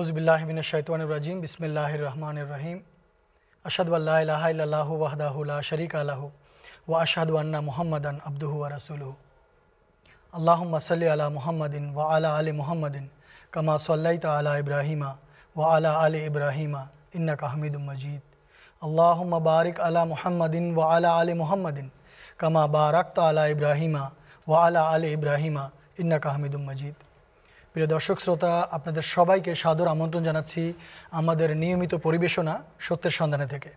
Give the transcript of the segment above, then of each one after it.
अज़बिल्लाशतवानरजीम बसमीम अशद वहदा शरीक अला व अशद वन्ना अब्दू व रसूल अल्लाम सल अला महमदिन व अला आल महमदिन कमा सल तला इब्राहीम व अला आल इब्राहीम इन्न का हमिद अल्लाम बारिक अला महमदिन व अला आल महमदिन कमा बारक तला इब्राहिम व अला आल इब्राहीम इन्न का हमिद প্রিয় দর্শক শ্রোতা আপনাদের সবাইকে সাদর আমন্ত্রণ জানাচ্ছি আমাদের নিয়মিত পরিবেশনা সত্যের সন্ধানে থেকে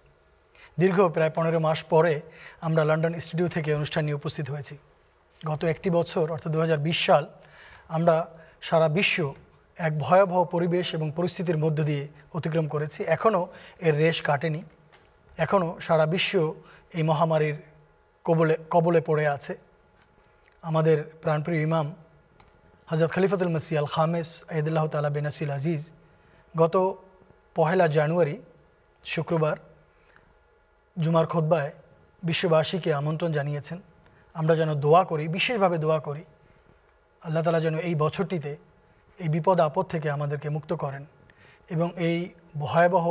দীর্ঘ প্রায় পনেরো মাস পরে আমরা লন্ডন স্টুডিও থেকে অনুষ্ঠান নিয়ে উপস্থিত হয়েছি গত একটি বছর অর্থাৎ দু সাল আমরা সারা বিশ্ব এক ভয়াবহ পরিবেশ এবং পরিস্থিতির মধ্য দিয়ে অতিক্রম করেছি এখনও এর রেশ কাটেনি এখনও সারা বিশ্ব এই মহামারীর কবলে কবলে পড়ে আছে আমাদের প্রাণপ্রিয় ইমাম হজরত খলিফাতুল মসিয়া আল খামেস আহদুল্লাহ তালা বেনাসিল আজিজ গত পহেলা জানুয়ারি শুক্রবার জুমার খোদ্বায় বিশ্ববাসীকে আমন্ত্রণ জানিয়েছেন আমরা যেন দোয়া করি বিশেষভাবে দোয়া করি আল্লাহ তালা যেন এই বছরটিতে এই বিপদ আপদ থেকে আমাদেরকে মুক্ত করেন এবং এই ভয়াবহ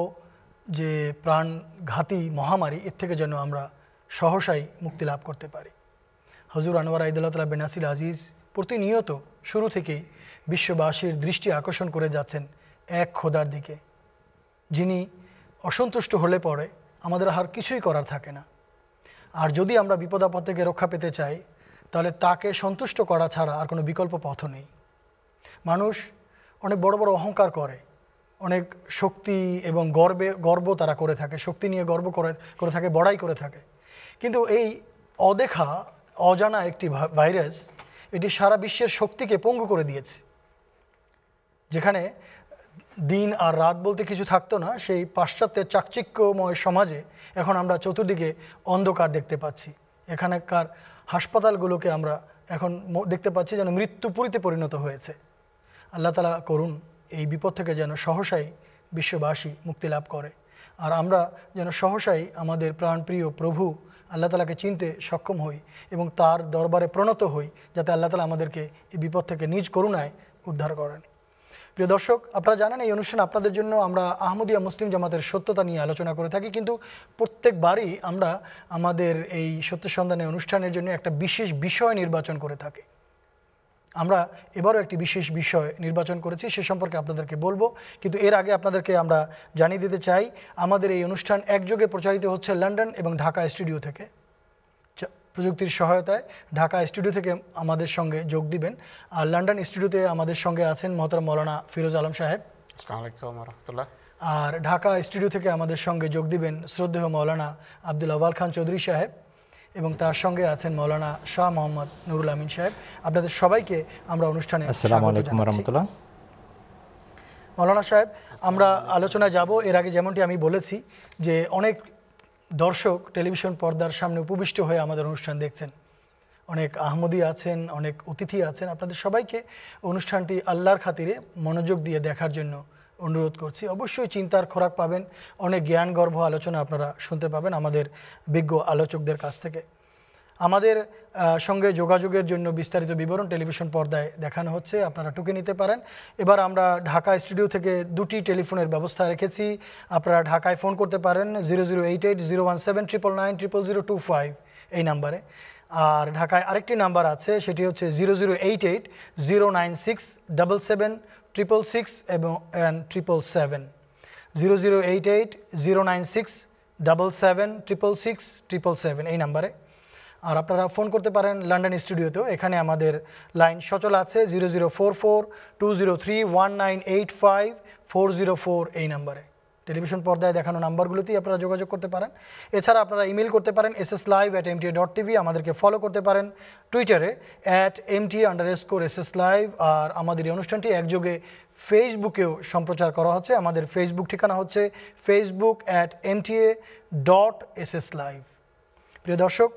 যে প্রাণঘাতী মহামারী এর থেকে যেন আমরা সহসাই মুক্তি লাভ করতে পারি হজুর আনোয়ার আইদুল্লাহ তালা বেনাসিল আজিজ প্রতিনিয়ত শুরু থেকেই বিশ্ববাসীর দৃষ্টি আকর্ষণ করে যাচ্ছেন এক খোদার দিকে যিনি অসন্তুষ্ট হলে পরে আমাদের আর কিছুই করার থাকে না আর যদি আমরা বিপদাপদ থেকে রক্ষা পেতে চাই তাহলে তাকে সন্তুষ্ট করা ছাড়া আর কোনো বিকল্প পথ নেই মানুষ অনেক বড় বড় অহংকার করে অনেক শক্তি এবং গর্বে গর্ব তারা করে থাকে শক্তি নিয়ে গর্ব করে করে থাকে বড়াই করে থাকে কিন্তু এই অদেখা অজানা একটি ভাইরাস এটি সারা বিশ্বের শক্তিকে পঙ্গু করে দিয়েছে যেখানে দিন আর রাত বলতে কিছু থাকতো না সেই পাশ্চাত্যের চাকচিক্যময় সমাজে এখন আমরা চতুর্দিকে অন্ধকার দেখতে পাচ্ছি এখানকার হাসপাতালগুলোকে আমরা এখন দেখতে পাচ্ছি যেন মৃত্যুপুরীতে পরিণত হয়েছে আল্লাহ তালা করুন এই বিপদ থেকে যেন সহসাই বিশ্ববাসী মুক্তি লাভ করে আর আমরা যেন সহসাই আমাদের প্রাণপ্রিয় প্রভু আল্লাহ তালাকে চিনতে সক্ষম হই এবং তার দরবারে প্রণত হই যাতে আল্লাহ তালা আমাদেরকে এই বিপদ থেকে নিজ করুণায় উদ্ধার করেন প্রিয় দর্শক আপনারা জানেন এই অনুষ্ঠান আপনাদের জন্য আমরা আহমদিয়া মুসলিম জামাতের সত্যতা নিয়ে আলোচনা করে থাকি কিন্তু প্রত্যেকবারই আমরা আমাদের এই সত্য সন্ধানের অনুষ্ঠানের জন্য একটা বিশেষ বিষয় নির্বাচন করে থাকি আমরা এবারও একটি বিশেষ বিষয় নির্বাচন করেছি সে সম্পর্কে আপনাদেরকে বলবো কিন্তু এর আগে আপনাদেরকে আমরা জানিয়ে দিতে চাই আমাদের এই অনুষ্ঠান একযোগে প্রচারিত হচ্ছে লন্ডন এবং ঢাকা স্টুডিও থেকে প্রযুক্তির সহায়তায় ঢাকা স্টুডিও থেকে আমাদের সঙ্গে যোগ দিবেন আর লন্ডন স্টুডিওতে আমাদের সঙ্গে আছেন মহতারা মৌলানা ফিরোজ আলম সাহেব আর ঢাকা স্টুডিও থেকে আমাদের সঙ্গে যোগ দিবেন শ্রদ্ধেয় মৌলানা আব্দুল আওয়াল খান চৌধুরী সাহেব এবং তার সঙ্গে আছেন মৌলানা শাহ মোহাম্মদ নুরুল আমিন সাহেব আপনাদের সবাইকে আমরা অনুষ্ঠানে মৌলানা সাহেব আমরা আলোচনায় যাব এর আগে যেমনটি আমি বলেছি যে অনেক দর্শক টেলিভিশন পর্দার সামনে উপবিষ্ট হয়ে আমাদের অনুষ্ঠান দেখছেন অনেক আহমদি আছেন অনেক অতিথি আছেন আপনাদের সবাইকে অনুষ্ঠানটি আল্লাহর খাতিরে মনোযোগ দিয়ে দেখার জন্য অনুরোধ করছি অবশ্যই চিন্তার খোরাক পাবেন অনেক জ্ঞানগর্ভ আলোচনা আপনারা শুনতে পাবেন আমাদের বিজ্ঞ আলোচকদের কাছ থেকে আমাদের সঙ্গে যোগাযোগের জন্য বিস্তারিত বিবরণ টেলিভিশন পর্দায় দেখানো হচ্ছে আপনারা টুকে নিতে পারেন এবার আমরা ঢাকা স্টুডিও থেকে দুটি টেলিফোনের ব্যবস্থা রেখেছি আপনারা ঢাকায় ফোন করতে পারেন zero zero eight eight zero one seven triple nine triple zero two five এই নাম্বারে আর ঢাকায় আরেকটি নাম্বার আছে সেটি হচ্ছে zero zero eight eight zero nine six double seven triple six এবং and triple seven zero zero eight eight zero nine six double seven triple six triple seven এই নাম্বারে আর আপনারা ফোন করতে পারেন লন্ডন স্টুডিওতেও এখানে আমাদের লাইন সচল আছে zero zero four four two zero three one nine eight five four zero four এই নাম্বারে টেলিভিশন পর্দায় দেখানো নাম্বারগুলোতেই আপনারা যোগাযোগ করতে পারেন এছাড়া আপনারা ইমেল করতে পারেন S S live at M A dot TV আমাদেরকে ফলো করতে পারেন টুইটারে at MTA underscore S S live আর আমাদের এই অনুষ্ঠানটি একযোগে ফেসবুকেও সম্প্রচার করা হচ্ছে আমাদের ফেসবুক ঠিকানা হচ্ছে Facebook at MTA dot S S live প্রিয় দর্শক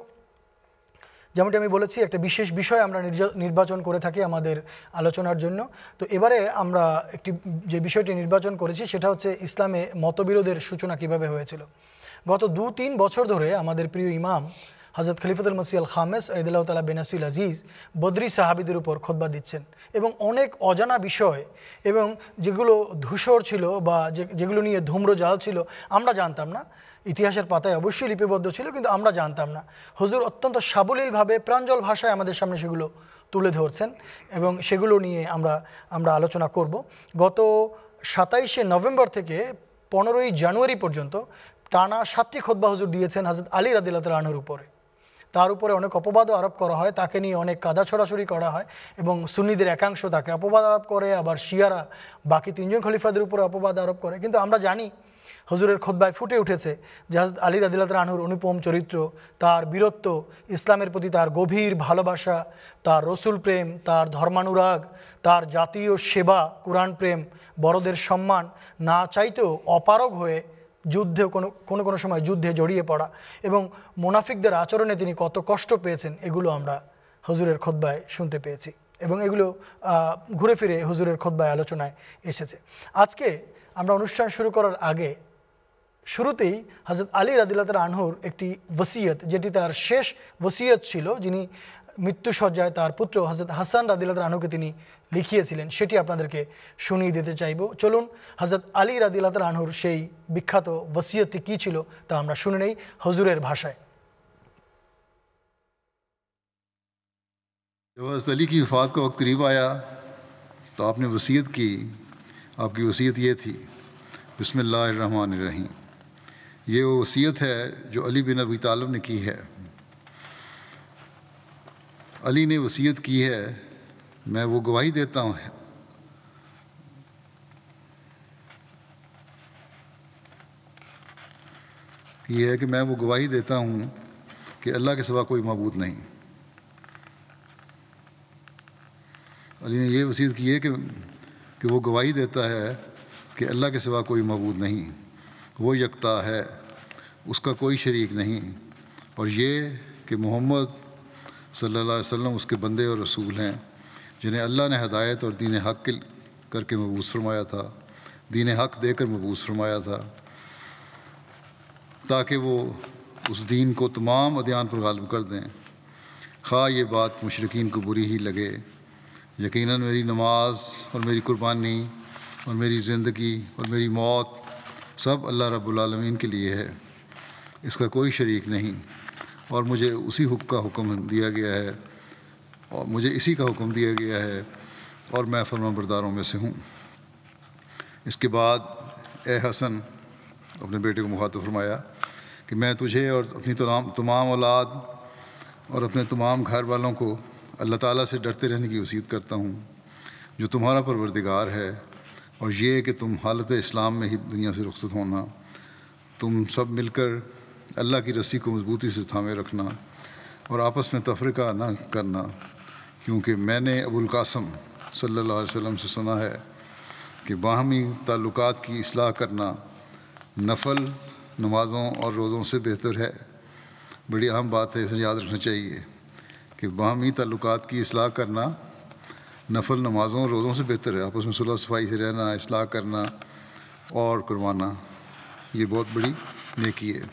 যেমনটি আমি বলেছি একটা বিশেষ বিষয় আমরা নির্বাচন করে থাকি আমাদের আলোচনার জন্য তো এবারে আমরা একটি যে বিষয়টি নির্বাচন করেছি সেটা হচ্ছে ইসলামে মতবিরোধের সূচনা কিভাবে হয়েছিল গত দু তিন বছর ধরে আমাদের প্রিয় ইমাম হজরত খলিফতুল মসিয়াল খামেস আইদুল্লাহ তালা বেনাসুল আজিজ বদ্রি সাহাবিদের উপর খোদবা দিচ্ছেন এবং অনেক অজানা বিষয় এবং যেগুলো ধূসর ছিল বা যেগুলো নিয়ে ধূম্রজাল ছিল আমরা জানতাম না ইতিহাসের পাতায় অবশ্যই লিপিবদ্ধ ছিল কিন্তু আমরা জানতাম না হুজুর অত্যন্ত সাবলীলভাবে প্রাঞ্জল ভাষায় আমাদের সামনে সেগুলো তুলে ধরছেন এবং সেগুলো নিয়ে আমরা আমরা আলোচনা করব গত সাতাইশে নভেম্বর থেকে পনেরোই জানুয়ারি পর্যন্ত টানা সাতটি খোদ্া হুজুর দিয়েছেন হাজরত আলী রাদিল্লা আনহুর উপরে তার উপরে অনেক অপবাদও আরোপ করা হয় তাকে নিয়ে অনেক কাদা ছড়াছড়ি করা হয় এবং সুন্নিদের একাংশ তাকে অপবাদ আরোপ করে আবার শিয়ারা বাকি তিনজন খলিফাদের উপরে অপবাদ আরোপ করে কিন্তু আমরা জানি হজুরের খোদ্ায় ফুটে উঠেছে জাহাজ আলী রাদিল্লা রানুর অনুপম চরিত্র তার বীরত্ব ইসলামের প্রতি তার গভীর ভালোবাসা তার রসুল প্রেম তার ধর্মানুরাগ তার জাতীয় সেবা কোরআন প্রেম বড়দের সম্মান না চাইতেও অপারগ হয়ে যুদ্ধে কোনো কোনো কোনো সময় যুদ্ধে জড়িয়ে পড়া এবং মোনাফিকদের আচরণে তিনি কত কষ্ট পেয়েছেন এগুলো আমরা হজুরের খোদ্ায় শুনতে পেয়েছি এবং এগুলো ঘুরে ফিরে হুজুরের খোদ্ায় আলোচনায় এসেছে আজকে আমরা অনুষ্ঠান শুরু করার আগে শুরুতেই হযরত আলী রাদিয়াল্লাহু আনহুর একটি ওয়াসিয়াত যেটি তার শেষ ওয়াসিয়াত ছিল যিনি মৃত্যু সজ্জায় তার পুত্র হযরত হাসান রাদিয়াল্লাহু আনুকে তিনি লিখেছিলেন সেটি আপনাদেরকে শুনিয়ে দিতে চাইবো চলুন হযরত আলী রাদিয়াল্লাহু আনহুর সেই বিখ্যাত ওয়াসিয়তে কি ছিল তা আমরা শুনে নেব হুজুরের ভাষায় যখন তার জীবনের ফাত কা ওয়াক্ত करीब आया तो आपने वसीयत की आपकी वसीयत यह थी بسم الله الرحمن الرحيم ये वो वसीयत है जो अली बिन अबी तालब ने की है अली ने वसीयत की है मैं वो गवाही देता हूँ ये है कि मैं वो गवाही देता हूँ कि अल्लाह के सिवा कोई मबूद नहीं अली ने यह वसीयत की है कि कि वो गवाही देता है कि अल्लाह के सिवा कोई मबूद नहीं वो यकता है उसका कोई शरीक नहीं और ये कि मोहम्मद सल्लल्लाहु अलैहि वसल्लम उसके बंदे और रसूल हैं जिन्हें अल्लाह ने हदायत और दीन हक करके मबूस फरमाया था दीन हक देकर मबूस फरमाया था ताकि वो उस दीन को तमाम अध्यान पर गालब कर दें खा ये बात मुशरकिन को बुरी ही लगे यकीनन मेरी नमाज और मेरी कुर्बानी और मेरी ज़िंदगी और मेरी मौत सब अल्लाह रब्लमीन के लिए है इसका कोई शरीक नहीं और मुझे उसी हुक् का हुक्म दिया गया है और मुझे इसी का हुक्म दिया गया है और मैं फर्माबरदारों में से हूँ इसके बाद ए हसन अपने बेटे को मुखातब फरमाया कि मैं तुझे और अपनी तमाम तमाम औलाद और अपने तमाम घर वालों को अल्लाह ताला से डरते रहने की वसीयत करता हूँ जो तुम्हारा परवरदिगार है और ये कि तुम हालत इस्लाम में ही दुनिया से रुखत होना तुम सब मिलकर अल्लाह की रस्सी को मजबूती से थामे रखना और आपस में तफरका ना करना क्योंकि मैंने अबुलकासम सल्लल्लाहु अलैहि वसल्लम से सुना है कि बाहमी ताल्लुक की असलाह करना नफल नमाज़ों और रोज़ों से बेहतर है बड़ी अहम बात है इसे याद रखना चाहिए कि बाहमी ताल्लुक की असलाह करना नफल नमाज़ों रोज़ों से बेहतर है आपस में सुलह सफाई से रहना असलाह करना और करवाना ये बहुत बड़ी नेकी है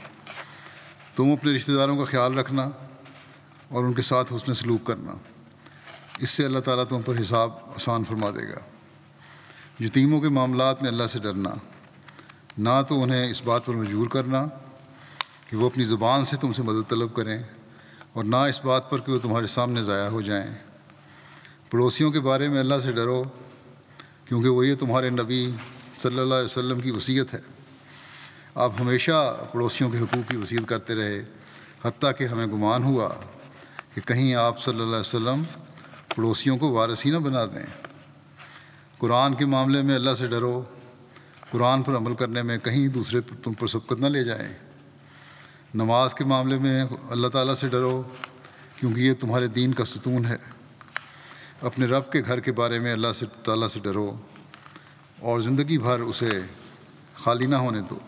तुम अपने रिश्तेदारों का ख्याल रखना और उनके साथ हसन सलूक करना इससे अल्लाह ताला तुम पर हिसाब आसान फरमा देगा यतीमों के मामला में अल्लाह से डरना ना तो उन्हें इस बात पर मजबूर करना कि वो अपनी ज़ुबान से तुमसे मदद तलब करें और ना इस बात पर कि वो तुम्हारे सामने ज़ाया हो जाएँ पड़ोसियों के बारे में अल्लाह से डरो क्योंकि वो ये तुम्हारे नबी सल्लल्लाहु अलैहि वसल्लम की वसीयत है आप हमेशा पड़ोसियों के हकूक़ की वसीयत करते रहे हती कि हमें गुमान हुआ कि कहीं आप सल्लल्लाहु अलैहि वसल्लम पड़ोसियों को वारसी न बना दें कुरान के मामले में अल्लाह से डरो कुरान पर अमल करने में कहीं दूसरे तुम पर सबकत ना ले जाए नमाज के मामले में अल्लाह ताला से डरो क्योंकि ये तुम्हारे दीन का सतून है अपने रब के घर के बारे में अल्लाह से ताला से डरो और ज़िंदगी भर उसे खाली ना होने दो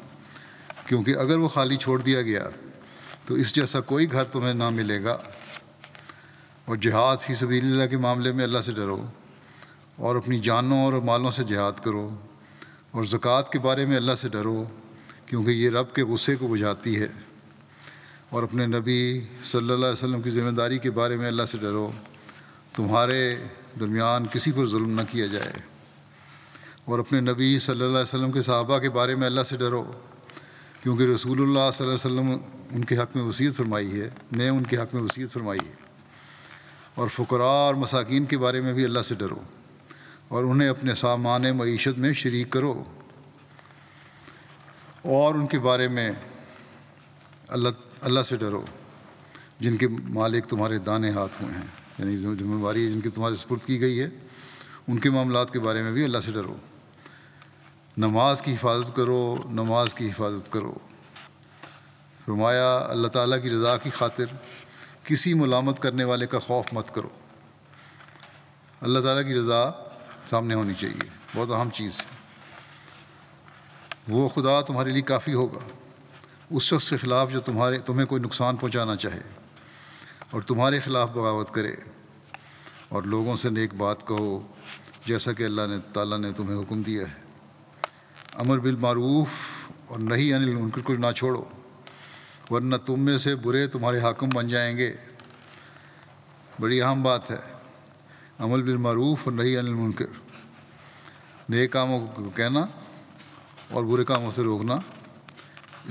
क्योंकि अगर वो खाली छोड़ दिया गया तो इस जैसा कोई घर तुम्हें ना मिलेगा और जिहाद ही सभी के मामले में अल्लाह से डरो और अपनी जानों और मालों से जिहाद करो और ज़क़़त के बारे में अल्लाह से डरो क्योंकि ये रब के गुस्से को बुझाती है और अपने नबी सल्लल्लाहु अलैहि वसल्लम की ज़िम्मेदारी के बारे में अल्लाह से डरो तुम्हारे दरमियान किसी पर जुल्म न किया जाए और अपने नबी सल्लल्लाहु अलैहि वसल्लम के सहाबा के बारे में अल्लाह से डरो क्योंकि रसूलुल्लाह सल्लल्लाहु अलैहि वसल्लम उनके हक़ में वसीयत फरमाई है ने उनके हक़ में वसीयत फरमाई है और फ़ुकरा और मसाकिन के बारे में भी अल्लाह से डरो और उन्हें अपने सामान मीशत में शरीक करो और उनके बारे में अल्लाह अल्लाह से डरो जिनके मालिक तुम्हारे दाने हाथ हुए हैं यानी जिम्मेवारी जिनकी तुम्हारे सपुर्द की गई है उनके मामला के बारे में भी अल्लाह से डरो नमाज की हिफाजत करो नमाज की हिफाजत करो फरमाया अल्लाह ताला की रज़ा की खातिर किसी मलामत करने वाले का खौफ मत करो अल्लाह ताला की रज़ा सामने होनी चाहिए बहुत अहम चीज़ है वो खुदा तुम्हारे लिए काफ़ी होगा उस शख्स के ख़िलाफ़ जो तुम्हारे तुम्हें कोई नुकसान पहुँचाना चाहे और तुम्हारे ख़िलाफ़ बगावत करे और लोगों से नेक बात कहो जैसा कि अल्लाह ने ताला ने तुम्हें हुक्म दिया है अमर बिलमूफ और नहीं अनिल उनको कुछ ना छोड़ो वरना तुम में से बुरे तुम्हारे हाकम बन जाएंगे बड़ी अहम बात है अमल बिलमारूफ़ और नहीं अनिल मुनकर नए कामों को कहना और बुरे कामों से रोकना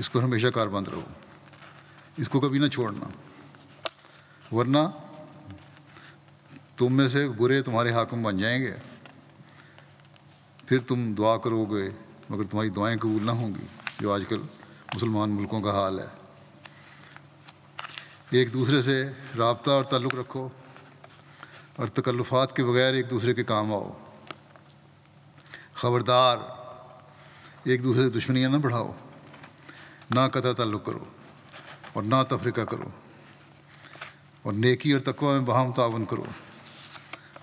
इसको हमेशा कारबंद रहो इसको कभी ना छोड़ना वरना तुम में से बुरे तुम्हारे हाकम बन जाएंगे फिर तुम दुआ करोगे मगर तुम्हारी दुआएं कबूल ना होंगी जो आजकल मुसलमान मुल्कों का हाल है एक दूसरे से रबता और ताल्लुक़ रखो और तकल्लुफात के बगैर एक दूसरे के काम आओ ख़बरदार एक दूसरे से दुश्मनियाँ ना बढ़ाओ ना कथा ताल्लुक़ करो और ना तफरीका करो और नेकी और तकवा में बहाम ताउन करो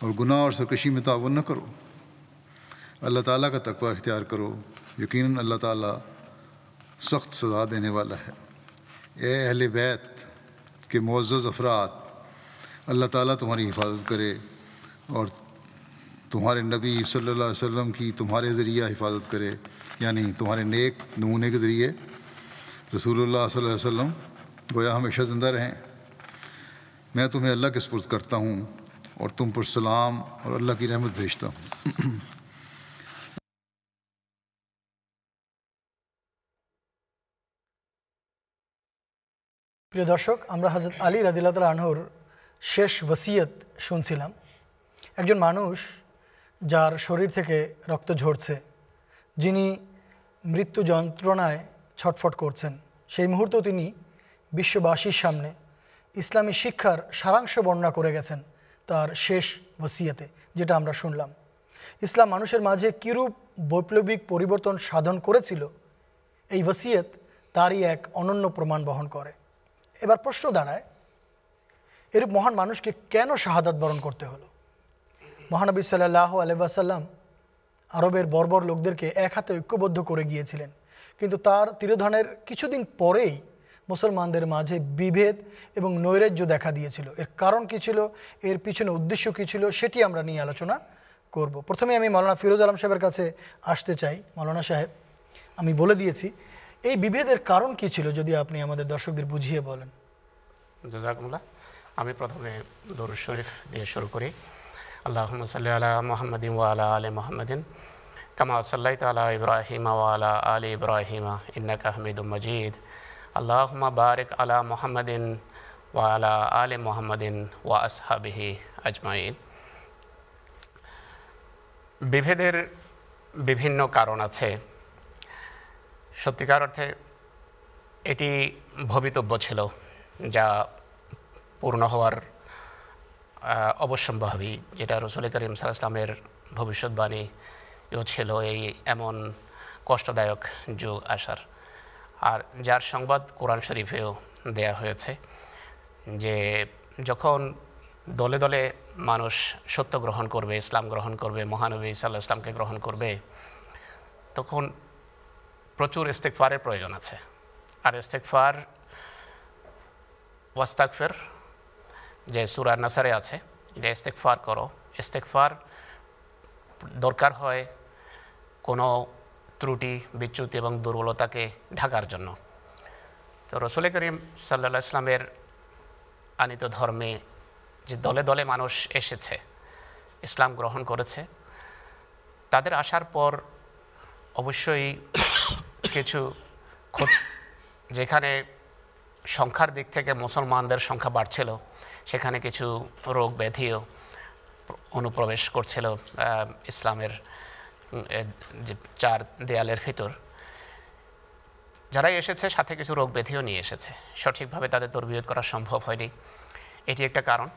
और गुनाह और सरकशी में ताउन न करो अल्लाह ताला का तकवा इख्तियार करो यकीन अल्लाह ताला सख्त सज़ा देने वाला है ए अहल बैत के मोज़ अफराद अल्लाह ताला तुम्हारी हिफाजत करे और तुम्हारे नबी सल्लल्लाहु अलैहि वसल्लम की तुम्हारे ज़रिए हिफाजत करे यानी तुम्हारे नेक नमूने के ज़रिए रसूलुल्लाह सल्लल्लाहु अलैहि वसल्लम गोया हमेशा ज़िंदा रहें मैं तुम्हें अल्लाह के सपुर्द करता हूँ और तुम पर सलाम और अल्लाह की रहमत भेजता हूँ প্রিয় দর্শক আমরা হজরত আলী রাদিল্লা তাল আনহর শেষ ওসিয়ত শুনছিলাম একজন মানুষ যার শরীর থেকে রক্ত ঝরছে যিনি মৃত্যু যন্ত্রণায় ছটফট করছেন সেই মুহূর্ত তিনি বিশ্ববাসীর সামনে ইসলামী শিক্ষার সারাংশ বর্ণনা করে গেছেন তার শেষ ওসিয়াতে যেটা আমরা শুনলাম ইসলাম মানুষের মাঝে কীরূপ বৈপ্লবিক পরিবর্তন সাধন করেছিল এই ওসিয়ত তারই এক অনন্য প্রমাণ বহন করে এবার প্রশ্ন দাঁড়ায় এরূপ মহান মানুষকে কেন শাহাদাত বরণ করতে হলো মহানবী সাল্লাহ আলবাসাল্লাম আরবের বর্বর লোকদেরকে এক হাতে ঐক্যবদ্ধ করে গিয়েছিলেন কিন্তু তার তিরোধনের কিছুদিন পরেই মুসলমানদের মাঝে বিভেদ এবং নৈরাজ্য দেখা দিয়েছিল এর কারণ কী ছিল এর পিছনে উদ্দেশ্য কী ছিল সেটি আমরা নিয়ে আলোচনা করব প্রথমে আমি মৌলানা ফিরোজ আলম সাহেবের কাছে আসতে চাই মৌলানা সাহেব আমি বলে দিয়েছি এই বিভেদের কারণ কি ছিল যদি আপনি আমাদের দর্শকদের বুঝিয়ে বলেন আমি প্রথমে দরুদ শরীফ দিয়ে শুরু করি আল্লাহ সাল্লি আলা মোহাম্মদিন ওয়ালা আলী মোহাম্মদিন কামা সাল্লাই তালা ইব্রাহিমা ওয়ালা আলী ইব্রাহিমা ইন্নাকা হামিদুল মজিদ আল্লাহমা বারেক আলা মোহাম্মদিন ওয়া আলা আলে মোহাম্মদিন ওয়া আসহাবিহি আজমাইন বিভেদের বিভিন্ন কারণ আছে সত্যিকার অর্থে এটি ভবিতব্য ছিল যা পূর্ণ হওয়ার অবশ্যম্ভাবী যেটা রসুল করিম সালাইসলামের ভবিষ্যৎবাণী ছিল এই এমন কষ্টদায়ক যুগ আসার আর যার সংবাদ কোরআন শরীফেও দেয়া হয়েছে যে যখন দলে দলে মানুষ সত্য গ্রহণ করবে ইসলাম গ্রহণ করবে মহানবী সাল্লাহ ইসলামকে গ্রহণ করবে তখন প্রচুর ইস্তেকফারের প্রয়োজন আছে আর ইস্তেকফার ওয়াস্তাকফের যে সুরা নাসারে আছে যে ইস্তেকফার করো ইস্তেকফার দরকার হয় কোনো ত্রুটি বিচ্যুতি এবং দুর্বলতাকে ঢাকার জন্য তো রসুল করিম সাল্লা ইসলামের আনিত ধর্মে যে দলে দলে মানুষ এসেছে ইসলাম গ্রহণ করেছে তাদের আসার পর অবশ্যই কিছু যেখানে সংখ্যার দিক থেকে মুসলমানদের সংখ্যা বাড়ছিল সেখানে কিছু রোগ ব্যাধিও অনুপ্রবেশ করছিল ইসলামের যে চার দেয়ালের ভেতর যারাই এসেছে সাথে কিছু রোগ ব্যাধিও নিয়ে এসেছে সঠিকভাবে তাদের তরবিয়ত করা সম্ভব হয়নি এটি একটা কারণ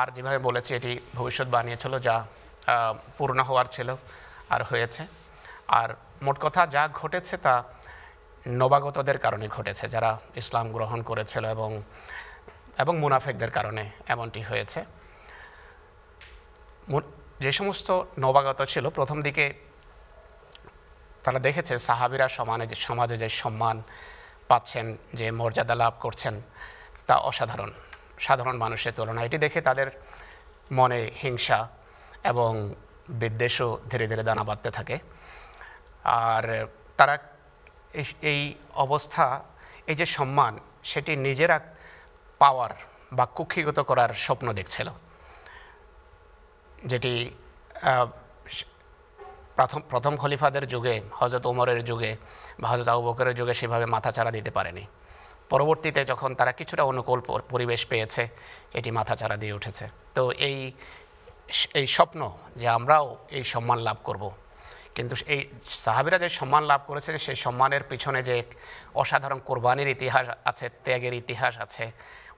আর যেভাবে বলেছি এটি ভবিষ্যৎ বানিয়েছিল যা পূর্ণ হওয়ার ছিল আর হয়েছে আর মোট কথা যা ঘটেছে তা নবাগতদের কারণে ঘটেছে যারা ইসলাম গ্রহণ করেছিল এবং এবং মুনাফেকদের কারণে এমনটি হয়েছে যে সমস্ত নবাগত ছিল প্রথম দিকে তারা দেখেছে সাহাবিরা সমানে যে সমাজে যে সম্মান পাচ্ছেন যে মর্যাদা লাভ করছেন তা অসাধারণ সাধারণ মানুষের তুলনা এটি দেখে তাদের মনে হিংসা এবং বিদ্বেষও ধীরে ধীরে দানা বাঁধতে থাকে আর তারা এই অবস্থা এই যে সম্মান সেটি নিজেরা পাওয়ার বা কুক্ষিগত করার স্বপ্ন দেখছিল যেটি প্রথম প্রথম খলিফাদের যুগে হজরত ওমরের যুগে বা হজরত আবু বকরের যুগে সেভাবে মাথাচাড়া দিতে পারেনি পরবর্তীতে যখন তারা কিছুটা অনুকূল পরিবেশ পেয়েছে এটি মাথাচাড়া দিয়ে উঠেছে তো এই এই স্বপ্ন যে আমরাও এই সম্মান লাভ করব। কিন্তু এই সাহাবিরা যে সম্মান লাভ করেছেন সেই সম্মানের পিছনে যে অসাধারণ কোরবানির ইতিহাস আছে ত্যাগের ইতিহাস আছে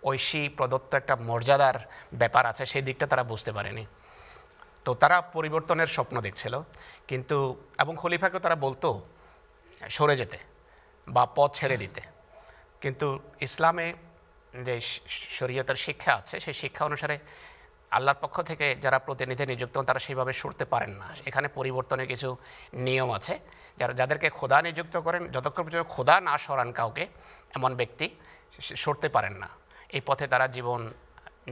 ঐশী প্রদত্ত একটা মর্যাদার ব্যাপার আছে সেই দিকটা তারা বুঝতে পারেনি তো তারা পরিবর্তনের স্বপ্ন দেখছিল কিন্তু এবং খলিফাকে তারা বলতো সরে যেতে বা পথ ছেড়ে দিতে কিন্তু ইসলামে যে শরীয়তের শিক্ষা আছে সেই শিক্ষা অনুসারে আল্লাহর পক্ষ থেকে যারা প্রতিনিধি নিযুক্ত হন তারা সেইভাবে সরতে পারেন না এখানে পরিবর্তনের কিছু নিয়ম আছে যারা যাদেরকে খোদা নিযুক্ত করেন যতক্ষণ পর্যন্ত খোদা না সরান কাউকে এমন ব্যক্তি সরতে পারেন না এই পথে তারা জীবন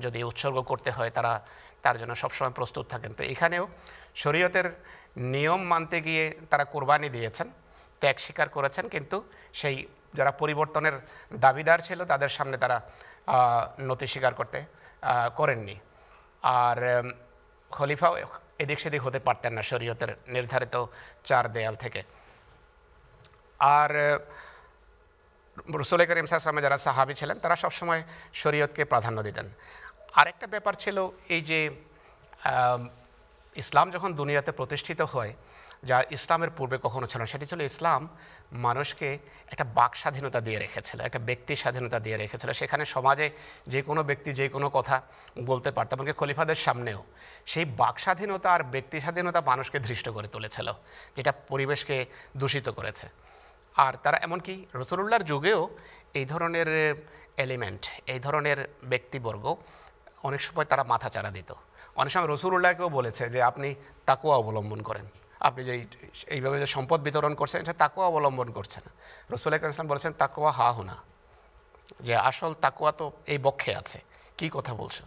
যদি উৎসর্গ করতে হয় তারা তার জন্য সবসময় প্রস্তুত থাকেন তো এখানেও শরীয়তের নিয়ম মানতে গিয়ে তারা কোরবানি দিয়েছেন ত্যাগ স্বীকার করেছেন কিন্তু সেই যারা পরিবর্তনের দাবিদার ছিল তাদের সামনে তারা নতি স্বীকার করতে করেননি আর খলিফাও এদিক সেদিক হতে পারতেন না শরীয়তের নির্ধারিত চার দেয়াল থেকে আর রসুলের করিম সাহসামে যারা সাহাবি ছিলেন তারা সবসময় শরীয়তকে প্রাধান্য দিতেন আরেকটা ব্যাপার ছিল এই যে ইসলাম যখন দুনিয়াতে প্রতিষ্ঠিত হয় যা ইসলামের পূর্বে কখনো ছিল না সেটি ছিল ইসলাম মানুষকে একটা বাক স্বাধীনতা দিয়ে রেখেছিল একটা ব্যক্তি স্বাধীনতা দিয়ে রেখেছিল সেখানে সমাজে যে কোনো ব্যক্তি যে কোনো কথা বলতে পারত এমনকি খলিফাদের সামনেও সেই বাক স্বাধীনতা আর ব্যক্তি স্বাধীনতা মানুষকে ধৃষ্ট করে তুলেছিল যেটা পরিবেশকে দূষিত করেছে আর তারা এমনকি রসুল্লার যুগেও এই ধরনের এলিমেন্ট এই ধরনের ব্যক্তিবর্গ অনেক সময় তারা মাথা চারা দিত অনেক সময় রসুরুল্লাহকেও বলেছে যে আপনি তাকুয়া অবলম্বন করেন আপনি যে এইভাবে যে সম্পদ বিতরণ করছেন এটা তাকুয়া অবলম্বন করছেন রসুল ইসলাম বলেছেন তাকুয়া হা হুনা যে আসল তাকুয়া তো এই বক্ষে আছে কি কথা বলছো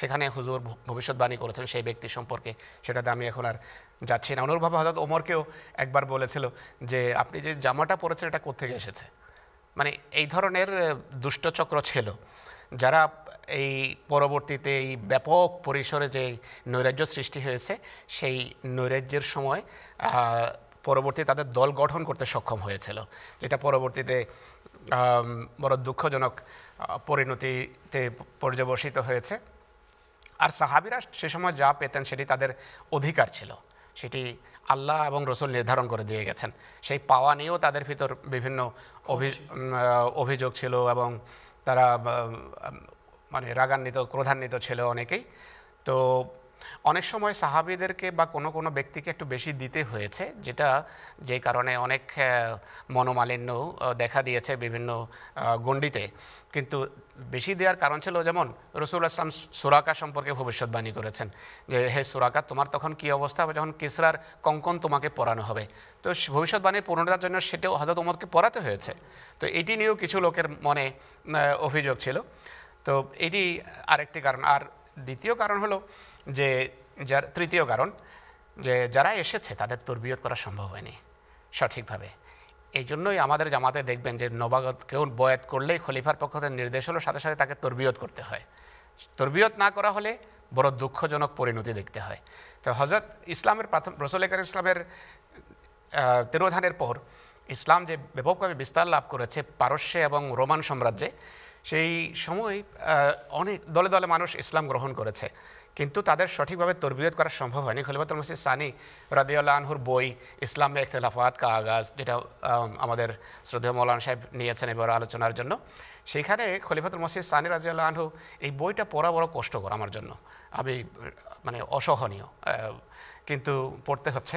সেখানে হুজুর ভবিষ্যৎবাণী করেছেন সেই ব্যক্তি সম্পর্কে সেটাতে আমি এখন আর যাচ্ছি না অনুরূপভাবে হজরত ওমরকেও একবার বলেছিল যে আপনি যে জামাটা পরেছেন এটা কোথেকে এসেছে মানে এই ধরনের দুষ্টচক্র ছিল যারা এই পরবর্তীতে এই ব্যাপক পরিসরে যে নৈরাজ্য সৃষ্টি হয়েছে সেই নৈরাজ্যের সময় পরবর্তী তাদের দল গঠন করতে সক্ষম হয়েছিল যেটা পরবর্তীতে বড় দুঃখজনক পরিণতিতে পর্যবসিত হয়েছে আর সাহাবিরা সে সময় যা পেতেন সেটি তাদের অধিকার ছিল সেটি আল্লাহ এবং রসুল নির্ধারণ করে দিয়ে গেছেন সেই পাওয়া নিয়েও তাদের ভিতর বিভিন্ন অভিযোগ ছিল এবং তারা মানে রাগান্বিত ক্রোধান্বিত ছিল অনেকেই তো অনেক সময় সাহাবিদেরকে বা কোনো কোনো ব্যক্তিকে একটু বেশি দিতে হয়েছে যেটা যে কারণে অনেক মনোমালিন্য দেখা দিয়েছে বিভিন্ন গণ্ডিতে কিন্তু বেশি দেওয়ার কারণ ছিল যেমন রসুল আসলাম সুরাকা সম্পর্কে ভবিষ্যৎবাণী করেছেন যে হে সুরাকা তোমার তখন কি অবস্থা হবে যখন কিসরার কঙ্কন তোমাকে পরানো হবে তো ভবিষ্যৎবাণী পূর্ণতার জন্য সেটাও হাজার তোমাকে পড়াতে হয়েছে তো এটি নিয়েও কিছু লোকের মনে অভিযোগ ছিল তো এটি আরেকটি কারণ আর দ্বিতীয় কারণ হলো যে যার তৃতীয় কারণ যে যারা এসেছে তাদের তরবিয়ত করা সম্ভব হয়নি সঠিকভাবে এই জন্যই আমাদের জামাতে দেখবেন যে নবাগত কেউ বয়াত করলেই খলিফার পক্ষ থেকে নির্দেশ হলো সাথে সাথে তাকে তর্বিয়ত করতে হয় তর্বিয়ত না করা হলে বড় দুঃখজনক পরিণতি দেখতে হয় তো হজরত ইসলামের প্রাথম রসলেকার ইসলামের তিরোধানের পর ইসলাম যে ব্যাপকভাবে বিস্তার লাভ করেছে পারস্যে এবং রোমান সাম্রাজ্যে সেই সময় অনেক দলে দলে মানুষ ইসলাম গ্রহণ করেছে কিন্তু তাদের সঠিকভাবে তরবিয়ত করা সম্ভব হয়নি খলিফাতুল মসজিদ সানি রাদিউল্লা আনহুর বই ইসলামে ইখতলাফাত কাগাজ যেটা আমাদের শ্রদ্ধেয় মৌলানা সাহেব নিয়েছেন এবার আলোচনার জন্য সেইখানে খলিফাতুল মসজিদ সানি রাজিউল্লা আনহু এই বইটা পড়া বড় কষ্টকর আমার জন্য আমি মানে অসহনীয় কিন্তু পড়তে হচ্ছে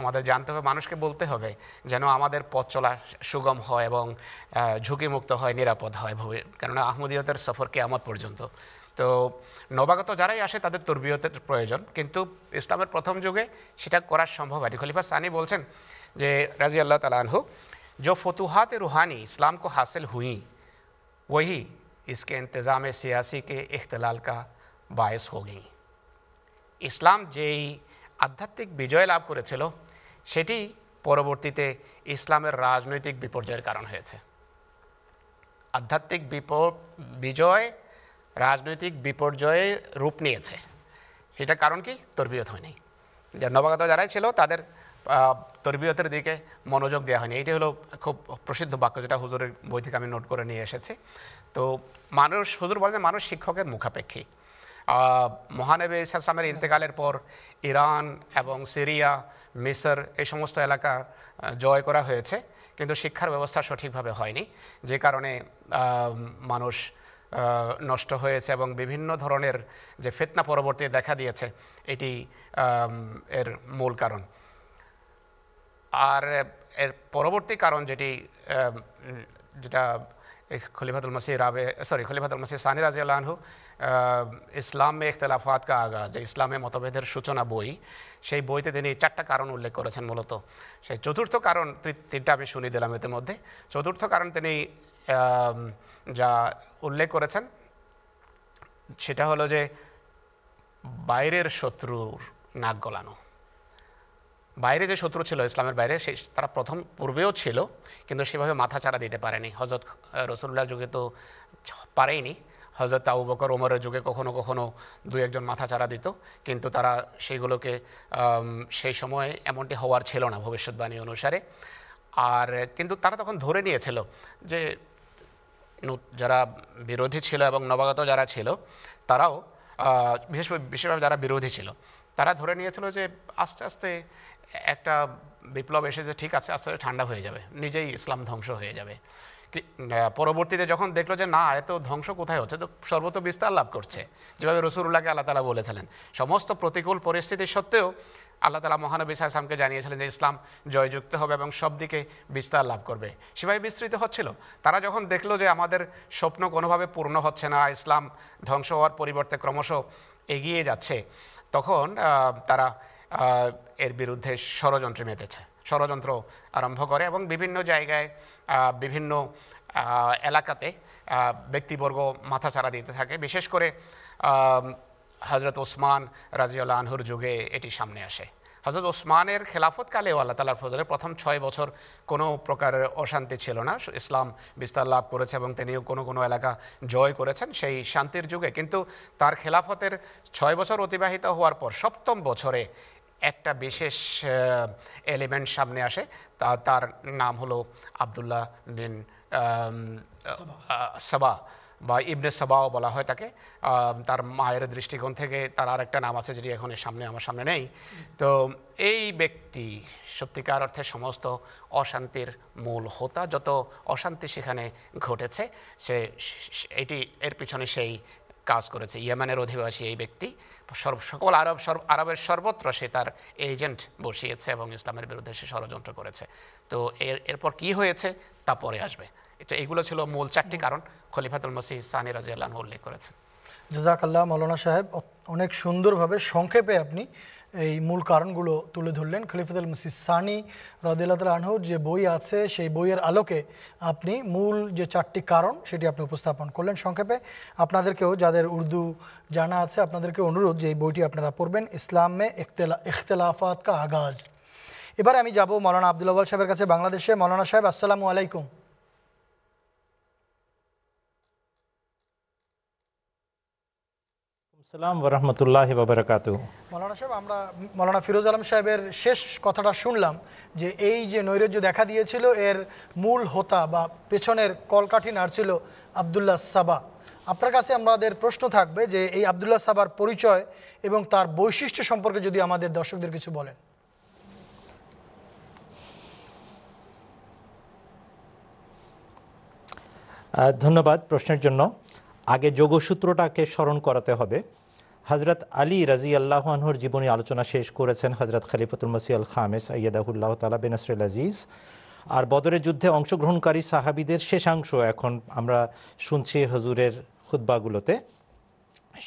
আমাদের জানতে হবে মানুষকে বলতে হবে যেন আমাদের পথ চলা সুগম হয় এবং ঝুঁকিমুক্ত হয় নিরাপদ হয় কেননা আহমদীয়তের সফর কেয়ামত পর্যন্ত তো নবাগত যারাই আসে তাদের তর্বীয়তের প্রয়োজন কিন্তু ইসলামের প্রথম যুগে সেটা করা সম্ভব হয়নি খলিফা সানি বলছেন যে রাজি আল্লাহ তালাহু जो फतूहत रूहानी इस्लाम को হাসিল হুই वही इसके ইন্তজামে সিয়াসিকে ইখতলাল কা বায়স बायस ইসলাম যেই আধ্যাত্মিক বিজয় লাভ করেছিল সেটি পরবর্তীতে ইসলামের রাজনৈতিক বিপর্যয়ের কারণ হয়েছে আধ্যাত্মিক বিজয় রাজনৈতিক বিপর্যয়ে রূপ নিয়েছে সেটা কারণ কি তরবিয়ত হয়নি যে নবাগত যারাই ছিল তাদের তরবিয়তের দিকে মনোযোগ দেওয়া হয়নি এটি হলো খুব প্রসিদ্ধ বাক্য যেটা হুজুরের বই থেকে আমি নোট করে নিয়ে এসেছি তো মানুষ হুজুর বলেন মানুষ শিক্ষকের মুখাপেক্ষী মহানবী ইসলামের ইন্তেকালের পর ইরান এবং সিরিয়া মিসর এই সমস্ত এলাকা জয় করা হয়েছে কিন্তু শিক্ষার ব্যবস্থা সঠিকভাবে হয়নি যে কারণে মানুষ নষ্ট হয়েছে এবং বিভিন্ন ধরনের যে ফেতনা পরবর্তী দেখা দিয়েছে এটি এর মূল কারণ আর এর পরবর্তী কারণ যেটি যেটা খলিফাতুল মাসি রাবে সরি খলিফাতুল মাসি সানি রাজিউল্লাহু আনহু ইসলামে ইখতলাফাত কা আগাজ যে ইসলামে মতভেদের সূচনা বই সেই বইতে তিনি চারটা কারণ উল্লেখ করেছেন মূলত সেই চতুর্থ কারণ তিনটা আমি শুনি দিলাম এতে মধ্যে চতুর্থ কারণ তিনি যা উল্লেখ করেছেন সেটা হলো যে বাইরের শত্রুর নাক গলানো বাইরে যে শত্রু ছিল ইসলামের বাইরে সে তারা প্রথম পূর্বেও ছিল কিন্তু সেভাবে মাথা ছাড়া দিতে পারেনি হজরত রসুল্লাহ যুগে তো পারেইনি হজরত আবু বকর ওমরের যুগে কখনো কখনো দু একজন মাথা চারা দিত কিন্তু তারা সেইগুলোকে সেই সময়ে এমনটি হওয়ার ছিল না ভবিষ্যৎবাণী অনুসারে আর কিন্তু তারা তখন ধরে নিয়েছিল যে যারা বিরোধী ছিল এবং নবাগত যারা ছিল তারাও বিশেষ বিশেষভাবে যারা বিরোধী ছিল তারা ধরে নিয়েছিল যে আস্তে আস্তে একটা বিপ্লব এসে যে ঠিক আছে আস্তে আস্তে ঠান্ডা হয়ে যাবে নিজেই ইসলাম ধ্বংস হয়ে যাবে পরবর্তীতে যখন দেখলো যে না এত ধ্বংস কোথায় হচ্ছে তো সর্বত বিস্তার লাভ করছে যেভাবে রসুল্লাহকে আল্লাহ তালা বলেছিলেন সমস্ত প্রতিকূল পরিস্থিতি সত্ত্বেও আল্লাহ তালা মহানবী সাহসামকে জানিয়েছিলেন যে ইসলাম জয়যুক্ত হবে এবং সব দিকে বিস্তার লাভ করবে সেভাবে বিস্তৃত হচ্ছিল তারা যখন দেখলো যে আমাদের স্বপ্ন কোনোভাবে পূর্ণ হচ্ছে না ইসলাম ধ্বংস হওয়ার পরিবর্তে ক্রমশ এগিয়ে যাচ্ছে তখন তারা এর বিরুদ্ধে ষড়যন্ত্র মেতেছে ষড়যন্ত্র আরম্ভ করে এবং বিভিন্ন জায়গায় বিভিন্ন এলাকাতে ব্যক্তিবর্গ মাথাচাড়া দিতে থাকে বিশেষ করে হজরত ওসমান রাজিউল্লা আনহুর যুগে এটি সামনে আসে হজরত ওসমানের খেলাফতকালেও আল্লাহ তালার ফজলের প্রথম ছয় বছর কোনো প্রকারের অশান্তি ছিল না ইসলাম বিস্তার লাভ করেছে এবং তিনিও কোনো কোনো এলাকা জয় করেছেন সেই শান্তির যুগে কিন্তু তার খেলাফতের ছয় বছর অতিবাহিত হওয়ার পর সপ্তম বছরে একটা বিশেষ এলিমেন্ট সামনে আসে তা তার নাম হলো আবদুল্লাহ বিন সবা বা ইবনে সবাও বলা হয় তাকে তার মায়ের দৃষ্টিকোণ থেকে তার আরেকটা নাম আছে যেটি এখন সামনে আমার সামনে নেই তো এই ব্যক্তি সত্যিকার অর্থে সমস্ত অশান্তির মূল হোতা যত অশান্তি সেখানে ঘটেছে সে এটি এর পিছনে সেই কাজ করেছে ইয়েমানের অধিবাসী এই ব্যক্তি সর্ব সকল আরব সর্ব আরবের সর্বত্র সে তার এজেন্ট বসিয়েছে এবং ইসলামের বিরুদ্ধে সে ষড়যন্ত্র করেছে তো এর এরপর কি হয়েছে তা পরে আসবে তো এগুলো ছিল মূল চারটি কারণ খলিফাতুল মসিহ সানি রাজিয়াল উল্লেখ করেছে জাজাক আল্লাহ মৌলানা সাহেব অনেক সুন্দরভাবে সংক্ষেপে আপনি এই মূল কারণগুলো তুলে ধরলেন খলিফাতুল মসিদ সানি রদিল্লা আনহুর যে বই আছে সেই বইয়ের আলোকে আপনি মূল যে চারটি কারণ সেটি আপনি উপস্থাপন করলেন সংক্ষেপে আপনাদেরকেও যাদের উর্দু জানা আছে আপনাদেরকে অনুরোধ যে এই বইটি আপনারা পড়বেন ইসলামে ইখতলা ইখতলাফাত কা আগাজ এবার আমি যাব মৌলানা আবদুল্লাহ সাহেবের কাছে বাংলাদেশে মৌলানা সাহেব আসসালামু আলাইকুম সালাম সাহেব আমরা ফিরোজ আলম সাহেবের শেষ কথাটা শুনলাম যে এই যে নৈরাজ্য দেখা এর মূল হোতা বা পেছনের সাবা আপনার কাছে আমাদের প্রশ্ন থাকবে যে এই আবদুল্লাহ সাবার পরিচয় এবং তার বৈশিষ্ট্য সম্পর্কে যদি আমাদের দর্শকদের কিছু বলেন ধন্যবাদ প্রশ্নের জন্য আগে যোগসূত্রটাকে স্মরণ করাতে হবে হজরত আলী রাজি আল্লাহ আনহর জীবনী আলোচনা শেষ করেছেন হজরত খালিফতুল মাসি আল খামেস আইয়াদাহুল্লাহ তালা বেনাসরুল আজিজ আর বদরের যুদ্ধে অংশগ্রহণকারী সাহাবিদের শেষাংশ এখন আমরা শুনছি হজুরের খুদ্বাগুলোতে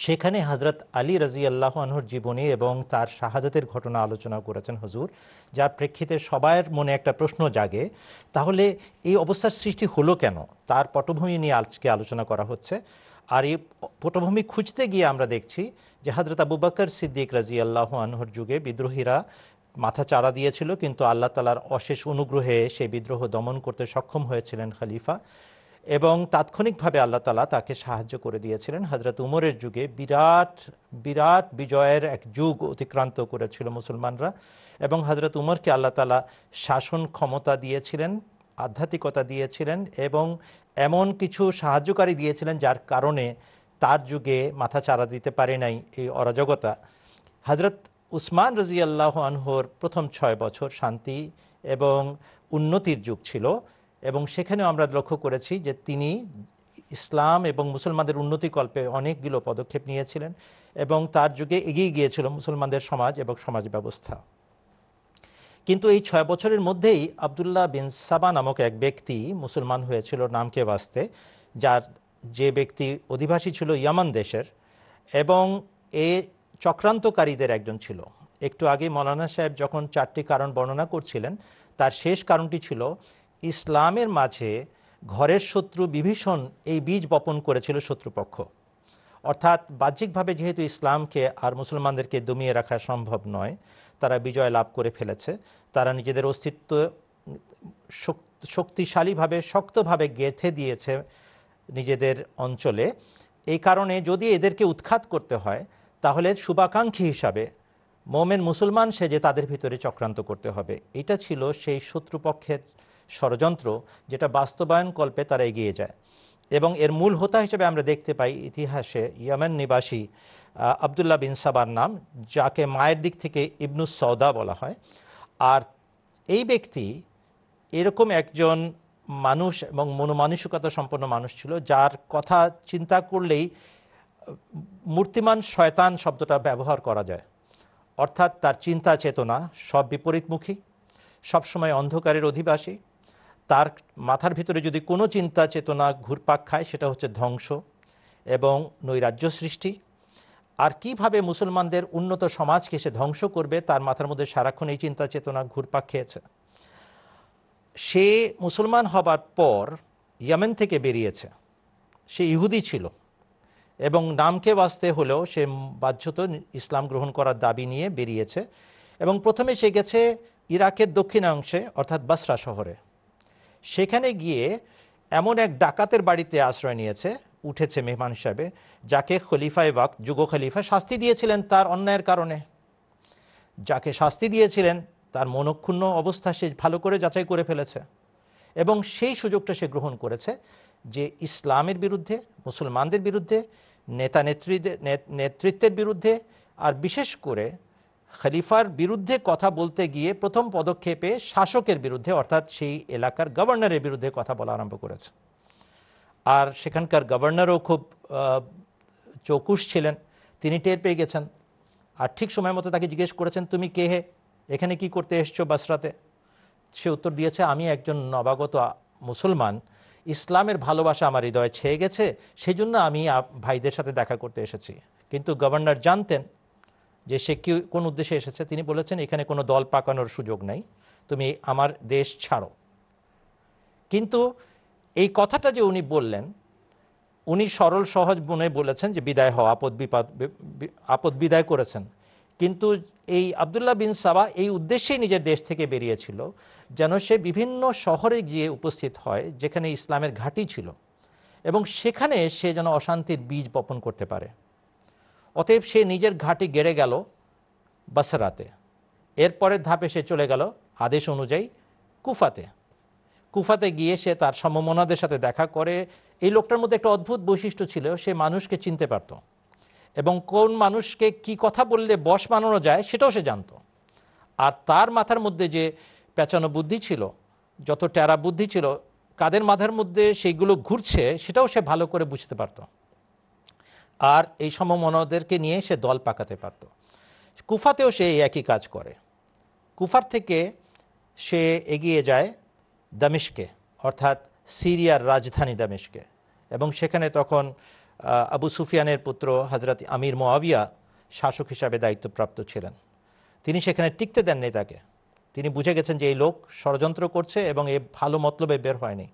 সেখানে হজরত আলী রাজি আল্লাহ আনহর জীবনী এবং তার শাহাদাতের ঘটনা আলোচনা করেছেন হজুর যার প্রেক্ষিতে সবার মনে একটা প্রশ্ন জাগে তাহলে এই অবস্থার সৃষ্টি হলো কেন তার পটভূমি নিয়ে আজকে আলোচনা করা হচ্ছে আর এই পটভূমি খুঁজতে গিয়ে আমরা দেখছি যে হজরত আবু বাকর সিদ্দিক রাজি আল্লাহ আনহর যুগে বিদ্রোহীরা মাথা চাড়া দিয়েছিল কিন্তু আল্লাহ তালার অশেষ অনুগ্রহে সেই বিদ্রোহ দমন করতে সক্ষম হয়েছিলেন খলিফা এবং তাৎক্ষণিকভাবে আল্লাহ তালা তাকে সাহায্য করে দিয়েছিলেন হজরত উমরের যুগে বিরাট বিরাট বিজয়ের এক যুগ অতিক্রান্ত করেছিল মুসলমানরা এবং হজরত উমরকে আল্লাহ তালা শাসন ক্ষমতা দিয়েছিলেন আধ্যাত্মিকতা দিয়েছিলেন এবং এমন কিছু সাহায্যকারী দিয়েছিলেন যার কারণে তার যুগে মাথা চাড়া দিতে পারে নাই এই অরাজকতা হজরত উসমান রাজি আল্লাহ আনহর প্রথম ছয় বছর শান্তি এবং উন্নতির যুগ ছিল এবং সেখানেও আমরা লক্ষ্য করেছি যে তিনি ইসলাম এবং মুসলমানদের উন্নতিকল্পে অনেকগুলো পদক্ষেপ নিয়েছিলেন এবং তার যুগে এগিয়ে গিয়েছিল মুসলমানদের সমাজ এবং সমাজ ব্যবস্থা কিন্তু এই ছয় বছরের মধ্যেই আবদুল্লাহ বিন সাবা নামক এক ব্যক্তি মুসলমান হয়েছিল নামকে বাঁচতে যার যে ব্যক্তি অধিবাসী ছিল ইয়ামান দেশের এবং এ চক্রান্তকারীদের একজন ছিল একটু আগে মৌলানা সাহেব যখন চারটি কারণ বর্ণনা করছিলেন তার শেষ কারণটি ছিল ইসলামের মাঝে ঘরের শত্রু বিভীষণ এই বীজ বপন করেছিল শত্রুপক্ষ অর্থাৎ বাহ্যিকভাবে যেহেতু ইসলামকে আর মুসলমানদেরকে দমিয়ে রাখা সম্ভব নয় তারা বিজয় লাভ করে ফেলেছে তারা নিজেদের অস্তিত্ব শক্তিশালীভাবে শক্তভাবে গেঁথে দিয়েছে নিজেদের অঞ্চলে এই কারণে যদি এদেরকে উৎখাত করতে হয় তাহলে শুভাকাঙ্ক্ষী হিসাবে মোমেন মুসলমান সেজে তাদের ভিতরে চক্রান্ত করতে হবে এটা ছিল সেই শত্রুপক্ষের ষড়যন্ত্র যেটা বাস্তবায়ন কল্পে তারা এগিয়ে যায় এবং এর মূল হোতা হিসেবে আমরা দেখতে পাই ইতিহাসে ইয়েমেন নিবাসী আবদুল্লাহ বিন সাবার নাম যাকে মায়ের দিক থেকে ইবনু সৌদা বলা হয় আর এই ব্যক্তি এরকম একজন মানুষ এবং মনোমানসিকতা সম্পন্ন মানুষ ছিল যার কথা চিন্তা করলেই মূর্তিমান শয়তান শব্দটা ব্যবহার করা যায় অর্থাৎ তার চিন্তা চেতনা সব বিপরীতমুখী সবসময় অন্ধকারের অধিবাসী তার মাথার ভিতরে যদি কোনো চিন্তা চেতনা ঘুরপাক খায় সেটা হচ্ছে ধ্বংস এবং নৈরাজ্য সৃষ্টি আর কিভাবে মুসলমানদের উন্নত সমাজকে সে ধ্বংস করবে তার মাথার মধ্যে সারাক্ষণ এই চিন্তা চেতনা ঘুরপাক খেয়েছে সে মুসলমান হবার পর ইয়ামেন থেকে বেরিয়েছে সে ইহুদি ছিল এবং নামকে বাঁচতে হলেও সে বাধ্যত ইসলাম গ্রহণ করার দাবি নিয়ে বেরিয়েছে এবং প্রথমে সে গেছে ইরাকের দক্ষিণাংশে অর্থাৎ বাসরা শহরে সেখানে গিয়ে এমন এক ডাকাতের বাড়িতে আশ্রয় নিয়েছে উঠেছে মেহমান হিসাবে যাকে খলিফা ওয়াক যুগ খলিফা শাস্তি দিয়েছিলেন তার অন্যায়ের কারণে যাকে শাস্তি দিয়েছিলেন তার মনক্ষুণ্ণ অবস্থা সে ভালো করে যাচাই করে ফেলেছে এবং সেই সুযোগটা সে গ্রহণ করেছে যে ইসলামের বিরুদ্ধে মুসলমানদের বিরুদ্ধে নেতা নেতৃত্বের নেতৃত্বের বিরুদ্ধে আর বিশেষ করে খলিফার বিরুদ্ধে কথা বলতে গিয়ে প্রথম পদক্ষেপে শাসকের বিরুদ্ধে অর্থাৎ সেই এলাকার গভর্নরের বিরুদ্ধে কথা বলা আরম্ভ করেছে আর সেখানকার গভর্নরও খুব চৌকুশ ছিলেন তিনি টের পেয়ে গেছেন আর ঠিক সময় মতো তাকে জিজ্ঞেস করেছেন তুমি কে হে এখানে কি করতে এসছো বাসরাতে সে উত্তর দিয়েছে আমি একজন নবাগত মুসলমান ইসলামের ভালোবাসা আমার হৃদয়ে ছেয়ে গেছে সেই জন্য আমি ভাইদের সাথে দেখা করতে এসেছি কিন্তু গভর্নর জানতেন যে সে কি কোন উদ্দেশ্যে এসেছে তিনি বলেছেন এখানে কোনো দল পাকানোর সুযোগ নাই তুমি আমার দেশ ছাড়ো কিন্তু এই কথাটা যে উনি বললেন উনি সরল সহজ মনে বলেছেন যে বিদায় হওয়া আপদ বিপদ আপদ বিদায় করেছেন কিন্তু এই আবদুল্লাহ বিন সাবা এই উদ্দেশ্যেই নিজের দেশ থেকে বেরিয়েছিল যেন সে বিভিন্ন শহরে গিয়ে উপস্থিত হয় যেখানে ইসলামের ঘাঁটি ছিল এবং সেখানে সে যেন অশান্তির বীজ বপন করতে পারে অতএব সে নিজের ঘাটি গেড়ে গেল বাসরাতে এরপরের ধাপে সে চলে গেল আদেশ অনুযায়ী কুফাতে কুফাতে গিয়ে সে তার সমমনাদের সাথে দেখা করে এই লোকটার মধ্যে একটা অদ্ভুত বৈশিষ্ট্য ছিল সে মানুষকে চিনতে পারত এবং কোন মানুষকে কি কথা বললে বশ মানানো যায় সেটাও সে জানত আর তার মাথার মধ্যে যে পেঁচানো বুদ্ধি ছিল যত ট্যারা বুদ্ধি ছিল কাদের মাথার মধ্যে সেইগুলো ঘুরছে সেটাও সে ভালো করে বুঝতে পারতো আর এই সমমনদেরকে নিয়ে সে দল পাকাতে পারত কুফাতেও সে একই কাজ করে কুফার থেকে সে এগিয়ে যায় দামিশকে অর্থাৎ সিরিয়ার রাজধানী দামিশকে এবং সেখানে তখন আবু সুফিয়ানের পুত্র হজরত আমির মোয়াবিয়া শাসক হিসাবে দায়িত্বপ্রাপ্ত ছিলেন তিনি সেখানে টিকতে দেননি তাকে তিনি বুঝে গেছেন যে এই লোক ষড়যন্ত্র করছে এবং এ ভালো মতলবে বের হয়নি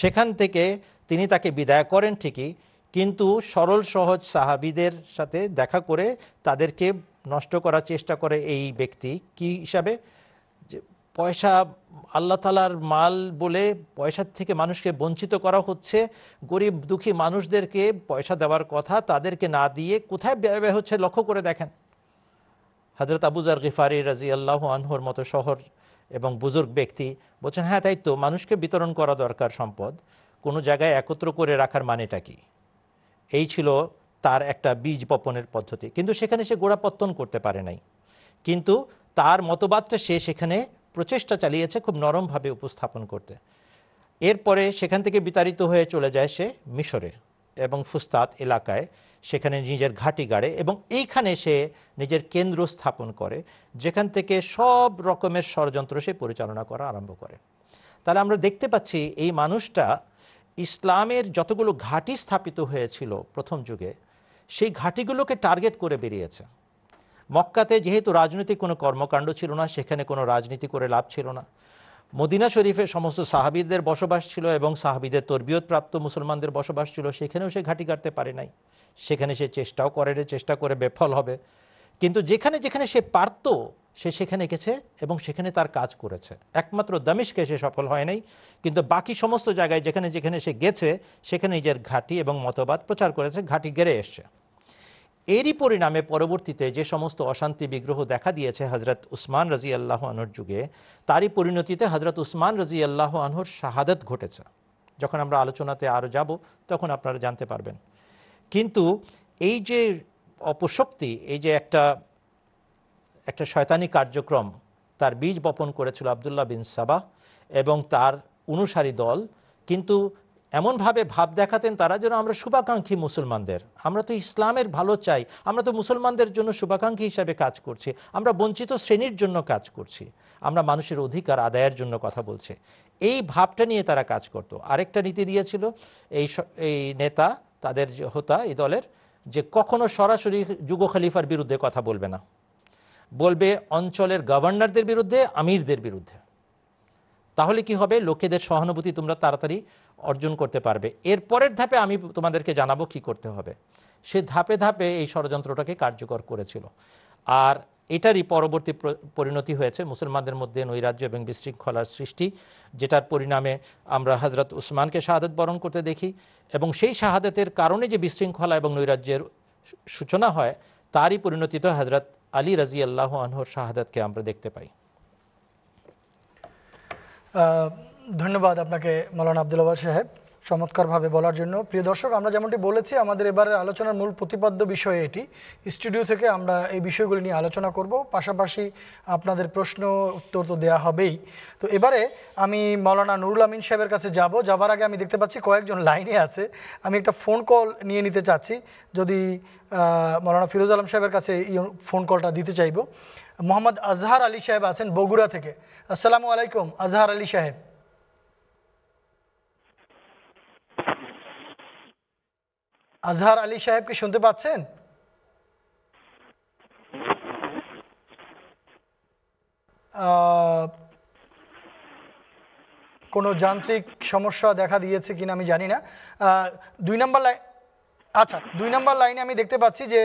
সেখান থেকে তিনি তাকে বিদায় করেন ঠিকই কিন্তু সরল সহজ সাহাবিদের সাথে দেখা করে তাদেরকে নষ্ট করার চেষ্টা করে এই ব্যক্তি কি হিসাবে যে পয়সা আল্লাহ তালার মাল বলে পয়সার থেকে মানুষকে বঞ্চিত করা হচ্ছে গরিব দুঃখী মানুষদেরকে পয়সা দেওয়ার কথা তাদেরকে না দিয়ে কোথায় ব্যয় হচ্ছে লক্ষ্য করে দেখেন হজরত আবুজার গিফারি রাজি আল্লাহ আনহর মতো শহর এবং বুজুর্গ ব্যক্তি বলছেন হ্যাঁ তাই তো মানুষকে বিতরণ করা দরকার সম্পদ কোনো জায়গায় একত্র করে রাখার মানেটা কী এই ছিল তার একটা বীজ বপনের পদ্ধতি কিন্তু সেখানে সে গোড়াপত্তন করতে পারে নাই কিন্তু তার মতবাদটা সে সেখানে প্রচেষ্টা চালিয়েছে খুব নরমভাবে উপস্থাপন করতে এরপরে সেখান থেকে বিতাড়িত হয়ে চলে যায় সে মিশরে এবং ফুস্তাদ এলাকায় সেখানে নিজের ঘাঁটি গাড়ে এবং এইখানে সে নিজের কেন্দ্র স্থাপন করে যেখান থেকে সব রকমের ষড়যন্ত্র সে পরিচালনা করা আরম্ভ করে তাহলে আমরা দেখতে পাচ্ছি এই মানুষটা ইসলামের যতগুলো ঘাঁটি স্থাপিত হয়েছিল প্রথম যুগে সেই ঘাঁটিগুলোকে টার্গেট করে বেরিয়েছে মক্কাতে যেহেতু রাজনৈতিক কোনো কর্মকাণ্ড ছিল না সেখানে কোনো রাজনীতি করে লাভ ছিল না মদিনা শরীফে সমস্ত সাহাবিদের বসবাস ছিল এবং সাহাবিদের প্রাপ্ত মুসলমানদের বসবাস ছিল সেখানেও সে ঘাঁটি কাটতে পারে নাই সেখানে সে চেষ্টাও করে চেষ্টা করে বেফল হবে কিন্তু যেখানে যেখানে সে পারত সে সেখানে গেছে এবং সেখানে তার কাজ করেছে একমাত্র দামিশকে সে সফল হয় নাই কিন্তু বাকি সমস্ত জায়গায় যেখানে যেখানে সে গেছে সেখানে নিজের ঘাঁটি এবং মতবাদ প্রচার করেছে ঘাঁটি গেড়ে এসছে এরই পরিণামে পরবর্তীতে যে সমস্ত অশান্তি বিগ্রহ দেখা দিয়েছে হজরত উসমান রাজি আল্লাহ আনহর যুগে তারই পরিণতিতে হজরত উসমান রাজি আল্লাহ আনহর শাহাদত ঘটেছে যখন আমরা আলোচনাতে আরও যাব তখন আপনারা জানতে পারবেন কিন্তু এই যে অপশক্তি এই যে একটা একটা শয়তানি কার্যক্রম তার বীজ বপন করেছিল আবদুল্লাহ বিন সাবাহ এবং তার অনুসারী দল কিন্তু এমনভাবে ভাব দেখাতেন তারা যেন আমরা শুভাকাঙ্ক্ষী মুসলমানদের আমরা তো ইসলামের ভালো চাই আমরা তো মুসলমানদের জন্য শুভাকাঙ্ক্ষী হিসাবে কাজ করছি আমরা বঞ্চিত শ্রেণীর জন্য কাজ করছি আমরা মানুষের অধিকার আদায়ের জন্য কথা বলছি এই ভাবটা নিয়ে তারা কাজ করত আরেকটা নীতি দিয়েছিল এই এই নেতা তাদের যে হোতা এই দলের যে কখনো সরাসরি যুগ খলিফার বিরুদ্ধে কথা বলবে না বলবে অঞ্চলের গভর্নরদের বিরুদ্ধে আমিরদের বিরুদ্ধে তাহলে কি হবে লোকেদের সহানুভূতি তোমরা তাড়াতাড়ি অর্জন করতে পারবে এর পরের ধাপে আমি তোমাদেরকে জানাবো কি করতে হবে সে ধাপে ধাপে এই ষড়যন্ত্রটাকে কার্যকর করেছিল আর এটারই পরবর্তী পরিণতি হয়েছে মুসলমানদের মধ্যে নৈরাজ্য এবং বিশৃঙ্খলার সৃষ্টি যেটার পরিণামে আমরা হজরত উসমানকে শাহাদত বরণ করতে দেখি এবং সেই শাহাদতের কারণে যে বিশৃঙ্খলা এবং নৈরাজ্যের সূচনা হয় তারই পরিণতিতে হজরত আলী রাজি আল্লাহ আনহর শাহাদাতকে আমরা দেখতে পাই ধন্যবাদ আপনাকে মৌলানা আবদুল্লাবাদ সাহেব চমৎকারভাবে বলার জন্য প্রিয় দর্শক আমরা যেমনটি বলেছি আমাদের এবারে আলোচনার মূল প্রতিপাদ্য বিষয় এটি স্টুডিও থেকে আমরা এই বিষয়গুলি নিয়ে আলোচনা করব পাশাপাশি আপনাদের প্রশ্ন উত্তর তো দেওয়া হবেই তো এবারে আমি মৌলানা নুরুল আমিন সাহেবের কাছে যাব যাওয়ার আগে আমি দেখতে পাচ্ছি কয়েকজন লাইনে আছে আমি একটা ফোন কল নিয়ে নিতে চাচ্ছি যদি মৌলানা ফিরোজ আলম সাহেবের কাছে এই ফোন কলটা দিতে চাইব মোহাম্মদ আজহার আলী সাহেব আছেন বগুড়া থেকে আসসালামু আলাইকুম আজহার আলী সাহেব আজহার আলী কি শুনতে পাচ্ছেন কোনো যান্ত্রিক সমস্যা দেখা দিয়েছে কিনা আমি জানি না দুই নম্বর লাইন আচ্ছা দুই নম্বর লাইনে আমি দেখতে পাচ্ছি যে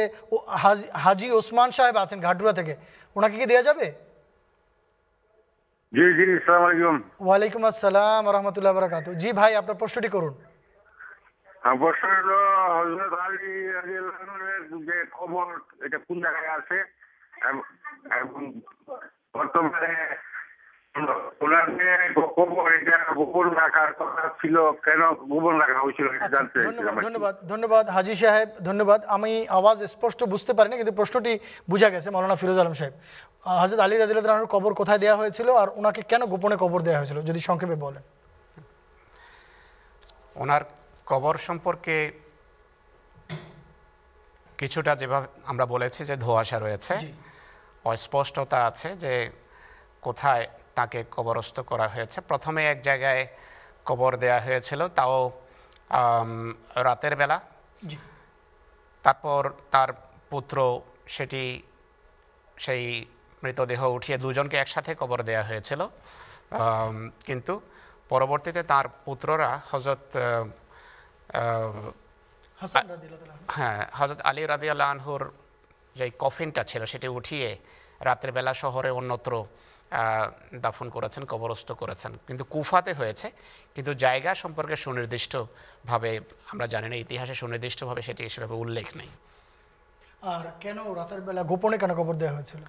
হাজি ওসমান সাহেব আছেন ঘাটুরা থেকে ওনাকে কি দেওয়া যাবে জি জি আসসালামু আলাইকুম ওয়ালাইকুম আসসালাম রহমতুল্লাহ বরাকাত জি ভাই আপনার প্রশ্নটি করুন আচ্ছা, ধন্যবাদ হাজি সাহেব ধন্যবাদ আমি আওয়াজ স্পষ্ট বুঝতে পারিনি কিন্তু প্রশ্নটি বোঝা গেছে মৌলানা ফিরোজ আলম সাহেব হাজরত আলী রাদিল্লাহর কবর কোথায় দেওয়া হয়েছিল আর ওনাকে কেন গোপনে কবর দেওয়া হয়েছিল যদি সংক্ষেপে বলেন ওনার কবর সম্পর্কে কিছুটা যেভাবে আমরা বলেছি যে ধোয়াশা রয়েছে অস্পষ্টতা আছে যে কোথায় তাকে কবরস্থ করা হয়েছে প্রথমে এক জায়গায় কবর দেয়া হয়েছিল তাও রাতের বেলা তারপর তার পুত্র সেটি সেই মৃতদেহ উঠিয়ে দুজনকে একসাথে কবর দেয়া হয়েছিল কিন্তু পরবর্তীতে তার পুত্ররা হজরত হ্যাঁ হজরত আলী রাদিয়াল আনহুর যে কফিনটা ছিল সেটি উঠিয়ে রাত্রেবেলা শহরে অন্যত্র দাফন করেছেন কবরস্থ করেছেন কিন্তু কুফাতে হয়েছে কিন্তু জায়গা সম্পর্কে সুনির্দিষ্টভাবে আমরা জানি না ইতিহাসে সুনির্দিষ্টভাবে সেটি সেভাবে উল্লেখ নেই আর কেন রাতের বেলা গোপনে কেন কবর দেওয়া হয়েছিল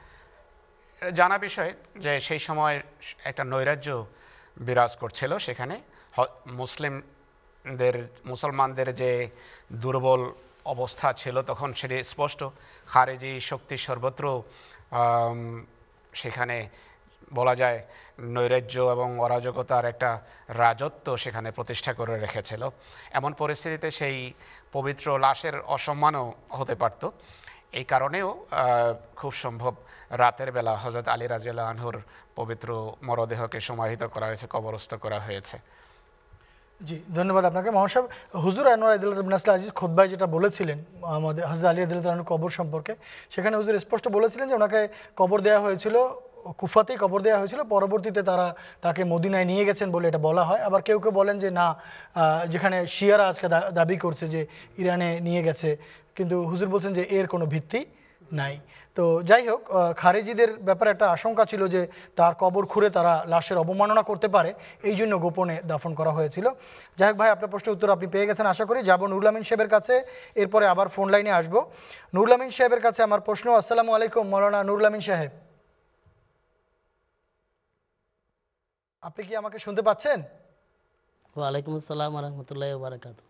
জানা বিষয় যে সেই সময় একটা নৈরাজ্য বিরাজ করছিল সেখানে মুসলিম দের মুসলমানদের যে দুর্বল অবস্থা ছিল তখন সেটি স্পষ্ট খারেজি শক্তি সর্বত্র সেখানে বলা যায় নৈরাজ্য এবং অরাজকতার একটা রাজত্ব সেখানে প্রতিষ্ঠা করে রেখেছিল এমন পরিস্থিতিতে সেই পবিত্র লাশের অসম্মানও হতে পারত এই কারণেও খুব সম্ভব রাতের বেলা হজরত আলী রাজিয়াল আনহুর পবিত্র মরদেহকে সমাহিত করা হয়েছে কবরস্থ করা হয়েছে জি ধন্যবাদ আপনাকে মহাসাব হুজুর আনোয়ার আদিল নাসলা আজিজ খোদ্ভাই যেটা বলেছিলেন আমাদের হাজরা আলী আদিল কবর সম্পর্কে সেখানে হুজুর স্পষ্ট বলেছিলেন যে ওনাকে কবর দেওয়া হয়েছিল কুফাতেই কবর দেওয়া হয়েছিল পরবর্তীতে তারা তাকে মদিনায় নিয়ে গেছেন বলে এটা বলা হয় আবার কেউ কেউ বলেন যে না যেখানে শিয়ারা আজকে দাবি করছে যে ইরানে নিয়ে গেছে কিন্তু হুজুর বলছেন যে এর কোনো ভিত্তি নাই তো যাই হোক খারেজিদের ব্যাপারে একটা আশঙ্কা ছিল যে তার কবর খুঁড়ে তারা লাশের অবমাননা করতে পারে এই জন্য গোপনে দাফন করা হয়েছিল যাই হোক ভাই আপনার প্রশ্নের উত্তর আপনি পেয়ে গেছেন আশা করি যাব নুরুলামিন সাহেবের কাছে এরপরে আবার ফোন লাইনে আসবো নুরুলামিন সাহেবের কাছে আমার প্রশ্ন আসসালামু আলাইকুম মৌলানা নুরুলামিন সাহেব আপনি কি আমাকে শুনতে পাচ্ছেন ওয়ালাইকুম আসসালাম রহমতুল্লাহ বারাকাতু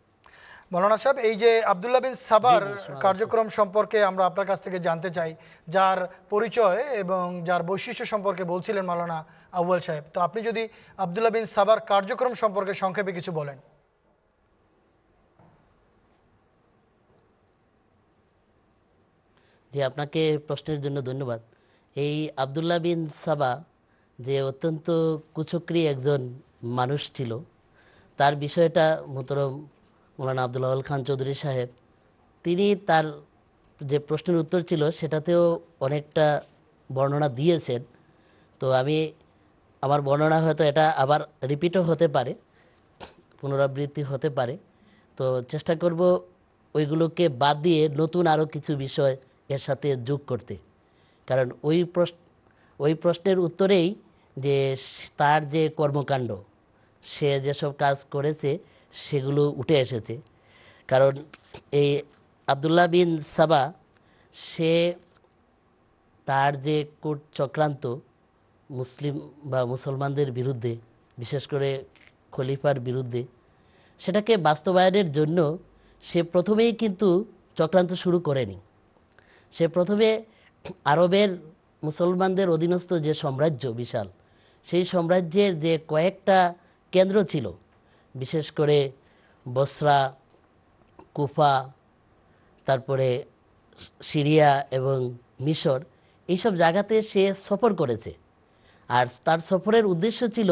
মৌলানা সাহেব এই যে আবদুল্লা বিন সাবার কার্যক্রম সম্পর্কে আমরা আপনার কাছ থেকে জানতে চাই যার পরিচয় এবং যার বৈশিষ্ট্য সম্পর্কে বলছিলেন মৌলানা আউ্বাল সাহেব তো আপনি যদি আবদুল্লা বিন সাবার কার্যক্রম সম্পর্কে সংক্ষেপে কিছু বলেন যে আপনাকে প্রশ্নের জন্য ধন্যবাদ এই আবদুল্লা বিন সাবা যে অত্যন্ত কুচক্রি একজন মানুষ ছিল তার বিষয়টা মোতরম মৌলানা আবদুল্লাহ খান চৌধুরী সাহেব তিনি তার যে প্রশ্নের উত্তর ছিল সেটাতেও অনেকটা বর্ণনা দিয়েছেন তো আমি আমার বর্ণনা হয়তো এটা আবার রিপিটও হতে পারে পুনরাবৃত্তি হতে পারে তো চেষ্টা করব ওইগুলোকে বাদ দিয়ে নতুন আরও কিছু বিষয় এর সাথে যোগ করতে কারণ ওই প্রশ্ন ওই প্রশ্নের উত্তরেই যে তার যে কর্মকাণ্ড সে যেসব কাজ করেছে সেগুলো উঠে এসেছে কারণ এই আবদুল্লাহ বিন সাবা সে তার যে কোট চক্রান্ত মুসলিম বা মুসলমানদের বিরুদ্ধে বিশেষ করে খলিফার বিরুদ্ধে সেটাকে বাস্তবায়নের জন্য সে প্রথমেই কিন্তু চক্রান্ত শুরু করেনি সে প্রথমে আরবের মুসলমানদের অধীনস্থ যে সাম্রাজ্য বিশাল সেই সাম্রাজ্যের যে কয়েকটা কেন্দ্র ছিল বিশেষ করে বসরা কুফা তারপরে সিরিয়া এবং মিশর এইসব জায়গাতে সে সফর করেছে আর তার সফরের উদ্দেশ্য ছিল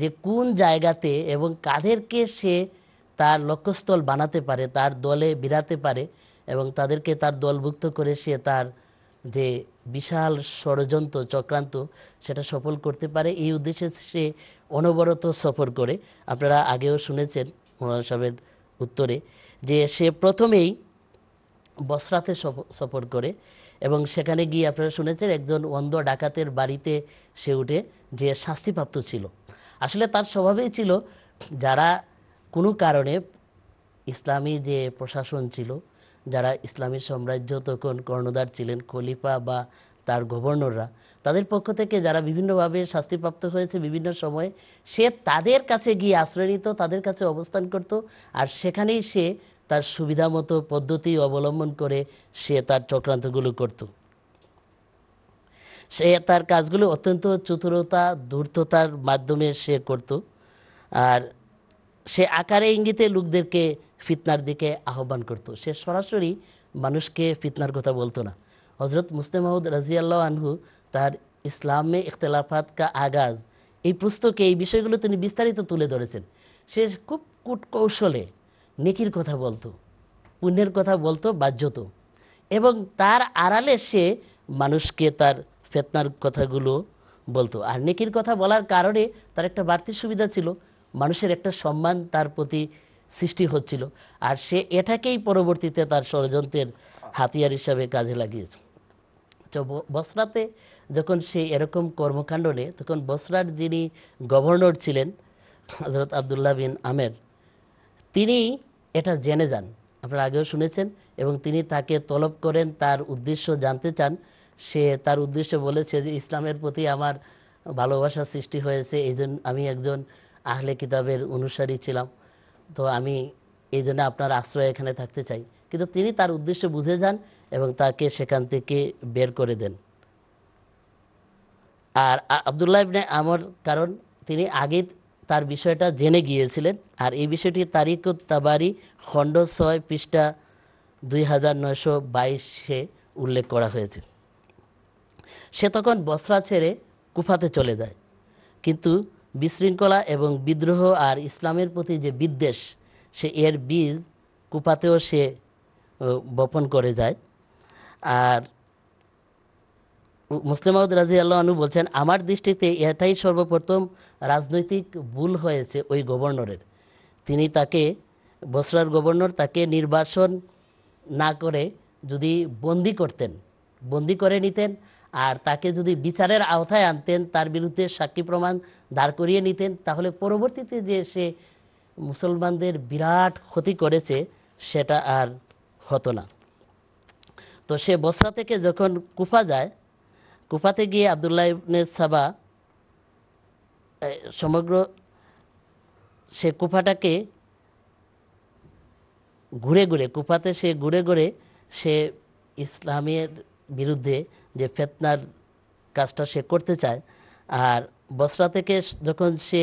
যে কোন জায়গাতে এবং কাদেরকে সে তার লক্ষ্যস্থল বানাতে পারে তার দলে বিড়াতে পারে এবং তাদেরকে তার দলভুক্ত করে সে তার যে বিশাল ষড়যন্ত্র চক্রান্ত সেটা সফল করতে পারে এই উদ্দেশ্যে সে অনবরত সফর করে আপনারা আগেও শুনেছেন মোলানা সাহেবের উত্তরে যে সে প্রথমেই বসরাতে সফর করে এবং সেখানে গিয়ে আপনারা শুনেছেন একজন অন্ধ ডাকাতের বাড়িতে সে উঠে যে শাস্তিপ্রাপ্ত ছিল আসলে তার স্বভাবেই ছিল যারা কোনো কারণে ইসলামী যে প্রশাসন ছিল যারা ইসলামী সাম্রাজ্য তখন কর্ণধার ছিলেন খলিফা বা তার গভর্নররা তাদের পক্ষ থেকে যারা বিভিন্নভাবে শাস্তিপ্রাপ্ত হয়েছে বিভিন্ন সময়ে সে তাদের কাছে গিয়ে আশ্রয় নিত তাদের কাছে অবস্থান করত আর সেখানেই সে তার সুবিধামতো পদ্ধতি অবলম্বন করে সে তার চক্রান্তগুলো করত সে তার কাজগুলো অত্যন্ত চতুরতা দূরততার মাধ্যমে সে করত আর সে আকারে ইঙ্গিতে লোকদেরকে ফিতনার দিকে আহ্বান করত সে সরাসরি মানুষকে ফিতনার কথা বলতো না হজরত মাহমুদ রাজিয়াল্লাহ আনহু তার ইসলামে ইখতলাফাত কা আগাজ এই পুস্তকে এই বিষয়গুলো তিনি বিস্তারিত তুলে ধরেছেন সে খুব কুটকৌশলে নেকির কথা বলতো পুণ্যের কথা বলতো বাহ্যত এবং তার আড়ালে সে মানুষকে তার ফেতনার কথাগুলো বলতো আর নেকির কথা বলার কারণে তার একটা বাড়তি সুবিধা ছিল মানুষের একটা সম্মান তার প্রতি সৃষ্টি হচ্ছিল আর সে এটাকেই পরবর্তীতে তার ষড়যন্ত্রের হাতিয়ার হিসাবে কাজে লাগিয়েছে তো বসরাতে যখন সেই এরকম কর্মকাণ্ড নেয় তখন বসরার যিনি গভর্নর ছিলেন হজরত আবদুল্লাহ বিন আমের তিনি এটা জেনে যান আপনারা আগেও শুনেছেন এবং তিনি তাকে তলব করেন তার উদ্দেশ্য জানতে চান সে তার উদ্দেশ্য বলেছে যে ইসলামের প্রতি আমার ভালোবাসা সৃষ্টি হয়েছে এই আমি একজন আহলে কিতাবের অনুসারী ছিলাম তো আমি এই জন্য আপনার আশ্রয় এখানে থাকতে চাই কিন্তু তিনি তার উদ্দেশ্য বুঝে যান এবং তাকে সেখান থেকে বের করে দেন আর আবদুল্লাহ ইবনে আমর কারণ তিনি আগে তার বিষয়টা জেনে গিয়েছিলেন আর এই বিষয়টি তারিকুত তাবারি খণ্ড ছয় পৃষ্ঠা দুই হাজার নয়শো বাইশে উল্লেখ করা হয়েছে সে তখন বসরা ছেড়ে কুফাতে চলে যায় কিন্তু বিশৃঙ্খলা এবং বিদ্রোহ আর ইসলামের প্রতি যে বিদ্বেষ সে এর বীজ কুপাতেও সে বপন করে যায় আর মুসলিমাউদ রাজি আল্লাহ আনু বলছেন আমার দৃষ্টিতে এটাই সর্বপ্রথম রাজনৈতিক ভুল হয়েছে ওই গভর্নরের তিনি তাকে বসরার গভর্নর তাকে নির্বাসন না করে যদি বন্দি করতেন বন্দি করে নিতেন আর তাকে যদি বিচারের আওতায় আনতেন তার বিরুদ্ধে সাক্ষী প্রমাণ দাঁড় করিয়ে নিতেন তাহলে পরবর্তীতে যে সে মুসলমানদের বিরাট ক্ষতি করেছে সেটা আর হতো না তো সে বসরা থেকে যখন কুফা যায় কুফাতে গিয়ে আবদুল্লাহ ইবনে সাবা সমগ্র সে কুফাটাকে ঘুরে ঘুরে কুফাতে সে ঘুরে ঘুরে সে ইসলামের বিরুদ্ধে যে ফেতনার কাজটা সে করতে চায় আর বসরা থেকে যখন সে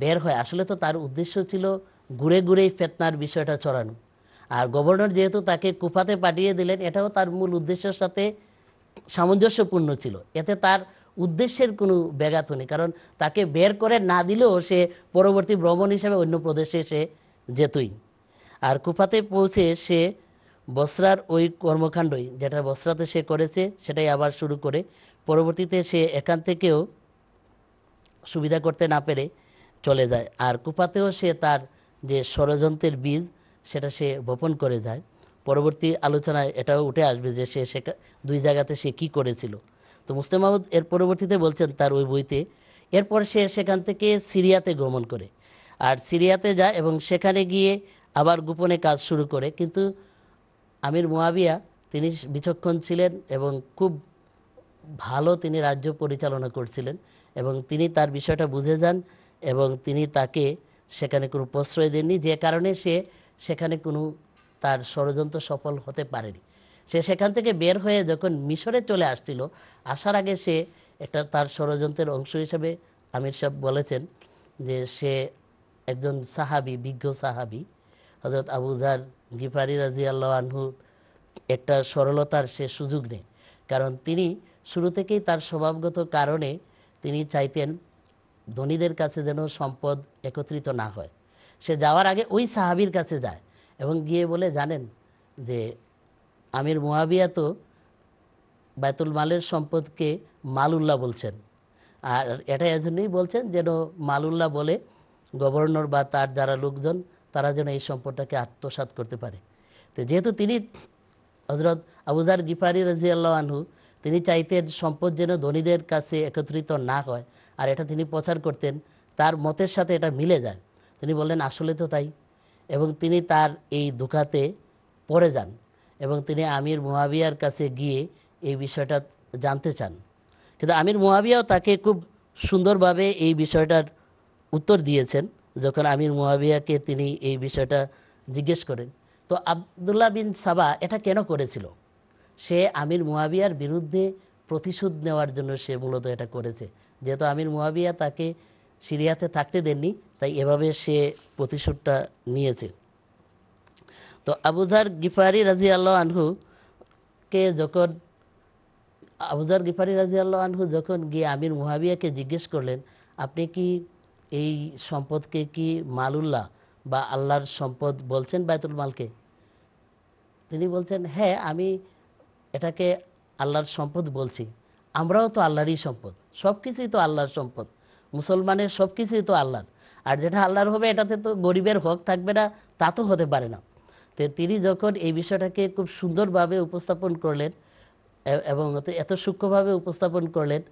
বের হয় আসলে তো তার উদ্দেশ্য ছিল ঘুরে ঘুরেই ফেতনার বিষয়টা চড়ানো আর গভর্নর যেহেতু তাকে কুফাতে পাঠিয়ে দিলেন এটাও তার মূল উদ্দেশ্যের সাথে সামঞ্জস্যপূর্ণ ছিল এতে তার উদ্দেশ্যের কোনো ব্যাঘাত নেই কারণ তাকে বের করে না দিলেও সে পরবর্তী ভ্রমণ হিসাবে অন্য প্রদেশে সে যেতই আর কুফাতে পৌঁছে সে বসরার ওই কর্মকাণ্ডই যেটা বসরাতে সে করেছে সেটাই আবার শুরু করে পরবর্তীতে সে এখান থেকেও সুবিধা করতে না পেরে চলে যায় আর কুপাতেও সে তার যে ষড়যন্ত্রের বীজ সেটা সে বপন করে যায় পরবর্তী আলোচনায় এটাও উঠে আসবে যে সে দুই জায়গাতে সে কি করেছিল তো মুস্তে মাহমুদ এর পরবর্তীতে বলছেন তার ওই বইতে এরপর সে সেখান থেকে সিরিয়াতে গমন করে আর সিরিয়াতে যায় এবং সেখানে গিয়ে আবার গোপনে কাজ শুরু করে কিন্তু আমির মোয়াবিয়া তিনি বিচক্ষণ ছিলেন এবং খুব ভালো তিনি রাজ্য পরিচালনা করছিলেন এবং তিনি তার বিষয়টা বুঝে যান এবং তিনি তাকে সেখানে কোনো প্রশ্রয় দেননি যে কারণে সে সেখানে কোনো তার ষড়যন্ত্র সফল হতে পারেনি সে সেখান থেকে বের হয়ে যখন মিশরে চলে আসছিল আসার আগে সে এটা তার ষড়যন্ত্রের অংশ হিসাবে আমির সাহেব বলেছেন যে সে একজন সাহাবি বিজ্ঞ সাহাবি হজরত আবুজার গিফারি রাজি আল্লাহ আনহু একটা সরলতার সে সুযোগ নেই কারণ তিনি শুরু থেকেই তার স্বভাবগত কারণে তিনি চাইতেন ধনীদের কাছে যেন সম্পদ একত্রিত না হয় সে যাওয়ার আগে ওই সাহাবির কাছে যায় এবং গিয়ে বলে জানেন যে আমির মুহাবিয়া তো বায়তুল মালের সম্পদকে মালুল্লাহ বলছেন আর এটা এজন্যই বলছেন যেন মালুল্লাহ বলে গভর্নর বা তার যারা লোকজন তারা যেন এই সম্পদটাকে আত্মসাত করতে পারে তো যেহেতু তিনি হজরত আবুজার গিফারি রাজিয়াল আনহু তিনি চাইতেন সম্পদ যেন ধনীদের কাছে একত্রিত না হয় আর এটা তিনি প্রচার করতেন তার মতের সাথে এটা মিলে যায় তিনি বললেন আসলে তো তাই এবং তিনি তার এই দুখাতে পড়ে যান এবং তিনি আমির মুহাবিয়ার কাছে গিয়ে এই বিষয়টা জানতে চান কিন্তু আমির মুহাবিয়াও তাকে খুব সুন্দরভাবে এই বিষয়টার উত্তর দিয়েছেন যখন আমির মুহাবিয়াকে তিনি এই বিষয়টা জিজ্ঞেস করেন তো আবদুল্লাহ বিন সাবা এটা কেন করেছিল সে আমির মুহাবিয়ার বিরুদ্ধে প্রতিশোধ নেওয়ার জন্য সে মূলত এটা করেছে যেহেতু আমির মুহাবিয়া তাকে সিরিয়াতে থাকতে দেননি তাই এভাবে সে প্রতিশোধটা নিয়েছে তো আবুজার গিফারি রাজি আল্লাহ আনহু কে যখন আবুজার গিফারি রাজি আল্লাহ আনহু যখন গিয়ে আমির মুহাবিয়াকে জিজ্ঞেস করলেন আপনি কি এই সম্পদকে কি মালুল্লাহ বা আল্লাহর সম্পদ বলছেন বায়তুল মালকে তিনি বলছেন হ্যাঁ আমি এটাকে আল্লাহর সম্পদ বলছি আমরাও তো আল্লাহরই সম্পদ সব কিছুই তো আল্লাহর সম্পদ মুসলমানের সব কিছুই তো আল্লাহর আর যেটা আল্লাহর হবে এটাতে তো গরিবের হক থাকবে না তা তো হতে পারে না তো তিনি যখন এই বিষয়টাকে খুব সুন্দরভাবে উপস্থাপন করলেন এবং এত সূক্ষ্মভাবে উপস্থাপন করলেন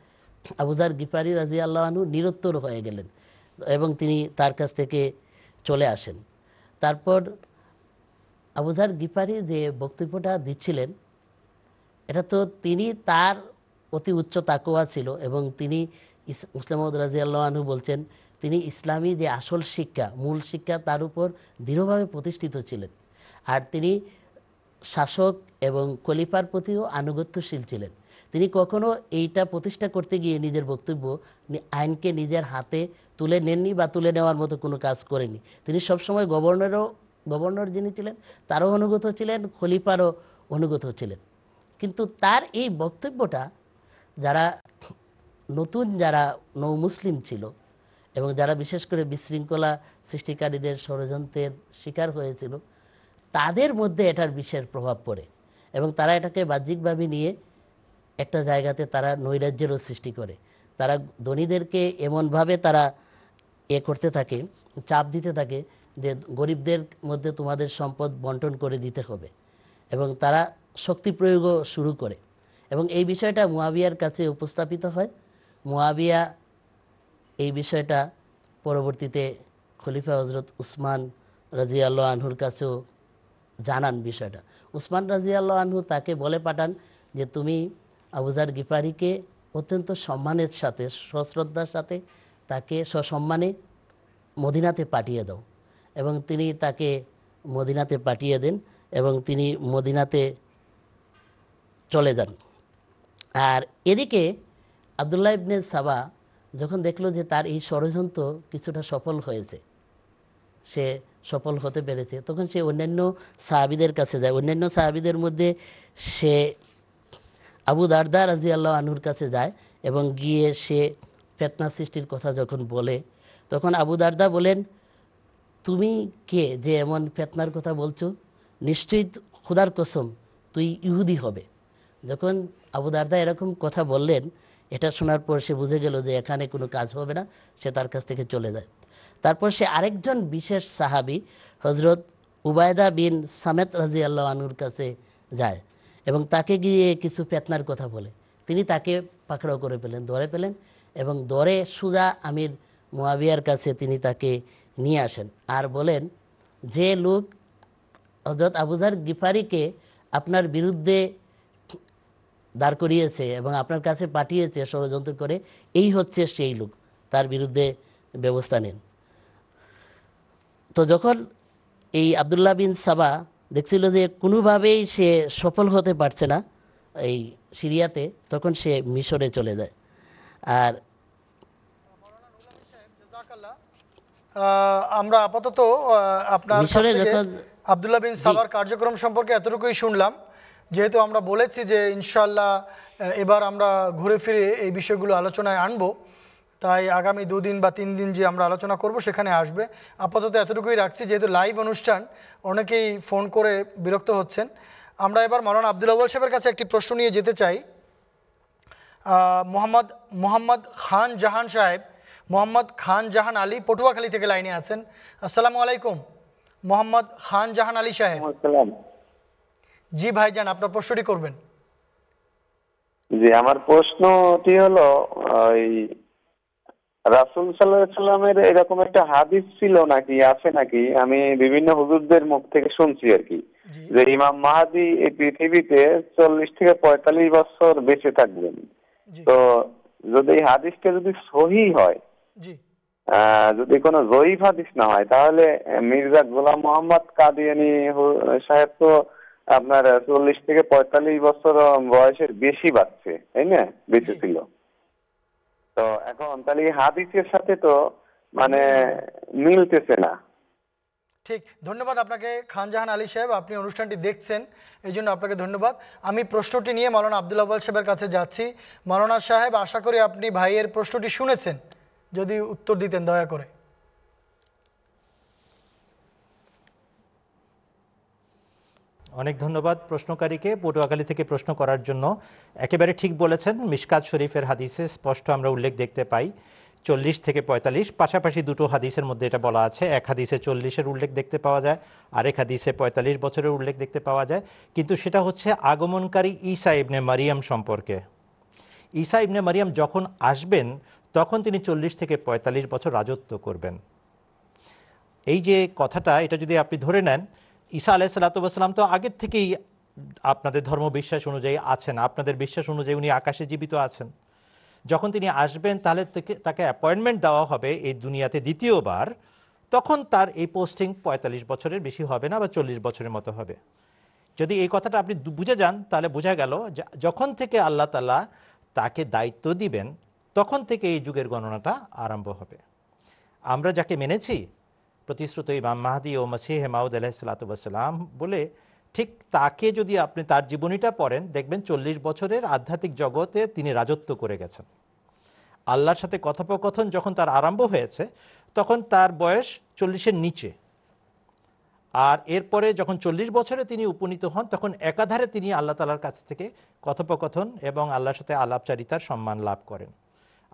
আবুজার গিফারি রাজি আল্লাহানু নিরত্তর হয়ে গেলেন এবং তিনি তার কাছ থেকে চলে আসেন তারপর আবুজার গিফারি যে বক্তব্যটা দিচ্ছিলেন এটা তো তিনি তার অতি উচ্চ তাকোয়া ছিল এবং তিনি ইসলামদ মুসলামদ রাজিয়াল্লাহ বলছেন তিনি ইসলামী যে আসল শিক্ষা মূল শিক্ষা তার উপর দৃঢ়ভাবে প্রতিষ্ঠিত ছিলেন আর তিনি শাসক এবং খলিফার প্রতিও আনুগত্যশীল ছিলেন তিনি কখনো এইটা প্রতিষ্ঠা করতে গিয়ে নিজের বক্তব্য আইনকে নিজের হাতে তুলে নেননি বা তুলে নেওয়ার মতো কোনো কাজ করেনি তিনি সবসময় গভর্নরও গভর্নর যিনি ছিলেন তারও অনুগত ছিলেন খলিফারও অনুগত ছিলেন কিন্তু তার এই বক্তব্যটা যারা নতুন যারা নৌ মুসলিম ছিল এবং যারা বিশেষ করে বিশৃঙ্খলা সৃষ্টিকারীদের ষড়যন্ত্রের শিকার হয়েছিল তাদের মধ্যে এটার বিশেষ প্রভাব পড়ে এবং তারা এটাকে বাহ্যিকভাবে নিয়ে একটা জায়গাতে তারা নৈরাজ্যেরও সৃষ্টি করে তারা ধনীদেরকে এমনভাবে তারা এ করতে থাকে চাপ দিতে থাকে যে গরিবদের মধ্যে তোমাদের সম্পদ বন্টন করে দিতে হবে এবং তারা শক্তি প্রয়োগও শুরু করে এবং এই বিষয়টা মুয়াবিয়ার কাছে উপস্থাপিত হয় মুয়াবিয়া এই বিষয়টা পরবর্তীতে খলিফা হজরত উসমান রাজি আনহুর কাছেও জানান বিষয়টা উসমান রাজি আনহু তাকে বলে পাঠান যে তুমি আবুজার গিফারিকে অত্যন্ত সম্মানের সাথে সশ্রদ্ধার সাথে তাকে সসম্মানে মদিনাতে পাঠিয়ে দাও এবং তিনি তাকে মদিনাতে পাঠিয়ে দেন এবং তিনি মদিনাতে চলে যান আর এদিকে আবদুল্লাহ ইবনে সাবা যখন দেখলো যে তার এই ষড়যন্ত্র কিছুটা সফল হয়েছে সে সফল হতে পেরেছে তখন সে অন্যান্য সাহাবিদের কাছে যায় অন্যান্য সাহাবিদের মধ্যে সে আবু দারদা রাজি আল্লাহ আনহুর কাছে যায় এবং গিয়ে সে ফেতনা সৃষ্টির কথা যখন বলে তখন আবু দারদা বলেন তুমি কে যে এমন ফেতনার কথা বলছো নিশ্চয়ই খুদার কসম তুই ইহুদি হবে যখন আবু দারদা এরকম কথা বললেন এটা শোনার পর সে বুঝে গেল যে এখানে কোনো কাজ হবে না সে তার কাছ থেকে চলে যায় তারপর সে আরেকজন বিশেষ সাহাবি হজরত উবায়দা বিন সামেত রাজি আল্লাহ আনুর কাছে যায় এবং তাকে গিয়ে কিছু পেতনার কথা বলে তিনি তাকে পাকড়াও করে পেলেন ধরে পেলেন এবং দরে সুজা আমির মোয়াবিয়ার কাছে তিনি তাকে নিয়ে আসেন আর বলেন যে লোক হজরত আবুজার গিফারিকে আপনার বিরুদ্ধে দাঁড় করিয়েছে এবং আপনার কাছে পাঠিয়েছে ষড়যন্ত্র করে এই হচ্ছে সেই লোক তার বিরুদ্ধে ব্যবস্থা নেন তো যখন এই আবদুল্লাহ বিন সাবা দেখছিল যে কোনোভাবেই সে সফল হতে পারছে না এই সিরিয়াতে তখন সে মিশরে চলে যায় আর আমরা আপাতত আপনার আবদুল্লাহ বিন সাবার কার্যক্রম সম্পর্কে এতটুকুই শুনলাম যেহেতু আমরা বলেছি যে ইনশাল্লাহ এবার আমরা ঘুরে ফিরে এই বিষয়গুলো আলোচনায় আনব তাই আগামী দুদিন বা তিন দিন যে আমরা আলোচনা করব সেখানে আসবে আপাতত এতটুকুই রাখছি যেহেতু লাইভ অনুষ্ঠান অনেকেই ফোন করে বিরক্ত হচ্ছেন আমরা এবার মৌলানা আব্দুল আবুল সাহেবের কাছে একটি প্রশ্ন নিয়ে যেতে চাই মোহাম্মদ মোহাম্মদ খান জাহান সাহেব মোহাম্মদ খান জাহান আলী পটুয়াখালী থেকে লাইনে আছেন আসসালামু আলাইকুম মোহাম্মদ খান জাহান আলী সাহেব জি ভাই যান আপনার প্রশ্নটি করবেন জি আমার প্রশ্নটি হলো ওই রাসুল সাল্লামের এরকম একটা হাদিস ছিল নাকি আছে নাকি আমি বিভিন্ন হুজুরদের মুখ থেকে শুনছি আর কি যে ইমাম মাহাদি এই পৃথিবীতে চল্লিশ থেকে পঁয়তাল্লিশ বছর বেঁচে থাকবেন তো যদি এই হাদিসটা যদি সহি হয় যদি কোনো জয়ীফ হাদিস না হয় তাহলে মির্জা গোলাম মোহাম্মদ কাদিয়ানি সাহেব তো আপনার চল্লিশ থেকে পঁয়তাল্লিশ বছর বয়সের বেশি বাড়ছে তাই না বেঁচে ছিল তো এখন তাহলে হাদিসের সাথে তো মানে মিলতেছে না ঠিক ধন্যবাদ আপনাকে খানজাহান আলী সাহেব আপনি অনুষ্ঠানটি দেখছেন এই জন্য আপনাকে ধন্যবাদ আমি প্রশ্নটি নিয়ে মৌলানা আবদুল্লাহ আব্বাল সাহেবের কাছে যাচ্ছি মৌলানা সাহেব আশা করি আপনি ভাইয়ের প্রশ্নটি শুনেছেন যদি উত্তর দিতেন দয়া করে অনেক ধন্যবাদ প্রশ্নকারীকে পটুয়াখালী থেকে প্রশ্ন করার জন্য একেবারে ঠিক বলেছেন মিসকাত শরীফের হাদিসে স্পষ্ট আমরা উল্লেখ দেখতে পাই চল্লিশ থেকে পঁয়তাল্লিশ পাশাপাশি দুটো হাদিসের মধ্যে এটা বলা আছে এক হাদিসে চল্লিশের উল্লেখ দেখতে পাওয়া যায় আরেক হাদিসে পঁয়তাল্লিশ বছরের উল্লেখ দেখতে পাওয়া যায় কিন্তু সেটা হচ্ছে আগমনকারী ইসা ইবনে মারিয়াম সম্পর্কে ইসা ইবনে মারিয়াম যখন আসবেন তখন তিনি চল্লিশ থেকে পঁয়তাল্লিশ বছর রাজত্ব করবেন এই যে কথাটা এটা যদি আপনি ধরে নেন ঈসা আলাইসালাতাম তো আগের থেকেই আপনাদের ধর্ম বিশ্বাস অনুযায়ী আছেন আপনাদের বিশ্বাস অনুযায়ী উনি আকাশে জীবিত আছেন যখন তিনি আসবেন তাহলে তাকে অ্যাপয়েন্টমেন্ট দেওয়া হবে এই দুনিয়াতে দ্বিতীয়বার তখন তার এই পোস্টিং ৪৫ বছরের বেশি হবে না বা চল্লিশ বছরের মতো হবে যদি এই কথাটা আপনি বুঝে যান তাহলে বোঝা গেল যখন থেকে আল্লাহ তালা তাকে দায়িত্ব দিবেন তখন থেকে এই যুগের গণনাটা আরম্ভ হবে আমরা যাকে মেনেছি প্রতিশ্রুত ইমাম মাহাদি ও মসিহ মাউদ আলাহিসাল্লাতুসাল্লাম বলে ঠিক তাকে যদি আপনি তার জীবনীটা পড়েন দেখবেন চল্লিশ বছরের আধ্যাত্মিক জগতে তিনি রাজত্ব করে গেছেন আল্লাহর সাথে কথোপকথন যখন তার আরম্ভ হয়েছে তখন তার বয়স চল্লিশের নিচে আর এরপরে যখন চল্লিশ বছরে তিনি উপনীত হন তখন একাধারে তিনি আল্লাহ তালার কাছ থেকে কথোপকথন এবং আল্লাহর সাথে আলাপচারিতার সম্মান লাভ করেন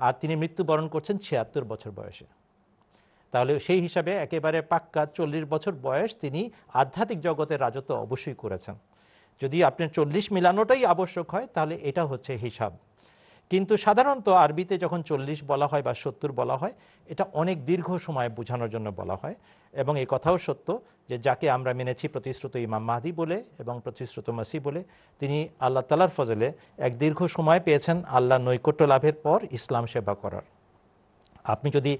আর তিনি মৃত্যুবরণ করছেন ছিয়াত্তর বছর বয়সে তাহলে সেই হিসাবে একেবারে পাক্কা চল্লিশ বছর বয়স তিনি আধ্যাত্মিক জগতে রাজত্ব অবশ্যই করেছেন যদি আপনার চল্লিশ মিলানোটাই আবশ্যক হয় তাহলে এটা হচ্ছে হিসাব কিন্তু সাধারণত আরবিতে যখন চল্লিশ বলা হয় বা সত্তর বলা হয় এটা অনেক দীর্ঘ সময় বোঝানোর জন্য বলা হয় এবং এ কথাও সত্য যে যাকে আমরা মেনেছি প্রতিশ্রুত ইমাম মাহাদি বলে এবং প্রতিশ্রুত মাসি বলে তিনি আল্লাহ তালার ফজলে এক দীর্ঘ সময় পেয়েছেন আল্লাহ নৈকট্য লাভের পর ইসলাম সেবা করার আপনি যদি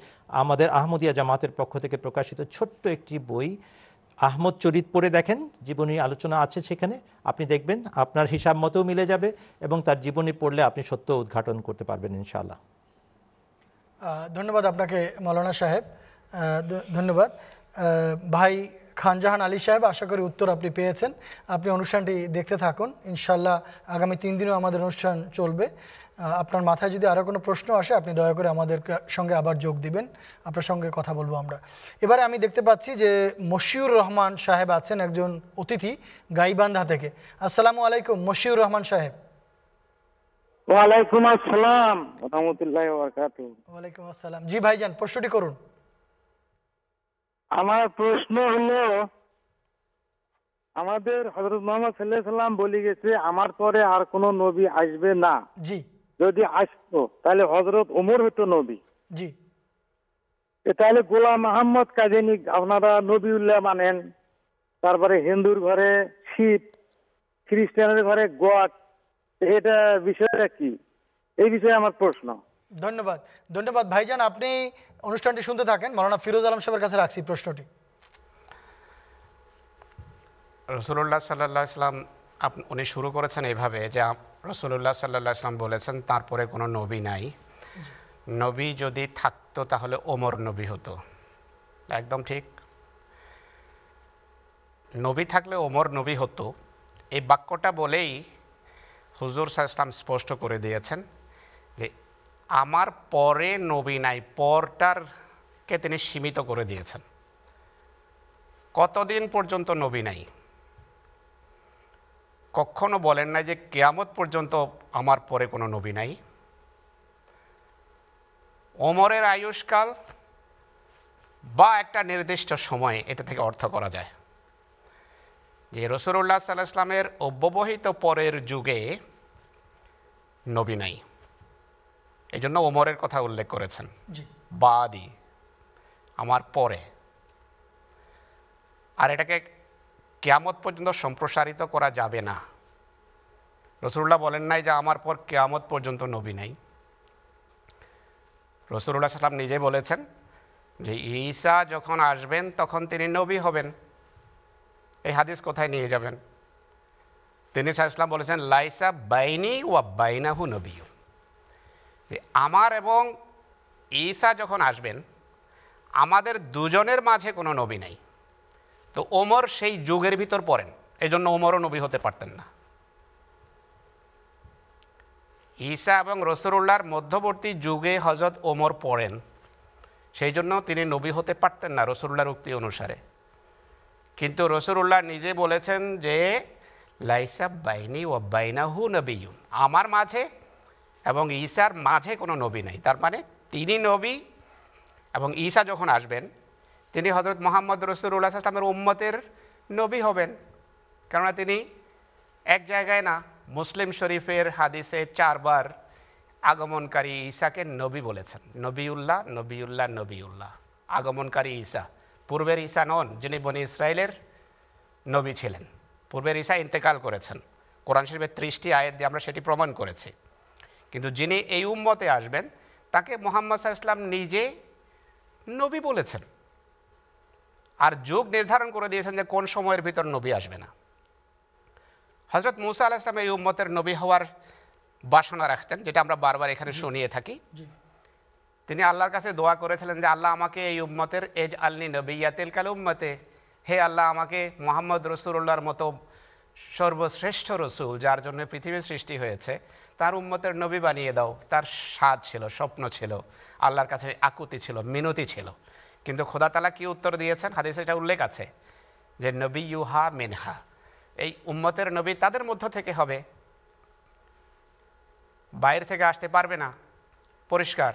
আমাদের আহমদিয়া জামাতের পক্ষ থেকে প্রকাশিত ছোট্ট একটি বই আহমদ চরিত পড়ে দেখেন জীবনী আলোচনা আছে সেখানে আপনি দেখবেন আপনার হিসাব মতেও মিলে যাবে এবং তার জীবনী পড়লে আপনি সত্য উদ্ঘাটন করতে পারবেন ইনশাআল্লাহ ধন্যবাদ আপনাকে মৌলানা সাহেব ধন্যবাদ ভাই খানজাহান আলী সাহেব আশা করি উত্তর আপনি পেয়েছেন আপনি অনুষ্ঠানটি দেখতে থাকুন ইনশাল্লাহ আগামী তিন দিনও আমাদের অনুষ্ঠান চলবে আপনার মাথায় যদি আরও কোনো প্রশ্ন আসে আপনি দয়া করে আমাদের সঙ্গে আবার যোগ দিবেন আপনার সঙ্গে কথা বলবো আমরা এবারে আমি দেখতে পাচ্ছি যে মশিউর রহমান সাহেব আছেন একজন অতিথি গাইবান্ধা থেকে আসসালামু আলাইকুম মশিউর রহমান সাহেব ওয়ালাইকুম আসসালাম রহমতুল্লাহ ওয়ালাইকুম আসসালাম জি ভাইজান প্রশ্নটি করুন আমার প্রশ্ন হলো আমাদের হজরত মোহাম্মদ সাল্লাহ সাল্লাম বলে গেছে আমার পরে আর কোনো নবী আসবে না জি যদি আসতো তাহলে হজরত ওমর হতো নবী জি তাহলে গোলাম আহম্মদ কাজেনি আপনারা নবী উল্লাহ মানেন তারপরে হিন্দুর ঘরে শিব খ্রিস্টানের ঘরে গড এটা বিষয়টা কি এই বিষয়ে আমার প্রশ্ন ধন্যবাদ ধন্যবাদ ভাইজান আপনি অনুষ্ঠানটি শুনতে থাকেন মৌলানা ফিরোজ আলম সাহেবের কাছে রাখছি প্রশ্নটি রসুল্লাহ সাল্লাহ সাল্লাম উনি শুরু করেছেন এভাবে যে রসুল্লাহ সাল্লা ইসলাম বলেছেন তারপরে কোনো নবী নাই নবী যদি থাকতো তাহলে ওমর নবী হতো একদম ঠিক নবী থাকলে ওমর নবী হতো এই বাক্যটা বলেই হুজুর সাহ ইসলাম স্পষ্ট করে দিয়েছেন যে আমার পরে নবী নাই পরটারকে তিনি সীমিত করে দিয়েছেন কতদিন পর্যন্ত নবী নাই কখনো বলেন না যে কেয়ামত পর্যন্ত আমার পরে কোনো নবী নাই অমরের আয়ুষ্কাল বা একটা নির্দিষ্ট সময় এটা থেকে অর্থ করা যায় যে রসুল্লাহ সাল্লাহ ইসলামের অব্যবহিত পরের যুগে নবী নাই এই জন্য ওমরের কথা উল্লেখ করেছেন বাদি আমার পরে আর এটাকে কেয়ামত পর্যন্ত সম্প্রসারিত করা যাবে না রসুল্লাহ বলেন নাই যে আমার পর কেয়ামত পর্যন্ত নবী নেই রসুল্লাহ সাল্লাম নিজে বলেছেন যে ঈসা যখন আসবেন তখন তিনি নবী হবেন এই হাদিস কোথায় নিয়ে যাবেন তিনি সাহা বলেছেন লাইসা বাইনি ওয়া বাইনাহু নবী আমার এবং ঈসা যখন আসবেন আমাদের দুজনের মাঝে কোনো নবী নাই তো ওমর সেই যুগের ভিতর পড়েন এই জন্য ওমরও নবী হতে পারতেন না ঈসা এবং রসুল্লাহর মধ্যবর্তী যুগে হজরত ওমর পড়েন সেই জন্য তিনি নবী হতে পারতেন না রসুল্লাহর উক্তি অনুসারে কিন্তু রসুরুল্লাহ নিজে বলেছেন যে লাইসা বাইনি ও বাইনাহু নবীন আমার মাঝে এবং ঈশার মাঝে কোনো নবী নাই তার মানে তিনি নবী এবং ঈশা যখন আসবেন তিনি হজরত মোহাম্মদ রসুল্লাহ আসলামের উম্মতের নবী হবেন কেননা তিনি এক জায়গায় না মুসলিম শরীফের হাদিসে চারবার আগমনকারী ঈসাকে নবী বলেছেন নবীউল্লাহ নবীউল্লাহ নবীউল্লাহ আগমনকারী ঈসা পূর্বের ঈসা নন যিনি বনি ইসরায়েলের নবী ছিলেন পূর্বের ঈসা ইন্তেকাল করেছেন কোরআন শরীফের ত্রিশটি আয়ের দিয়ে আমরা সেটি প্রমাণ করেছি কিন্তু যিনি এই উম্মতে আসবেন তাকে মোহাম্মদ ইসলাম নিজে নবী বলেছেন আর যোগ নির্ধারণ করে দিয়েছেন যে কোন সময়ের ভিতর নবী আসবে না হজরত মুসা আল ইসলাম এই উম্মতের নবী হওয়ার বাসনা রাখতেন যেটা আমরা বারবার এখানে শুনিয়ে থাকি তিনি আল্লাহর কাছে দোয়া করেছিলেন যে আল্লাহ আমাকে এই উম্মতের এজ আলনি নবিয়া তেলকাল উম্মতে হে আল্লাহ আমাকে মোহাম্মদ রসুল্লাহর মতো সর্বশ্রেষ্ঠ রসুল যার জন্য পৃথিবীর সৃষ্টি হয়েছে তার উম্মতের নবী বানিয়ে দাও তার স্বাদ ছিল স্বপ্ন ছিল আল্লাহর কাছে আকুতি ছিল মিনতি ছিল কিন্তু খোদা তালা কি উত্তর দিয়েছেন হাদিস এটা উল্লেখ আছে যে নবী ইউহা মিনহা এই উম্মতের নবী তাদের মধ্য থেকে হবে বাইরে থেকে আসতে পারবে না পরিষ্কার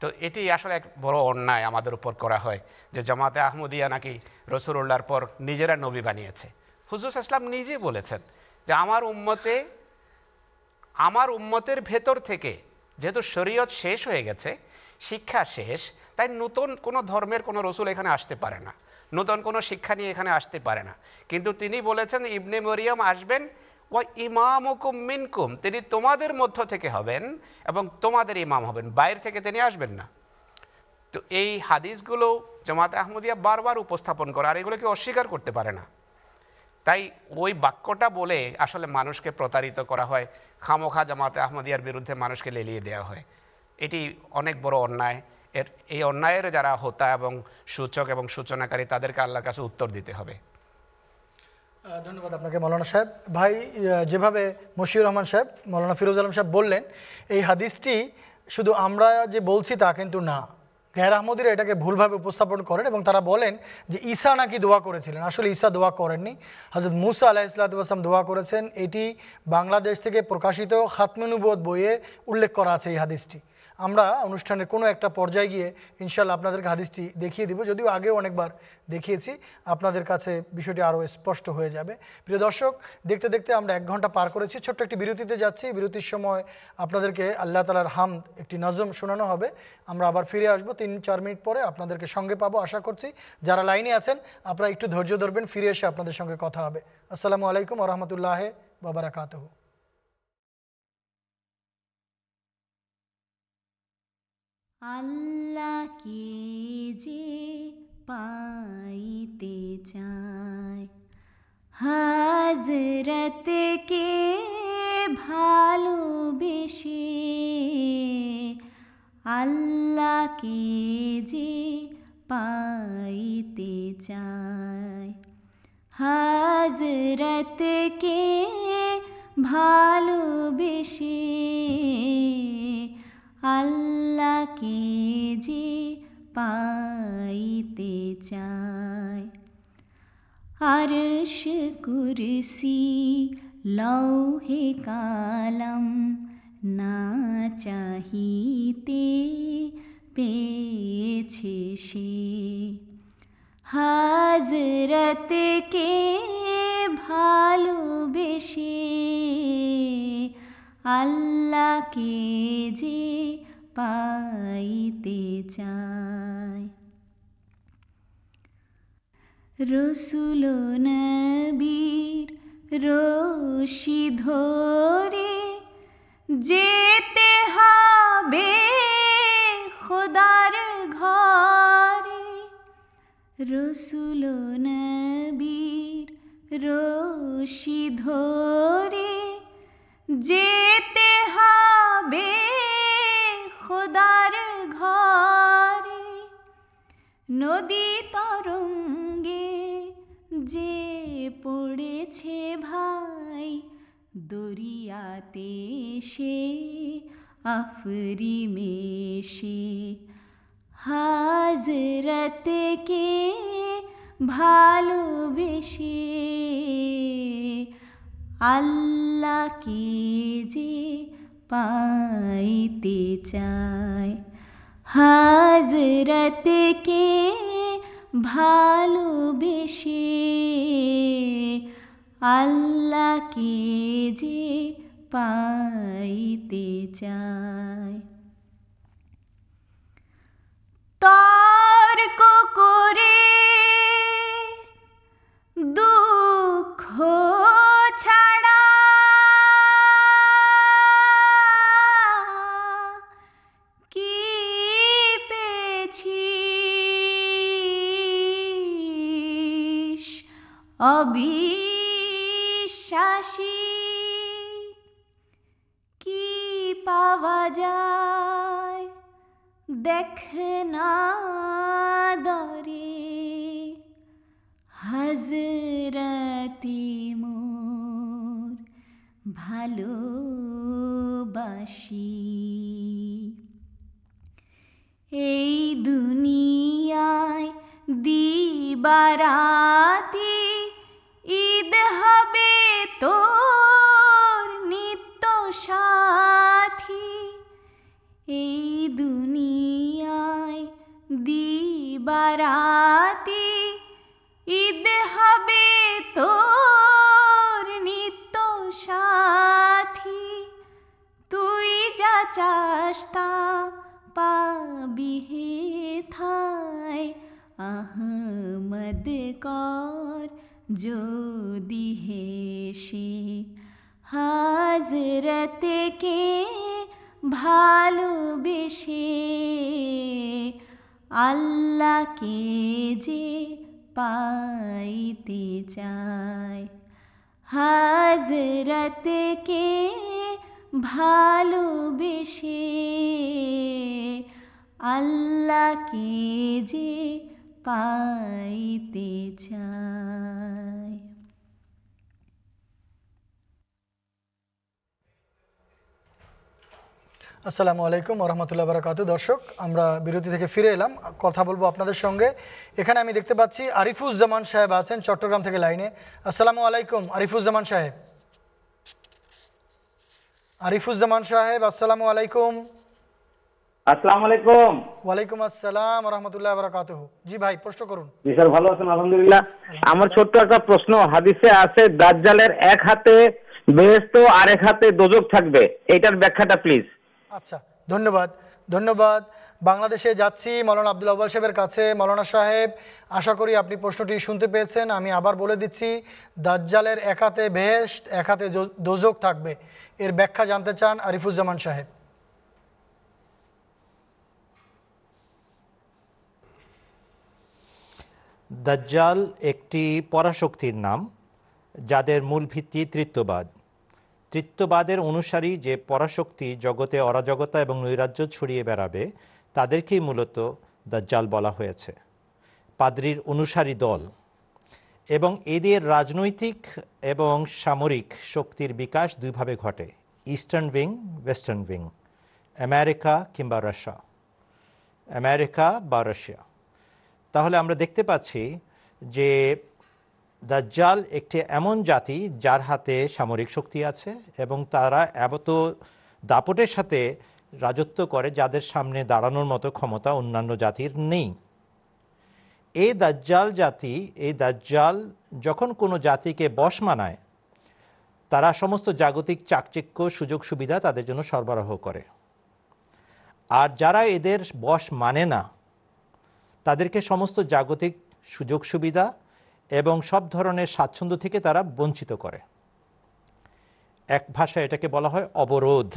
তো এটি আসলে এক বড় অন্যায় আমাদের উপর করা হয় যে জামাতে আহমদিয়া নাকি উল্লাহর পর নিজেরা নবী বানিয়েছে হুজুস ইসলাম নিজে বলেছেন যে আমার উম্মতে আমার উম্মতের ভেতর থেকে যেহেতু শরীয়ত শেষ হয়ে গেছে শিক্ষা শেষ তাই নতুন কোনো ধর্মের কোনো রসুল এখানে আসতে পারে না নতুন কোনো শিক্ষা নিয়ে এখানে আসতে পারে না কিন্তু তিনি বলেছেন ইবনে মরিয়াম আসবেন ও ইমাম হুকুম মিনকুম তিনি তোমাদের মধ্য থেকে হবেন এবং তোমাদের ইমাম হবেন বাইরে থেকে তিনি আসবেন না তো এই হাদিসগুলো জামাত আহমদিয়া বারবার উপস্থাপন করে আর এগুলোকে অস্বীকার করতে পারে না তাই ওই বাক্যটা বলে আসলে মানুষকে প্রতারিত করা হয় খামোখা জামাতে আহমদিয়ার বিরুদ্ধে মানুষকে লেলিয়ে দেওয়া হয় এটি অনেক বড় অন্যায় এর এই অন্যায়ের যারা হোতা এবং সূচক এবং সূচনাকারী তাদেরকে আল্লাহর কাছে উত্তর দিতে হবে ধন্যবাদ আপনাকে মৌলানা সাহেব ভাই যেভাবে মশিউর রহমান সাহেব মৌলানা ফিরোজ আলম সাহেব বললেন এই হাদিসটি শুধু আমরা যে বলছি তা কিন্তু না গ্যার আহমদিরা এটাকে ভুলভাবে উপস্থাপন করেন এবং তারা বলেন যে ঈসা নাকি দোয়া করেছিলেন আসলে ঈসা দোয়া করেননি হজরত মুসা আলাহ ইসলাতাম দোয়া করেছেন এটি বাংলাদেশ থেকে প্রকাশিত খাতমেনুবোধ বইয়ে উল্লেখ করা আছে এই হাদিসটি আমরা অনুষ্ঠানের কোনো একটা পর্যায়ে গিয়ে ইনশাল্লাহ আপনাদেরকে হাদিসটি দেখিয়ে দিব যদিও আগেও অনেকবার দেখিয়েছি আপনাদের কাছে বিষয়টি আরও স্পষ্ট হয়ে যাবে প্রিয় দর্শক দেখতে দেখতে আমরা এক ঘন্টা পার করেছি ছোট্ট একটি বিরতিতে যাচ্ছি বিরতির সময় আপনাদেরকে আল্লাহ তালার হাম একটি নজম শোনানো হবে আমরা আবার ফিরে আসবো তিন চার মিনিট পরে আপনাদেরকে সঙ্গে পাবো আশা করছি যারা লাইনে আছেন আপনারা একটু ধৈর্য ধরবেন ফিরে এসে আপনাদের সঙ্গে কথা হবে আসসালামু আলাইকুম আরহামতুল্লাহ বাবারাকাতহ আল্লাহ কে যে পাইতে চায় হাজরতকে ভালোবেসে কে যে পাইতে চায় হাজরতকে ভালোবেসে আল্লাহকে যে পাইতে চাই আরশ কুরসি লৌহে কালম না চাহিতে পেয়েছে সে হাজরতকে ভালোবেসে আল্লাহকে যে পাইতে চাই রসুল নবীর রশি ধরে যেতে হবে খোদার ঘরে রসুল নবীর রশি ধরে যেতে হবে খোদার ঘরে নদী তরঙ্গে যে পড়েছে ভাই দরিয়াতে সে আফরি মেশে হাজরতকে ভালোবেসে কে যে পাইতে চায় হাজরতকে ভালোবেসে কে যে পাইতে চায় তর্ক করে দুঃখ দেখনা দরে হজরতি মোর ভালোবাসি এই দুনিয়ায় দিবারাতি ঈদ হবে তো নিত্য সাথী এই দুনিয়া দিবারাতি ঈদ হবে তোর নিত্য সাথী তুই যা চাষতা পাবি হে থায় আহমদ কর যদি হে সে হাজরতকে ভালোবেসে আল্লাহকে যে পাইতে চায় হাজরতকে ভালোবেসে আল্লাহকে যে পাইতে চায় আসসালামু আলাইকুম রহমতুল্লাহ বারকাত দর্শক আমরা বিরতি থেকে ফিরে এলাম কথা বলবো আপনাদের সঙ্গে এখানে আমি দেখতে পাচ্ছি আরিফুজ্জামান সাহেব আছেন চট্টগ্রাম থেকে লাইনে আসসালামু আলাইকুম আরিফুজ্জামান সাহেব আরিফুজ্জামান সাহেব আসসালামু আলাইকুম আমার ছোট্ট একটা প্রশ্ন এটার ব্যাখ্যাটা প্লিজ আচ্ছা ধন্যবাদ ধন্যবাদ বাংলাদেশে যাচ্ছি মৌলানা আব্দুল আব্বাল সাহেবের কাছে মৌলানা সাহেব আশা করি আপনি প্রশ্নটি শুনতে পেয়েছেন আমি আবার বলে দিচ্ছি দাজ্জালের এক হাতে একাতে দোজক থাকবে এর ব্যাখ্যা জানতে চান আরিফুজ্জামান সাহেব দাজ্জাল একটি পরাশক্তির নাম যাদের মূল ভিত্তি তৃত্ববাদ তৃত্ববাদের অনুসারী যে পরাশক্তি জগতে অরাজকতা এবং নৈরাজ্য ছড়িয়ে বেড়াবে তাদেরকেই মূলত দাজ্জাল বলা হয়েছে পাদ্রির অনুসারী দল এবং এদের রাজনৈতিক এবং সামরিক শক্তির বিকাশ দুইভাবে ঘটে eastern wing western wing America কিংবা রাশিয়া আমেরিকা বা রাশিয়া তাহলে আমরা দেখতে পাচ্ছি যে দাজ্জাল একটি এমন জাতি যার হাতে সামরিক শক্তি আছে এবং তারা এত দাপটের সাথে রাজত্ব করে যাদের সামনে দাঁড়ানোর মতো ক্ষমতা অন্যান্য জাতির নেই এই দাজ্জাল জাতি এই দাজ্জাল যখন কোনো জাতিকে বশ মানায় তারা সমস্ত জাগতিক চাকচিক্য সুযোগ সুবিধা তাদের জন্য সরবরাহ করে আর যারা এদের বশ মানে না তাদেরকে সমস্ত জাগতিক সুযোগ সুবিধা এবং সব ধরনের স্বাচ্ছন্দ্য থেকে তারা বঞ্চিত করে এক ভাষায় এটাকে বলা হয় অবরোধ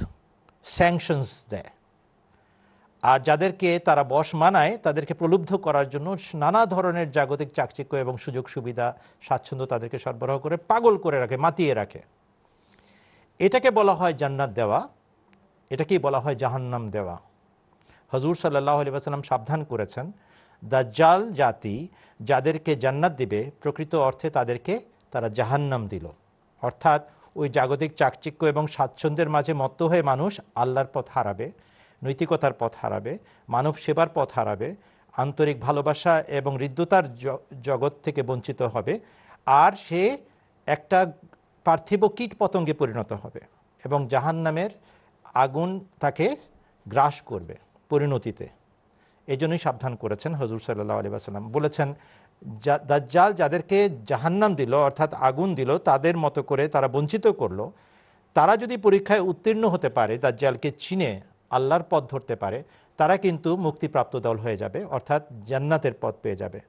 স্যাংশনস দেয় আর যাদেরকে তারা বশ মানায় তাদেরকে প্রলুব্ধ করার জন্য নানা ধরনের জাগতিক চাকচিক্য এবং সুযোগ সুবিধা স্বাচ্ছন্দ্য তাদেরকে সরবরাহ করে পাগল করে রাখে মাতিয়ে রাখে এটাকে বলা হয় জান্নাত দেওয়া এটাকেই বলা হয় জাহান্নাম দেওয়া হজুর সাল্লাহ আলি সাবধান করেছেন দাজ্জাল জাতি যাদেরকে জান্নাত দিবে প্রকৃত অর্থে তাদেরকে তারা জাহান্নাম দিল অর্থাৎ ওই জাগতিক চাকচিক্য এবং স্বাচ্ছন্দ্যের মাঝে মত্ত হয়ে মানুষ আল্লাহর পথ হারাবে নৈতিকতার পথ হারাবে মানব সেবার পথ হারাবে আন্তরিক ভালোবাসা এবং হৃদ্যতার জগৎ থেকে বঞ্চিত হবে আর সে একটা পার্থিব কীট পতঙ্গে পরিণত হবে এবং জাহান্নামের আগুন তাকে গ্রাস করবে পরিণতিতে এই জন্যই সাবধান করেছেন হজুর সাল্লাহ আলী আসসালাম বলেছেন দাজ্জাল যাদেরকে জাহান্নাম দিল অর্থাৎ আগুন দিল তাদের মতো করে তারা বঞ্চিত করলো তারা যদি পরীক্ষায় উত্তীর্ণ হতে পারে দাজ্জালকে চিনে আল্লাহর পথ ধরতে পারে তারা কিন্তু মুক্তিপ্রাপ্ত দল হয়ে যাবে অর্থাৎ জান্নাতের পথ পেয়ে যাবে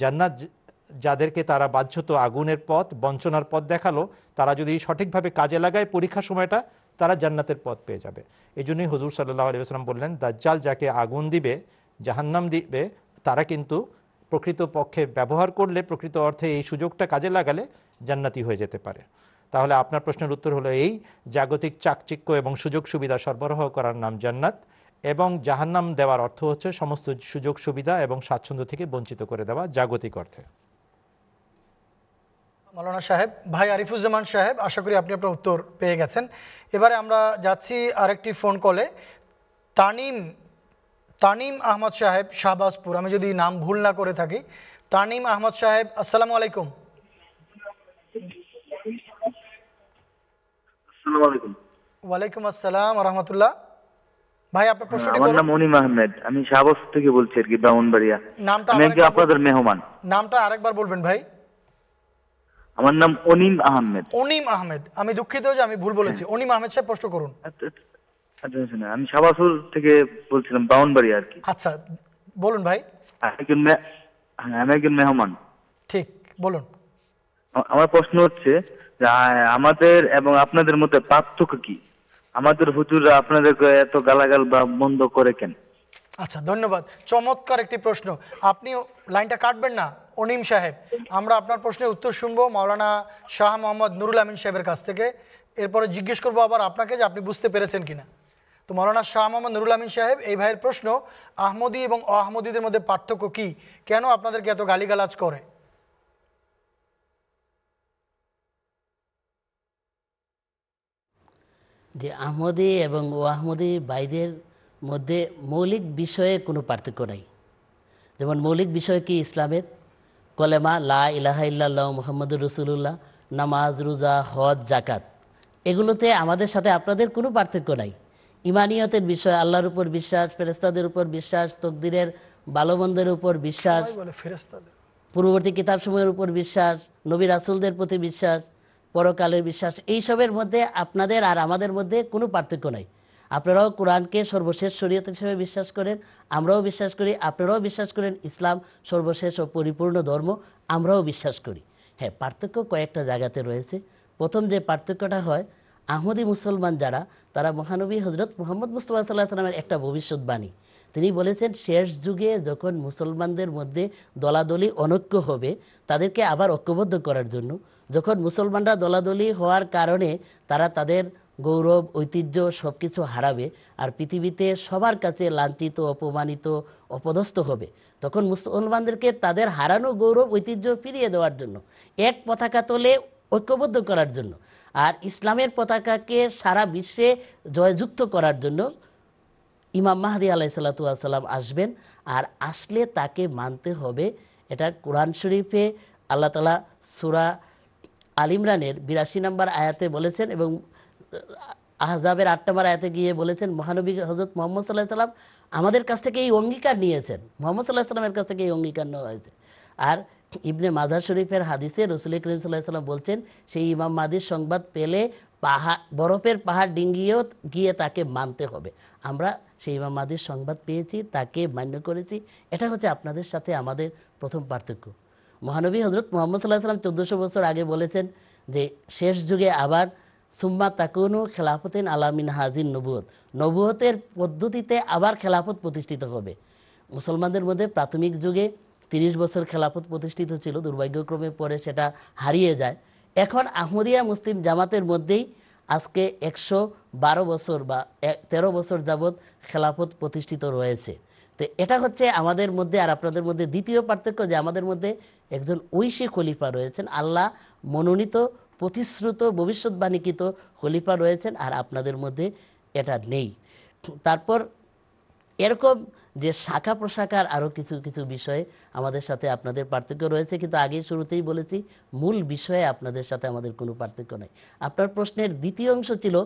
জান্নাত যাদেরকে তারা বাধ্যত আগুনের পথ বঞ্চনার পথ দেখালো তারা যদি সঠিকভাবে কাজে লাগায় পরীক্ষার সময়টা তারা জান্নাতের পথ পেয়ে যাবে এই জন্যই হজুর সাল্লাহ আলিয়া বললেন দাজ্জাল যাকে আগুন দিবে জাহান্নাম দিবে তারা কিন্তু প্রকৃত পক্ষে ব্যবহার করলে প্রকৃত অর্থে এই সুযোগটা কাজে লাগালে জান্নাতি হয়ে যেতে পারে তাহলে আপনার প্রশ্নের উত্তর হলো এই জাগতিক চাকচিক্য এবং সুযোগ সুবিধা সরবরাহ করার নাম জান্নাত এবং জাহান্নাম দেওয়ার অর্থ হচ্ছে সমস্ত সুযোগ সুবিধা এবং স্বাচ্ছন্দ্য থেকে বঞ্চিত করে দেওয়া জাগতিক অর্থে মৌলানা সাহেব ভাই আরিফুজ্জামান সাহেব আশা করি আপনি আপনার উত্তর পেয়ে গেছেন এবারে আমরা যাচ্ছি আরেকটি ফোন কলে তানিম তানিম আহমদ সাহেব শাহবাজপুর আমি যদি নাম ভুল না করে থাকি তানিম আহমদ সাহেব আসসালাম আলাইকুম ওয়ালাইকুম আসসালাম রহমতুল্লাহ ভাই আপনার হ্যাঁ, আমার নাম মনিম আহমেদ আমি শাহবাজ থেকে বলছি আর কি ব্রাহ্মণবাড়িয়া নামটা আমি আপনাদের মেহমান নামটা আরেকবার বলবেন ভাই আমার নাম অনিম আহমেদ অনিম আহমেদ আমি দুঃখিত যে আমি ভুল বলেছি হ্যাঁ। অনিম আহমেদ সাহেব প্রশ্ন করুন আচ্ছা, আচ্ছা। আমি শাবাসুর থেকে বলছিলাম বাউনবাড়ি আর কি আচ্ছা বলুন ভাই হ্যাঁ, আমি একজন মেহমান ঠিক বলুন আমার প্রশ্ন হচ্ছে আমাদের এবং আপনাদের মধ্যে পার্থক্য কি আমাদের হুজুররা আপনাদের এত গালাগাল বা বন্ধ করে কেন আচ্ছা ধন্যবাদ চমৎকার একটি প্রশ্ন আপনি লাইনটা কাটবেন না অনিম সাহেব আমরা আপনার প্রশ্নের উত্তর শুনবো মাওলানা শাহ মোহাম্মদ নুরুল আমিন সাহেবের কাছ থেকে এরপরে জিজ্ঞেস করবো আবার আপনাকে যে আপনি বুঝতে পেরেছেন কিনা তো মৌলানা শাহ মোহাম্মদ নুরুল আমিন সাহেব এই ভাইয়ের প্রশ্ন আহমদি এবং আহমদিদের মধ্যে পার্থক্য কি কেন আপনাদেরকে এত গালিগালাজ করে যে আহমদি এবং ও আহমদি বাইদের মধ্যে মৌলিক বিষয়ে কোনো পার্থক্য নাই যেমন মৌলিক বিষয় কি ইসলামের কলেমা লা ইলাহা ইল্লাল্লাহ মোহাম্মদুর রসুল্লাহ নামাজ রোজা হজ জাকাত এগুলোতে আমাদের সাথে আপনাদের কোনো পার্থক্য নাই ইমানিয়তের বিষয় আল্লাহর উপর বিশ্বাস ফেরেস্তাদের উপর বিশ্বাস তকদিরের বালবন্ধের উপর বিশ্বাস পূর্ববর্তী কিতাবসমূহের উপর বিশ্বাস নবী রাসুলদের প্রতি বিশ্বাস পরকালের বিশ্বাস এইসবের মধ্যে আপনাদের আর আমাদের মধ্যে কোনো পার্থক্য নাই আপনারাও কোরআনকে সর্বশেষ শরীয়ত হিসেবে বিশ্বাস করেন আমরাও বিশ্বাস করি আপনারাও বিশ্বাস করেন ইসলাম সর্বশেষ ও পরিপূর্ণ ধর্ম আমরাও বিশ্বাস করি হ্যাঁ পার্থক্য কয়েকটা জায়গাতে রয়েছে প্রথম যে পার্থক্যটা হয় আহমদী মুসলমান যারা তারা মহানবী হজরত মোহাম্মদ মুস্তফা সাল্লাহ সাল্লামের একটা ভবিষ্যৎবাণী তিনি বলেছেন শেষ যুগে যখন মুসলমানদের মধ্যে দলাদলি অনৈক্য হবে তাদেরকে আবার ঐক্যবদ্ধ করার জন্য যখন মুসলমানরা দলাদলি হওয়ার কারণে তারা তাদের গৌরব ঐতিহ্য সব কিছু হারাবে আর পৃথিবীতে সবার কাছে লাঞ্ছিত অপমানিত অপদস্থ হবে তখন মুসলমানদেরকে তাদের হারানো গৌরব ঐতিহ্য ফিরিয়ে দেওয়ার জন্য এক পতাকা তোলে ঐক্যবদ্ধ করার জন্য আর ইসলামের পতাকাকে সারা বিশ্বে জয়যুক্ত করার জন্য ইমাম মাহাদি আলাইসাল্লাতুয়াসাল্লাম আসবেন আর আসলে তাকে মানতে হবে এটা কোরআন শরীফে আল্লাহ তালা সুরা আলিমরানের বিরাশি নাম্বার আয়াতে বলেছেন এবং আহজাবের আট নাম্বার আয়াতে গিয়ে বলেছেন মহানবী হজরত মোহাম্মদ সাল্লাহ সাল্লাম আমাদের কাছ থেকে এই অঙ্গীকার নিয়েছেন মোহাম্মদ সাল্লাহ সাল্লামের কাছ থেকে এই অঙ্গীকার নেওয়া হয়েছে আর ইবনে মাজার শরীফের হাদিসে রসুল করিম সাল্লাহ সাল্লাম বলছেন সেই ইমাম মাদির সংবাদ পেলে পাহাড় বরফের পাহাড় ডিঙ্গিয়েও গিয়ে তাকে মানতে হবে আমরা সেই ইমাম মাদির সংবাদ পেয়েছি তাকে মান্য করেছি এটা হচ্ছে আপনাদের সাথে আমাদের প্রথম পার্থক্য মহানবী হজরত মোহাম্মদ সাল্লাহ সাল্লাম চোদ্দোশো বছর আগে বলেছেন যে শেষ যুগে আবার সুম্মা তাকুনু খেলাফতিন আলামিন হাজিন নবুয়ত নবুয়তের পদ্ধতিতে আবার খেলাফত প্রতিষ্ঠিত হবে মুসলমানদের মধ্যে প্রাথমিক যুগে তিরিশ বছর খেলাফত প্রতিষ্ঠিত ছিল দুর্ভাগ্যক্রমে পরে সেটা হারিয়ে যায় এখন আহমদিয়া মুসলিম জামাতের মধ্যেই আজকে একশো বারো বছর বা তেরো বছর যাবৎ খেলাফত প্রতিষ্ঠিত রয়েছে তো এটা হচ্ছে আমাদের মধ্যে আর আপনাদের মধ্যে দ্বিতীয় পার্থক্য যে আমাদের মধ্যে একজন ঐশী খলিফা রয়েছেন আল্লাহ মনোনীত প্রতিশ্রুত ভবিষ্যৎবাণীকৃত খলিফা রয়েছেন আর আপনাদের মধ্যে এটা নেই তারপর এরকম যে শাখা প্রশাখার আরও কিছু কিছু বিষয়ে আমাদের সাথে আপনাদের পার্থক্য রয়েছে কিন্তু আগে শুরুতেই বলেছি মূল বিষয়ে আপনাদের সাথে আমাদের কোনো পার্থক্য নেই আপনার প্রশ্নের দ্বিতীয় অংশ ছিল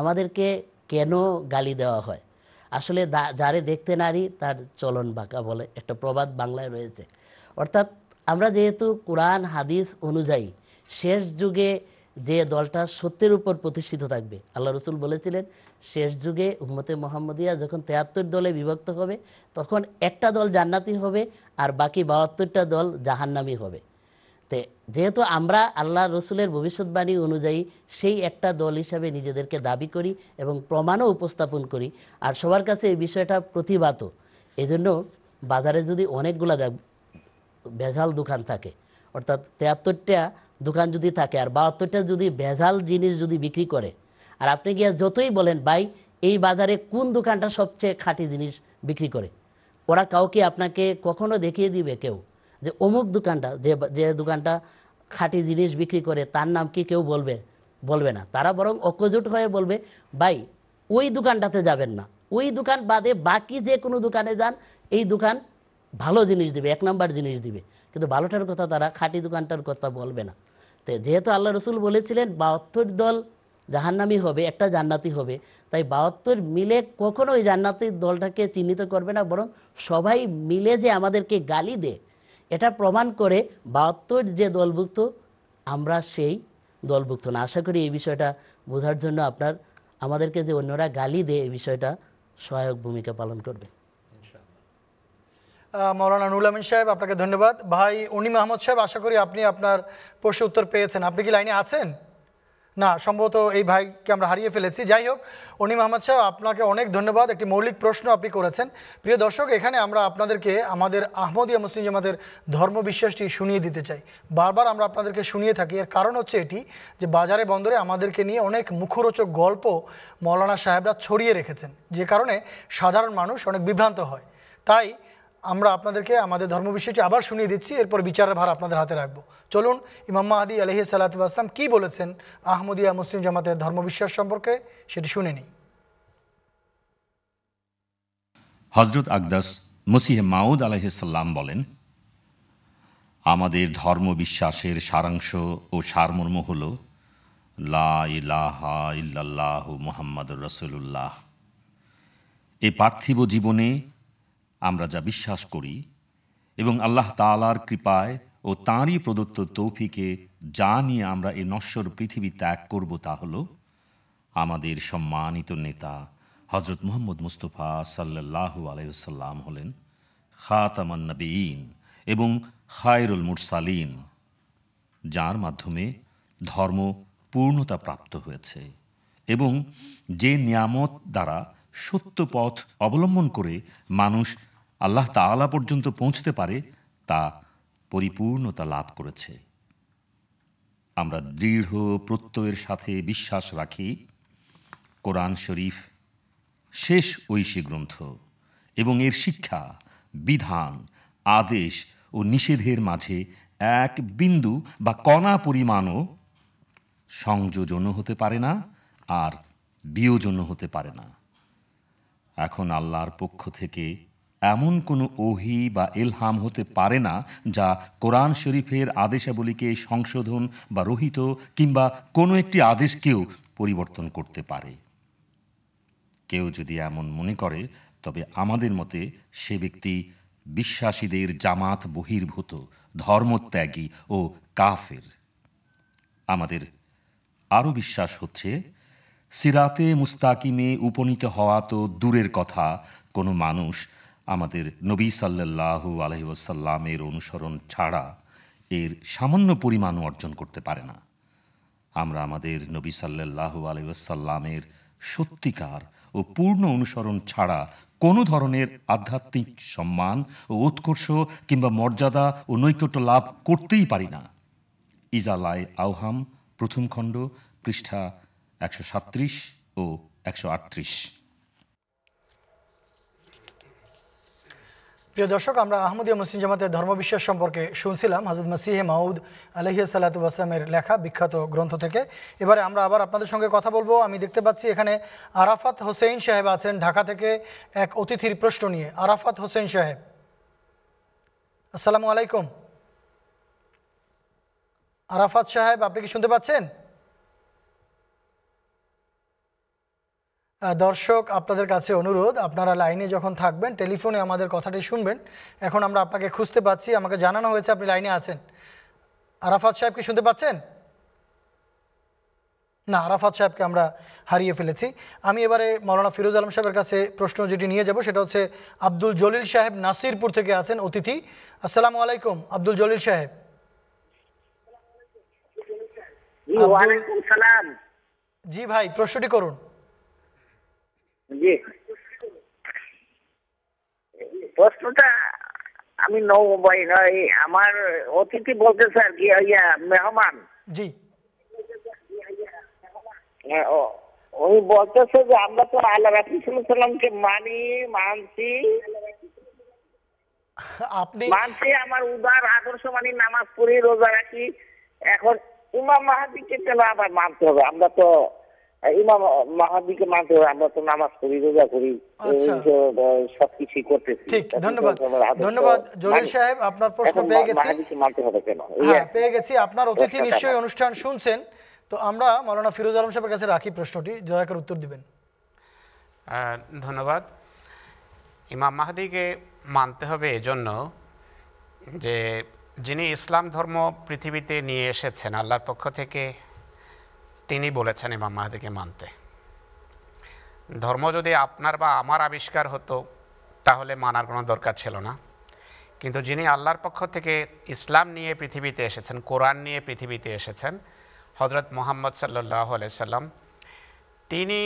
আমাদেরকে কেন গালি দেওয়া হয় আসলে যারে দেখতে নারী তার চলন বাঁকা বলে একটা প্রবাদ বাংলায় রয়েছে অর্থাৎ আমরা যেহেতু কোরআন হাদিস অনুযায়ী শেষ যুগে যে দলটা সত্যের উপর প্রতিষ্ঠিত থাকবে আল্লাহ রসুল বলেছিলেন শেষ যুগে উম্মতে মোহাম্মদিয়া যখন তেয়াত্তর দলে বিভক্ত হবে তখন একটা দল জান্নাতি হবে আর বাকি বাহাত্তরটা দল জাহান্নামি হবে তে যেহেতু আমরা আল্লাহ রসুলের ভবিষ্যৎবাণী অনুযায়ী সেই একটা দল হিসাবে নিজেদেরকে দাবি করি এবং প্রমাণও উপস্থাপন করি আর সবার কাছে এই বিষয়টা প্রতিভাত এজন্য বাজারে যদি অনেকগুলা ভেজাল দোকান থাকে অর্থাৎ তেয়াত্তরটা দোকান যদি থাকে আর বাহাত্তরটা যদি ভেজাল জিনিস যদি বিক্রি করে আর আপনি গিয়া যতই বলেন ভাই এই বাজারে কোন দোকানটা সবচেয়ে খাঁটি জিনিস বিক্রি করে ওরা কাউকে আপনাকে কখনো দেখিয়ে দিবে কেউ যে অমুক দোকানটা যে যে দোকানটা খাঁটি জিনিস বিক্রি করে তার নাম কি কেউ বলবে বলবে না তারা বরং অকজোট হয়ে বলবে ভাই ওই দোকানটাতে যাবেন না ওই দোকান বাদে বাকি যে কোনো দোকানে যান এই দোকান ভালো জিনিস দিবে এক নাম্বার জিনিস দিবে কিন্তু ভালোটার কথা তারা খাঁটি দোকানটার কথা বলবে না তো যেহেতু আল্লাহ রসুল বলেছিলেন বাহাত্তর দল জাহান্নামি হবে একটা জান্নাতি হবে তাই বাহাত্তর মিলে কখনো ওই জান্নাতির দলটাকে চিহ্নিত করবে না বরং সবাই মিলে যে আমাদেরকে গালি দে এটা প্রমাণ করে বাহাত্তর যে দলভুক্ত আমরা সেই দলভুক্ত না আশা করি এই বিষয়টা বোঝার জন্য আপনার আমাদেরকে যে অন্যরা গালি দেয় এই বিষয়টা সহায়ক ভূমিকা পালন করবে মৌলানা নুল আমিন সাহেব আপনাকে ধন্যবাদ ভাই অনি মাহমুদ সাহেব আশা করি আপনি আপনার প্রশ্ন উত্তর পেয়েছেন আপনি কি লাইনে আছেন না সম্ভবত এই ভাইকে আমরা হারিয়ে ফেলেছি যাই হোক অনিম আহমদ সাহেব আপনাকে অনেক ধন্যবাদ একটি মৌলিক প্রশ্ন আপনি করেছেন প্রিয় দর্শক এখানে আমরা আপনাদেরকে আমাদের আহমদিয়া মুসলিম জামাতের ধর্মবিশ্বাসটি শুনিয়ে দিতে চাই বারবার আমরা আপনাদেরকে শুনিয়ে থাকি এর কারণ হচ্ছে এটি যে বাজারে বন্দরে আমাদেরকে নিয়ে অনেক মুখরোচক গল্প মৌলানা সাহেবরা ছড়িয়ে রেখেছেন যে কারণে সাধারণ মানুষ অনেক বিভ্রান্ত হয় তাই আমরা আপনাদেরকে আমাদের বিষয়টি আবার শুনিয়ে দিচ্ছি এরপর বিচারের ভার আপনাদের হাতে রাখবো চলুন ইমাম মাহাদি আলহি আসলাম কী বলেছেন আহমদিয়া মুসলিম জামাতের ধর্মবিশ্বাস সম্পর্কে সেটি শুনে নিই হজরত আকদাস মসিহ মাউদ আলহিসাল্লাম বলেন আমাদের ধর্মবিশ্বাসের সারাংশ ও সারমর্ম হল লা মুহাম্মদ রসুল্লাহ এ পার্থিব জীবনে আমরা যা বিশ্বাস করি এবং আল্লাহ তালার কৃপায় ও তাঁরই প্রদত্ত তৌফিকে যা নিয়ে আমরা এই নশ্বর পৃথিবী ত্যাগ করব তা হল আমাদের সম্মানিত নেতা হজরত মোহাম্মদ মুস্তফা সাল্লাহ আলাইসাল্লাম হলেন খাতামান্নবীন এবং খায়রুল মুরসালিন যার মাধ্যমে ধর্ম পূর্ণতা প্রাপ্ত হয়েছে এবং যে নিয়ামত দ্বারা সত্য পথ অবলম্বন করে মানুষ আল্লাহ তাআলা পর্যন্ত পৌঁছতে পারে তা পরিপূর্ণতা লাভ করেছে আমরা দৃঢ় প্রত্যয়ের সাথে বিশ্বাস রাখি কোরআন শরীফ শেষ ঐশী গ্রন্থ এবং এর শিক্ষা বিধান আদেশ ও নিষেধের মাঝে এক বিন্দু বা কণা পরিমাণও সংযোজনও হতে পারে না আর বিয়োজনও হতে পারে না এখন আল্লাহর পক্ষ থেকে এমন কোনো ওহি বা এলহাম হতে পারে না যা কোরআন শরীফের আদেশাবলীকে সংশোধন বা রহিত কিংবা কোনো একটি আদেশকেও পরিবর্তন করতে পারে কেউ যদি এমন মনে করে তবে আমাদের মতে সে ব্যক্তি বিশ্বাসীদের জামাত বহির্ভূত ধর্মত্যাগী ও কাফের আমাদের আরও বিশ্বাস হচ্ছে সিরাতে মুস্তাকিমে উপনীত হওয়া তো দূরের কথা কোনো মানুষ আমাদের নবী সাল্লাহ আলহিউসাল্লামের অনুসরণ ছাড়া এর সামান্য পরিমাণও অর্জন করতে পারে না আমরা আমাদের নবী সাল্লাহ আলহিউসাল্লামের সত্যিকার ও পূর্ণ অনুসরণ ছাড়া কোনো ধরনের আধ্যাত্মিক সম্মান ও উৎকর্ষ কিংবা মর্যাদা ও নৈকট্য লাভ করতেই পারি না ইজালায় আওহাম প্রথম খণ্ড পৃষ্ঠা একশো ও একশো প্রিয় দর্শক আমরা আহমদীয় মুসলিম জামাতের ধর্মবিশ্বাস সম্পর্কে শুনছিলাম হাজর মাসিহে মাউদ আলহিয়া সাল্লাতু আসলামের লেখা বিখ্যাত গ্রন্থ থেকে এবারে আমরা আবার আপনাদের সঙ্গে কথা বলবো আমি দেখতে পাচ্ছি এখানে আরাফাত হোসেন সাহেব আছেন ঢাকা থেকে এক অতিথির প্রশ্ন নিয়ে আরাফাত হোসেন সাহেব আসসালামু আলাইকুম আরাফাত সাহেব আপনি কি শুনতে পাচ্ছেন দর্শক আপনাদের কাছে অনুরোধ আপনারা লাইনে যখন থাকবেন টেলিফোনে আমাদের কথাটি শুনবেন এখন আমরা আপনাকে খুঁজতে পাচ্ছি আমাকে জানানো হয়েছে আপনি লাইনে আছেন আরাফাত সাহেবকে শুনতে পাচ্ছেন না আরাফাত সাহেবকে আমরা হারিয়ে ফেলেছি আমি এবারে মৌলানা ফিরোজ আলম সাহেবের কাছে প্রশ্ন যেটি নিয়ে যাব সেটা হচ্ছে আব্দুল জলিল সাহেব নাসিরপুর থেকে আছেন অতিথি আসসালামু আলাইকুম আব্দুল জলিল সাহেব জি ভাই প্রশ্নটি করুন জি ইয়ে। প্রশ্নটা আমি নয় আমার অতিথি বলতে স্যার কি ইয়া মেহমান জি হ্যাঁ, উনি বলতেছে যে আমরা তো আল্লাহ রাসুল সাল্লামকে মানি মানছি আপনি মানছি আমার উদার আদর্শ মানি নামাজ পড়ি রোজা রাখি এখন উমা মাহাদিকে কেন আবার মানতে হবে আমরা তো ইমাম মাহাদিকে মানতে হবে আমরা তো নামাজ করি রোজা করি আচ্ছা। সবকিছুই করতেছি ঠিক ধন্যবাদ ধন্যবাদ জলিল সাহেব আপনার প্রশ্ন পেয়ে গেছি মানতে হবে কেন হ্যাঁ, পেয়ে গেছি আপনার অতিথি নিশ্চয়ই অনুষ্ঠান শুনছেন তো আমরা ফিরোজ আলম সাহেবের কাছে রাখি প্রশ্নটি দয়া করে উত্তর দিবেন ধন্যবাদ ইমাম মাহাদিকে মানতে হবে এজন্য যে যিনি ইসলাম ধর্ম পৃথিবীতে নিয়ে এসেছেন আল্লাহর পক্ষ থেকে তিনি বলেছেন ইমাম মাহাদিকে মানতে ধর্ম যদি আপনার বা আমার আবিষ্কার হতো তাহলে মানার কোনো দরকার ছিল না কিন্তু যিনি আল্লাহর পক্ষ থেকে ইসলাম নিয়ে পৃথিবীতে এসেছেন কোরআন নিয়ে পৃথিবীতে এসেছেন হজরত মোহাম্মদ সাল্লাহ সাল্লাম তিনি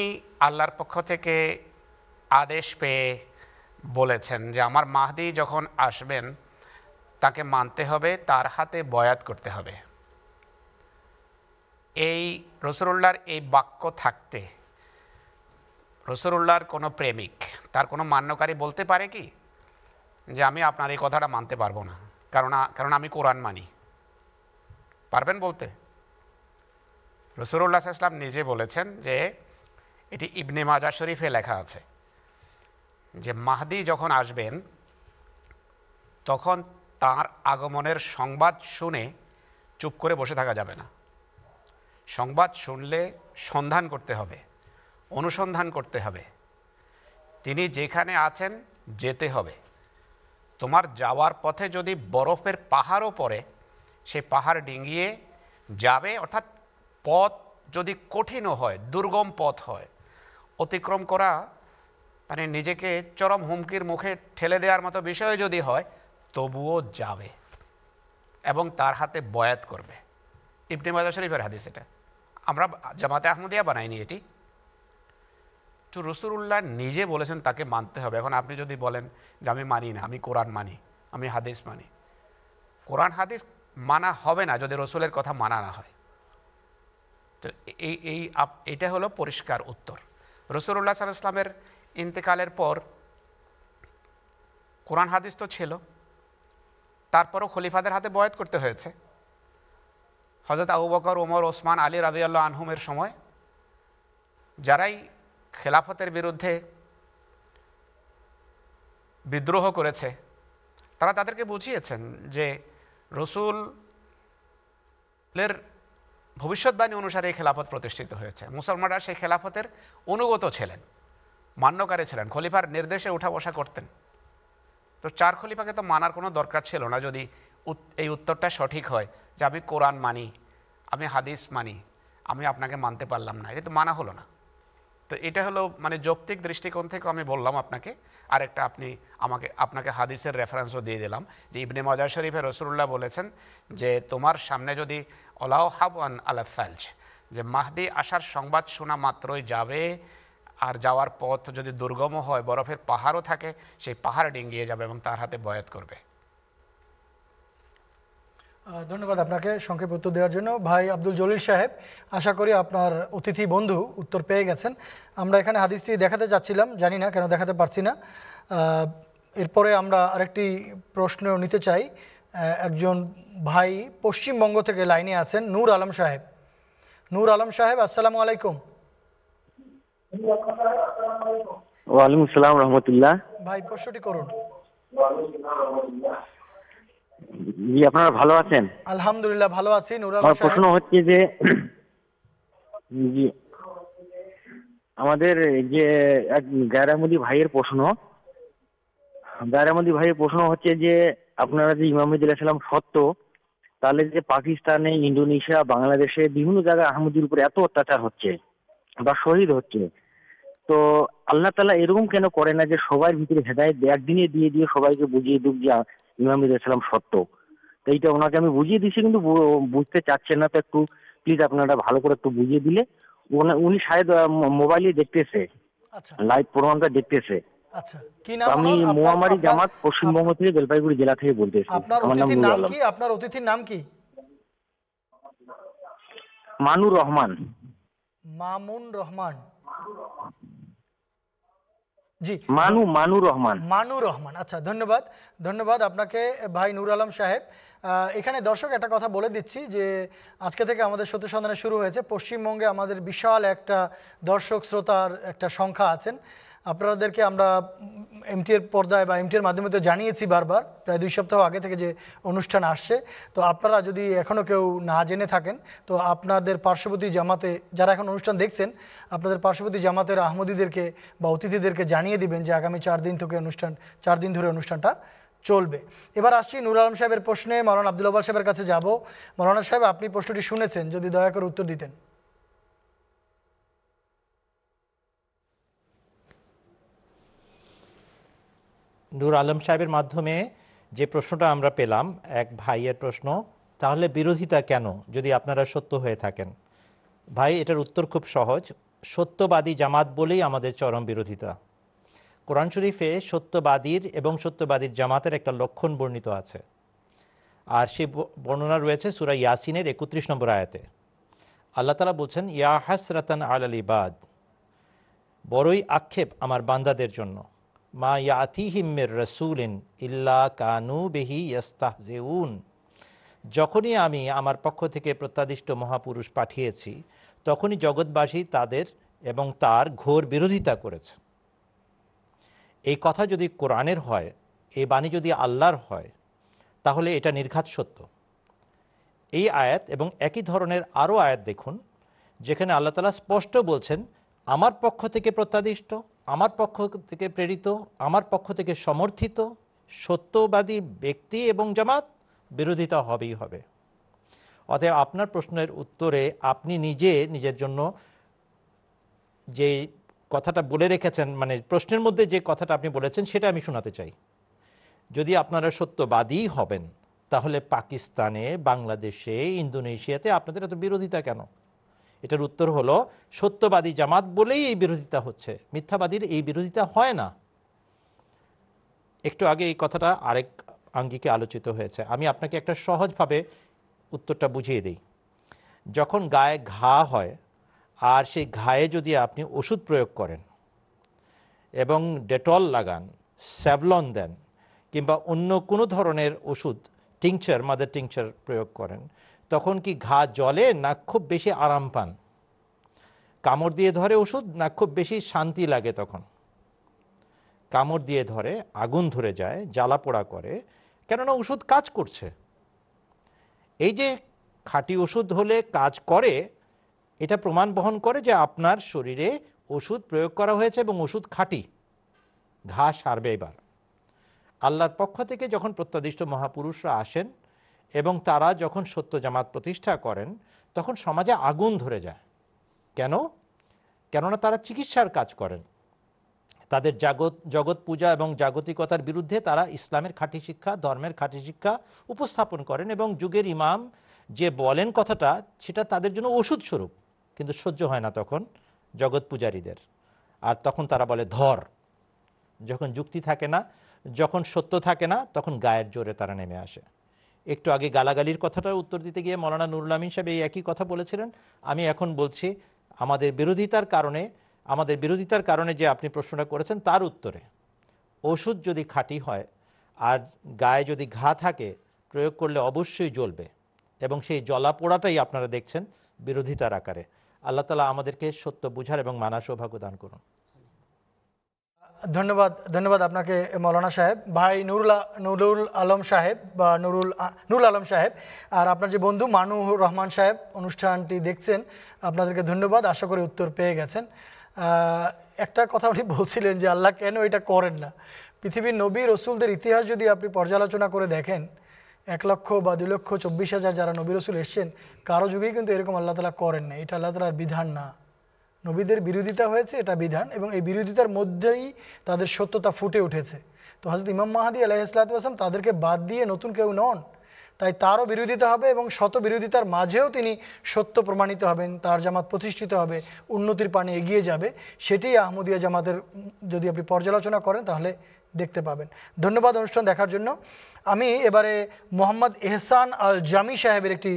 আল্লাহর পক্ষ থেকে আদেশ পেয়ে বলেছেন যে আমার মাহদি যখন আসবেন তাকে মানতে হবে তার হাতে বয়াত করতে হবে এই রসরুল্লার এই বাক্য থাকতে রসরুল্লার কোনো প্রেমিক তার কোনো মান্যকারী বলতে পারে কি যে আমি আপনার এই কথাটা মানতে পারবো না কারণ কারণ আমি কোরআন মানি পারবেন বলতে রসুল্লাহ ইসলাম নিজে বলেছেন যে এটি ইবনে মাজা শরীফে লেখা আছে যে মাহদি যখন আসবেন তখন তার আগমনের সংবাদ শুনে চুপ করে বসে থাকা যাবে না সংবাদ শুনলে সন্ধান করতে হবে অনুসন্ধান করতে হবে তিনি যেখানে আছেন যেতে হবে তোমার যাওয়ার পথে যদি বরফের পাহাড়ও পড়ে সে পাহাড় ডিঙিয়ে যাবে অর্থাৎ পথ যদি কঠিনও হয় দুর্গম পথ হয় অতিক্রম করা মানে নিজেকে চরম হুমকির মুখে ঠেলে দেওয়ার মতো বিষয় যদি হয় তবুও যাবে এবং তার হাতে বয়াত করবে ইবনে মাজার শরীফের হাদিস এটা আমরা জামাতে আহমদিয়া বানাইনি এটি তো রসুরুল্লাহ নিজে বলেছেন তাকে মানতে হবে এখন আপনি যদি বলেন যে আমি মানি না আমি কোরআন মানি আমি হাদিস মানি কোরআন হাদিস মানা হবে না যদি রসুলের কথা মানা না হয় তো এই এই এটা হলো পরিষ্কার উত্তর রসুল্লাহ সাল ইসলামের ইন্তেকালের পর কোরআন হাদিস তো ছিল তারপরও খলিফাদের হাতে বয়াত করতে হয়েছে হজরত আবু বকর ওমর ওসমান আলী রাজিয়াল্লাহ আনহুমের সময় যারাই খেলাফতের বিরুদ্ধে বিদ্রোহ করেছে তারা তাদেরকে বুঝিয়েছেন যে রসুলের ভবিষ্যৎবাণী অনুসারে এই খেলাফত প্রতিষ্ঠিত হয়েছে মুসলমানরা সেই খেলাফতের অনুগত ছিলেন মান্যকারী ছিলেন খলিফার নির্দেশে উঠা বসা করতেন তো চার খলিফাকে তো মানার কোনো দরকার ছিল না যদি এই উত্তরটা সঠিক হয় যে আমি কোরআন মানি আমি হাদিস মানি আমি আপনাকে মানতে পারলাম না এটা তো মানা হলো না তো এটা হলো মানে যৌক্তিক দৃষ্টিকোণ থেকে আমি বললাম আপনাকে আরেকটা আপনি আমাকে আপনাকে হাদিসের রেফারেন্সও দিয়ে দিলাম যে ইবনে মজার শরীফের রসুল্লাহ বলেছেন যে তোমার সামনে যদি অলাও হাবান আলাহ সালজ যে মাহদি আসার সংবাদ শোনা মাত্রই যাবে আর যাওয়ার পথ যদি দুর্গম হয় বরফের পাহাড়ও থাকে সেই পাহাড় ডিঙ্গিয়ে যাবে এবং তার হাতে বয়াত করবে ধন্যবাদ আপনাকে সংক্ষেপ উত্তর দেওয়ার জন্য ভাই আব্দুল জলিল সাহেব আশা করি আপনার অতিথি বন্ধু উত্তর পেয়ে গেছেন আমরা এখানে হাদিসটি দেখাতে চাচ্ছিলাম জানি না কেন দেখাতে পারছি না এরপরে আমরা আরেকটি প্রশ্ন নিতে চাই একজন ভাই পশ্চিমবঙ্গ থেকে লাইনে আছেন নূর আলম সাহেব নূর আলম সাহেব আসসালামু আলাইকুম ওয়ালাইকুম আসসালাম রহমতুল্লাহ ভাই প্রশ্নটি করুন জি আপনারা ভালো আছেন আলহামদুলিল্লাহ ভালো আছি নুরাল প্রশ্ন হচ্ছে যে আমাদের যে এক গায়রামদি ভাইয়ের প্রশ্ন গায়রামদি ভাইয়ের প্রশ্ন হচ্ছে যে আপনারা যে সালাম সত্য তাহলে যে পাকিস্তানে ইন্দোনেশিয়া বাংলাদেশে বিভিন্ন জায়গায় আহমদির উপর এত অত্যাচার হচ্ছে বা শহীদ হচ্ছে তো আল্লাহ তালা এরকম কেন করে না যে সবার ভিতরে হেদায়ত একদিনে দিয়ে দিয়ে সবাইকে বুঝিয়ে দুক যে ইমামির ইসলাম সত্য এইটা ওনাকে আমি বুঝিয়ে দিচ্ছি কিন্তু বুঝতে চাচ্ছেন না তো একটু প্লিজ আপনারা ভালো করে একটু বুঝিয়ে দিলে উনি শায়দ মোবাইলে দেখতেছে আচ্ছা। লাইভ প্রোগ্রামটা দেখতেছে আচ্ছা। আমি মোয়ামারি জামাত পশ্চিমবঙ্গ থেকে জলপাইগুড়ি জেলা থেকে বলতেছি আমার নাম নাম কি আপনার অতিথির নাম কি মানুর রহমান মামুন রহমান জি মানু মানু রহমান মানু রহমান আচ্ছা ধন্যবাদ ধন্যবাদ আপনাকে ভাই নুর আলম সাহেব এখানে দর্শক একটা কথা বলে দিচ্ছি যে আজকে থেকে আমাদের সত্য সন্ধানে শুরু হয়েছে পশ্চিমবঙ্গে আমাদের বিশাল একটা দর্শক শ্রোতার একটা সংখ্যা আছেন আপনাদেরকে আমরা এর পর্দায় বা এমটিএর মাধ্যমে তো জানিয়েছি বারবার প্রায় দুই সপ্তাহ আগে থেকে যে অনুষ্ঠান আসছে তো আপনারা যদি এখনও কেউ না জেনে থাকেন তো আপনাদের পার্শ্ববর্তী জামাতে যারা এখন অনুষ্ঠান দেখছেন আপনাদের পার্শ্ববর্তী জামাতের আহমদীদেরকে বা অতিথিদেরকে জানিয়ে দিবেন যে আগামী চার দিন থেকে অনুষ্ঠান চার দিন ধরে অনুষ্ঠানটা চলবে এবার আসছি নুর আলম সাহেবের প্রশ্নে মৌলানা আব্দুল সাহেবের কাছে যাব মৌলানা সাহেব আপনি প্রশ্নটি শুনেছেন যদি দয়া করে উত্তর দিতেন নূর আলম সাহেবের মাধ্যমে যে প্রশ্নটা আমরা পেলাম এক ভাইয়ের প্রশ্ন তাহলে বিরোধিতা কেন যদি আপনারা সত্য হয়ে থাকেন ভাই এটার উত্তর খুব সহজ সত্যবাদী জামাত বলেই আমাদের চরম বিরোধিতা কোরআন শরীফে সত্যবাদীর এবং সত্যবাদীর জামাতের একটা লক্ষণ বর্ণিত আছে আর সে বর্ণনা রয়েছে সুরা ইয়াসিনের একত্রিশ নম্বর আয়াতে আল্লাহ তালা বলছেন ইয়া হাসরাতান আল আলিবাদ বড়ই আক্ষেপ আমার বান্দাদের জন্য মা ইয়াতিহিমের রসুলিন ইল্লা কানু বেহি ইয়াস্তাহজেউন যখনই আমি আমার পক্ষ থেকে প্রত্যাদিষ্ট মহাপুরুষ পাঠিয়েছি তখনই জগৎবাসী তাদের এবং তার ঘোর বিরোধিতা করেছে এই কথা যদি কোরআনের হয় এই বাণী যদি আল্লাহর হয় তাহলে এটা নির্ঘাত সত্য এই আয়াত এবং একই ধরনের আরও আয়াত দেখুন যেখানে আল্লাহ তালা স্পষ্ট বলছেন আমার পক্ষ থেকে প্রত্যাদিষ্ট আমার পক্ষ থেকে প্রেরিত আমার পক্ষ থেকে সমর্থিত সত্যবাদী ব্যক্তি এবং জামাত বিরোধিতা হবেই হবে অতএব আপনার প্রশ্নের উত্তরে আপনি নিজে নিজের জন্য যে কথাটা বলে রেখেছেন মানে প্রশ্নের মধ্যে যে কথাটা আপনি বলেছেন সেটা আমি শোনাতে চাই যদি আপনারা সত্যবাদী হবেন তাহলে পাকিস্তানে বাংলাদেশে ইন্দোনেশিয়াতে আপনাদের এত বিরোধিতা কেন এটার উত্তর হলো সত্যবাদী জামাত বলেই এই বিরোধিতা হচ্ছে মিথ্যাবাদীর এই বিরোধিতা হয় না একটু আগে এই কথাটা আরেক আঙ্গিকে আলোচিত হয়েছে আমি আপনাকে একটা সহজভাবে উত্তরটা বুঝিয়ে দিই যখন গায়ে ঘা হয় আর সেই ঘায়ে যদি আপনি ওষুধ প্রয়োগ করেন এবং ডেটল লাগান স্যাভলন দেন কিংবা অন্য কোনো ধরনের ওষুধ টিংচার মাদার টিংচার প্রয়োগ করেন তখন কি ঘা জলে না খুব বেশি আরাম পান কামড় দিয়ে ধরে ওষুধ না খুব বেশি শান্তি লাগে তখন কামড় দিয়ে ধরে আগুন ধরে যায় জ্বালা পোড়া করে কেননা ওষুধ কাজ করছে এই যে খাঁটি ওষুধ হলে কাজ করে এটা প্রমাণ বহন করে যে আপনার শরীরে ওষুধ প্রয়োগ করা হয়েছে এবং ওষুধ খাঁটি ঘা সারবে এবার আল্লাহর পক্ষ থেকে যখন প্রত্যাদিষ্ট মহাপুরুষরা আসেন এবং তারা যখন সত্য জামাত প্রতিষ্ঠা করেন তখন সমাজে আগুন ধরে যায় কেন কেননা তারা চিকিৎসার কাজ করেন তাদের জাগত জগৎ পূজা এবং জাগতিকতার বিরুদ্ধে তারা ইসলামের খাঁটি শিক্ষা ধর্মের খাঁটি শিক্ষা উপস্থাপন করেন এবং যুগের ইমাম যে বলেন কথাটা সেটা তাদের জন্য ওষুধ স্বরূপ কিন্তু সহ্য হয় না তখন জগৎ পূজারীদের আর তখন তারা বলে ধর যখন যুক্তি থাকে না যখন সত্য থাকে না তখন গায়ের জোরে তারা নেমে আসে একটু আগে গালাগালির কথাটা উত্তর দিতে গিয়ে মৌলানা নুরুল আমিন সাহেব এই একই কথা বলেছিলেন আমি এখন বলছি আমাদের বিরোধিতার কারণে আমাদের বিরোধিতার কারণে যে আপনি প্রশ্নটা করেছেন তার উত্তরে ওষুধ যদি খাঁটি হয় আর গায়ে যদি ঘা থাকে প্রয়োগ করলে অবশ্যই জ্বলবে এবং সেই জলা পোড়াটাই আপনারা দেখছেন বিরোধিতার আকারে আল্লাহ তালা আমাদেরকে সত্য বুঝার এবং মানা সৌভাগ্য দান করুন ধন্যবাদ ধন্যবাদ আপনাকে মৌলানা সাহেব ভাই নুরুল নুরুল আলম সাহেব বা নুরুল নুরুল আলম সাহেব আর আপনার যে বন্ধু মানু রহমান সাহেব অনুষ্ঠানটি দেখছেন আপনাদেরকে ধন্যবাদ আশা করি উত্তর পেয়ে গেছেন একটা কথা উনি বলছিলেন যে আল্লাহ কেন এটা করেন না পৃথিবীর নবী রসুলদের ইতিহাস যদি আপনি পর্যালোচনা করে দেখেন এক লক্ষ বা দুই লক্ষ চব্বিশ হাজার যারা নবী রসুল এসছেন কারো যুগেই কিন্তু এরকম আল্লাহ তালা করেন না এটা আল্লাহ তালার বিধান না নবীদের বিরোধিতা হয়েছে এটা বিধান এবং এই বিরোধিতার মধ্যেই তাদের সত্যতা ফুটে উঠেছে তো হাজরত ইমাম মাহাদি আলাহ ইসলাতাম তাদেরকে বাদ দিয়ে নতুন কেউ নন তাই তারও বিরোধিতা হবে এবং শত বিরোধিতার মাঝেও তিনি সত্য প্রমাণিত হবেন তার জামাত প্রতিষ্ঠিত হবে উন্নতির পানে এগিয়ে যাবে সেটি আহমদিয়া জামাতের যদি আপনি পর্যালোচনা করেন তাহলে দেখতে পাবেন ধন্যবাদ অনুষ্ঠান দেখার জন্য আমি এবারে মোহাম্মদ এহসান আল জামি সাহেবের একটি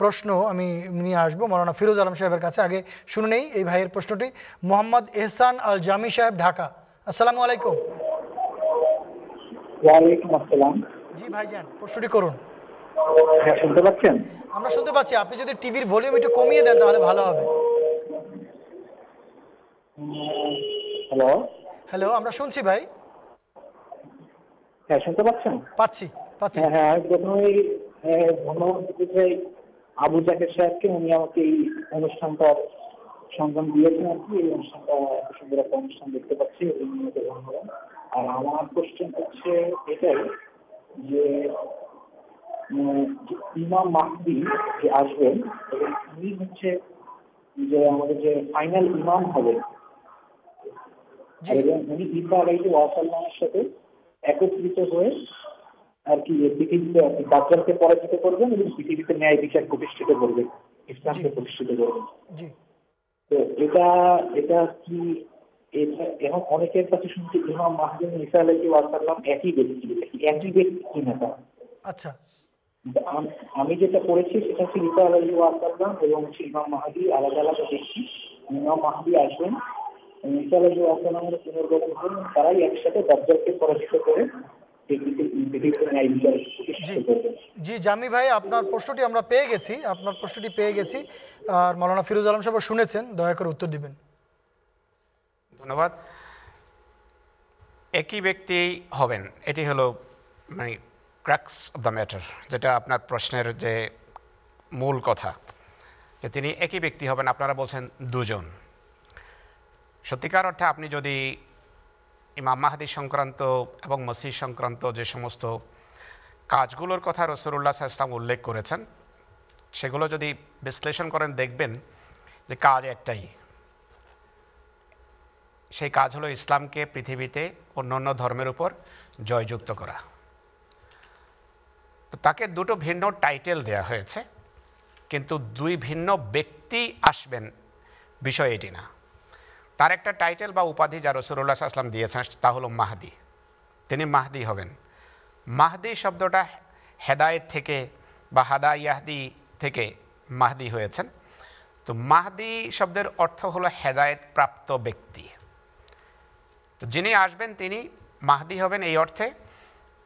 প্রশ্ন আমি নিয়ে আসবো মৌলানা ফিরোজ আলম সাহেবের কাছে আগে শুনে নেই এই ভাইয়ের প্রশ্নটি মোহাম্মদ এহসান আল জামি সাহেব ঢাকা আসসালামু আলাইকুম জি ভাইজান প্রশ্নটি করুন হ্যাঁ, শুনতে পাচ্ছেন আমরা শুনতে পাচ্ছি আপনি যদি টিভির ভলিউম একটু কমিয়ে দেন তাহলে ভালো হবে হ্যালো হ্যালো আমরা শুনছি ভাই হ্যাঁ শুনতে পাচ্ছেন পাচ্ছি পাচ্ছি হ্যাঁ, হ্যাঁ আমি প্রথমেই হ্যাঁ, ধন্যবাদ দিতে চাই আবু জাকের সাহেবকে উনি আমাকে এই অনুষ্ঠানটার সন্ধান দিয়েছেন আর কি এই অনুষ্ঠানটা সুন্দর একটা অনুষ্ঠান দেখতে পাচ্ছি এই আর আমার কোশ্চেন হচ্ছে এটাই যে ইমাম মাহদি যে আসবেন উনি হচ্ছে যে আমাদের যে ফাইনাল ইমাম হবে এবং উনি ঈদ আলাইহি ওয়াসাল্লামের সাথে একত্রিত হয়ে আর কি পৃথিবীতে বাচ্চাকে পরাজিত করবেন এবং পৃথিবীতে ন্যায় বিচার প্রতিষ্ঠিত করবেন ইসলামকে প্রতিষ্ঠিত করবেন তো এটা এটা কি এখন অনেকের কাছে শুনছি ইমাম মাহদিন ইসা আলহি ওয়াসাল্লাম একই ব্যক্তি একই ব্যক্তি কি নেতা আচ্ছা আমি যেটা পড়েছি সেটা হচ্ছে ইসা আলহি ওয়াসাল্লাম এবং ইমাম মাহাদি আলাদা আলাদা ব্যক্তি ইমাম মাহাদি আসবেন মানে জি জামি ভাই আপনার প্রশ্নটি আমরা পেয়ে গেছি আপনার প্রশ্নটি পেয়ে গেছি আর মৌলানা ফিরোজ আলম সাহেব শুনেছেন দয়া করে উত্তর দিবেন ধন্যবাদ একই ব্যক্তি হবেন এটি হলো মানে ক্র্যাক্স অব দ্য ম্যাটার যেটা আপনার প্রশ্নের যে মূল কথা যে তিনি একই ব্যক্তি হবেন আপনারা বলছেন দুজন সত্যিকার অর্থে আপনি যদি ইমাম মাহাদি সংক্রান্ত এবং মসজিদ সংক্রান্ত যে সমস্ত কাজগুলোর কথা রসুল্লাহ ইসলাম উল্লেখ করেছেন সেগুলো যদি বিশ্লেষণ করেন দেখবেন যে কাজ একটাই সেই কাজ হলো ইসলামকে পৃথিবীতে অন্য অন্য ধর্মের উপর জয়যুক্ত করা তো তাকে দুটো ভিন্ন টাইটেল দেয়া হয়েছে কিন্তু দুই ভিন্ন ব্যক্তি আসবেন বিষয় এটি না তার একটা টাইটেল বা উপাধি যা রসুল্লাহ আসলাম দিয়েছেন তা হলো মাহদি তিনি মাহদি হবেন মাহদি শব্দটা হেদায়েত থেকে বা হাদা ইয়াহদি থেকে মাহদি হয়েছেন তো মাহদি শব্দের অর্থ হলো হেদায়েত প্রাপ্ত ব্যক্তি তো যিনি আসবেন তিনি মাহদি হবেন এই অর্থে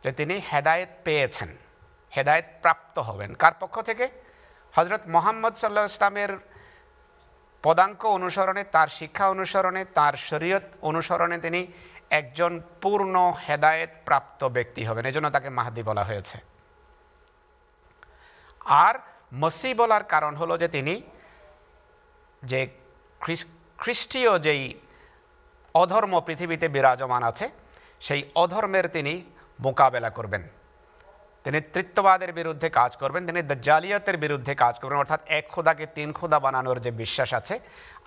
যে তিনি হেদায়েত পেয়েছেন হেদায়েত প্রাপ্ত হবেন কার পক্ষ থেকে হজরত মোহাম্মদ সাল্লাহ ইসলামের পদাঙ্ক অনুসরণে তার শিক্ষা অনুসরণে তার শরীয়ত অনুসরণে তিনি একজন পূর্ণ হেদায়েত প্রাপ্ত ব্যক্তি হবেন এজন্য তাকে মাহাদি বলা হয়েছে আর মসি বলার কারণ হলো যে তিনি যে খ্রিস্টীয় যেই অধর্ম পৃথিবীতে বিরাজমান আছে সেই অধর্মের তিনি মোকাবেলা করবেন তিনি তৃত্ববাদের বিরুদ্ধে কাজ করবেন তিনি দজ্জালিয়াতের বিরুদ্ধে কাজ করবেন অর্থাৎ এক খোদাকে তিন খোদা বানানোর যে বিশ্বাস আছে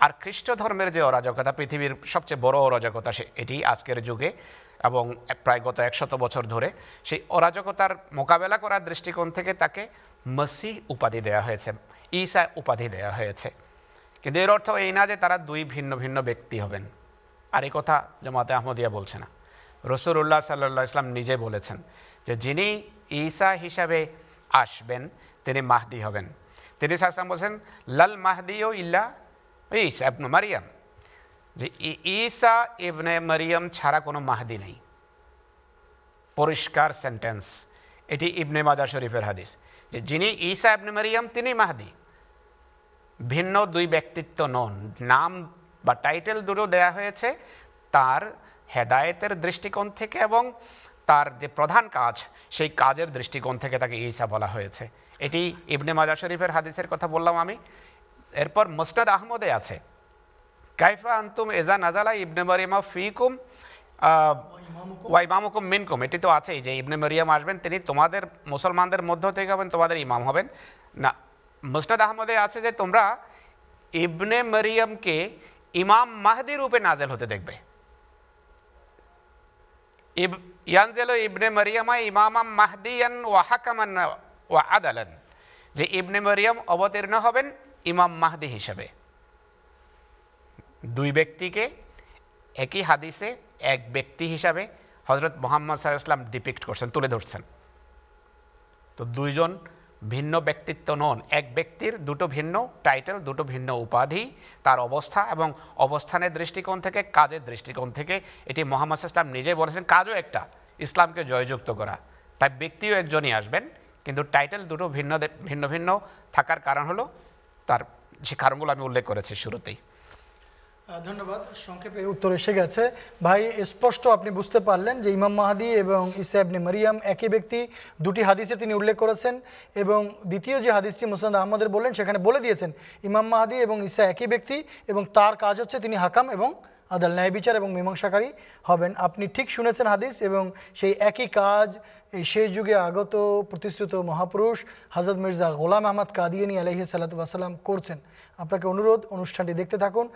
আর খ্রিস্ট ধর্মের যে অরাজকতা পৃথিবীর সবচেয়ে বড় অরাজকতা সে এটি আজকের যুগে এবং প্রায় গত একশত বছর ধরে সেই অরাজকতার মোকাবেলা করার দৃষ্টিকোণ থেকে তাকে মসি উপাধি দেয়া হয়েছে ঈসা উপাধি দেয়া হয়েছে কিন্তু এর অর্থ এই না যে তারা দুই ভিন্ন ভিন্ন ব্যক্তি হবেন আর এই কথা জমাতে আহমদিয়া বলছে না রসুল্লাহ সাল্লা ইসলাম নিজে বলেছেন যে যিনি ঈসা হিসাবে আসবেন তিনি মাহদি হবেন তিনি শাসন বলছেন লাল মাহদিও ইল্লা ঈসা ইবনু মারিয়াম যে ঈসা ইবনে মারিয়াম ছাড়া কোনো মাহদি নেই পরিষ্কার সেন্টেন্স এটি ইবনে মাজা শরীফের হাদিস যে যিনি ঈসা ইবনে মারিয়াম তিনি মাহদি ভিন্ন দুই ব্যক্তিত্ব নন নাম বা টাইটেল দুটো দেয়া হয়েছে তার হেদায়েতের দৃষ্টিকোণ থেকে এবং তার যে প্রধান কাজ সেই কাজের দৃষ্টিকোণ থেকে তাকে ঈসা বলা হয়েছে এটি ইবনে মাজা শরীফের হাদিসের কথা বললাম আমি এরপর মুস্তাদ আহমদে আছে কাইফা আন্তুম এজা নাজালা ইবনে মারিমা ফিকুম ওয়াই মামুকুম মিনকুম এটি তো আছেই যে ইবনে মরিয়াম আসবেন তিনি তোমাদের মুসলমানদের মধ্য থেকে হবেন তোমাদের ইমাম হবেন না মুস্তাদ আহমদে আছে যে তোমরা ইবনে মরিয়মকে ইমাম মাহদি রূপে নাজেল হতে দেখবে ইয়াঞ্জেলো ইবনে মরিয়ামা ইমামাম মাহদিয়ান ওয়াহাকামান ওয়া আদালান যে ইবনে মরিয়াম অবতীর্ণ হবেন ইমাম মাহদি হিসেবে দুই ব্যক্তিকে একই হাদিসে এক ব্যক্তি হিসাবে হজরত মোহাম্মদ সাহা ইসলাম ডিপিক্ট করছেন তুলে ধরছেন তো দুইজন ভিন্ন ব্যক্তিত্ব নন এক ব্যক্তির দুটো ভিন্ন টাইটেল দুটো ভিন্ন উপাধি তার অবস্থা এবং অবস্থানের দৃষ্টিকোণ থেকে কাজের দৃষ্টিকোণ থেকে এটি মোহাম্মদ ইসলাম নিজেই বলেছেন কাজও একটা ইসলামকে জয়যুক্ত করা তাই ব্যক্তিও একজনই আসবেন কিন্তু টাইটেল দুটো ভিন্ন ভিন্ন ভিন্ন থাকার কারণ হলো তার যে কারণগুলো আমি উল্লেখ করেছি শুরুতেই ধন্যবাদ সংক্ষেপে উত্তর এসে গেছে ভাই স্পষ্ট আপনি বুঝতে পারলেন যে ইমাম মাহাদি এবং ইসাইবনে মারিয়াম একই ব্যক্তি দুটি হাদিসে তিনি উল্লেখ করেছেন এবং দ্বিতীয় যে হাদিসটি মুসলাদ আহমদের বললেন সেখানে বলে দিয়েছেন ইমাম মাহাদি এবং ইসা একই ব্যক্তি এবং তার কাজ হচ্ছে তিনি হাকাম এবং আদাল ন্যায় বিচার এবং মীমাংসাকারী হবেন আপনি ঠিক শুনেছেন হাদিস এবং সেই একই কাজ এই সেই যুগে আগত প্রতিষ্ঠিত মহাপুরুষ হাজরত মির্জা গোলাম আহমদ কাদিয়ানী আলহি সাল্লাতাম করছেন আপনাকে অনুরোধ অনুষ্ঠানটি দেখতে থাকুন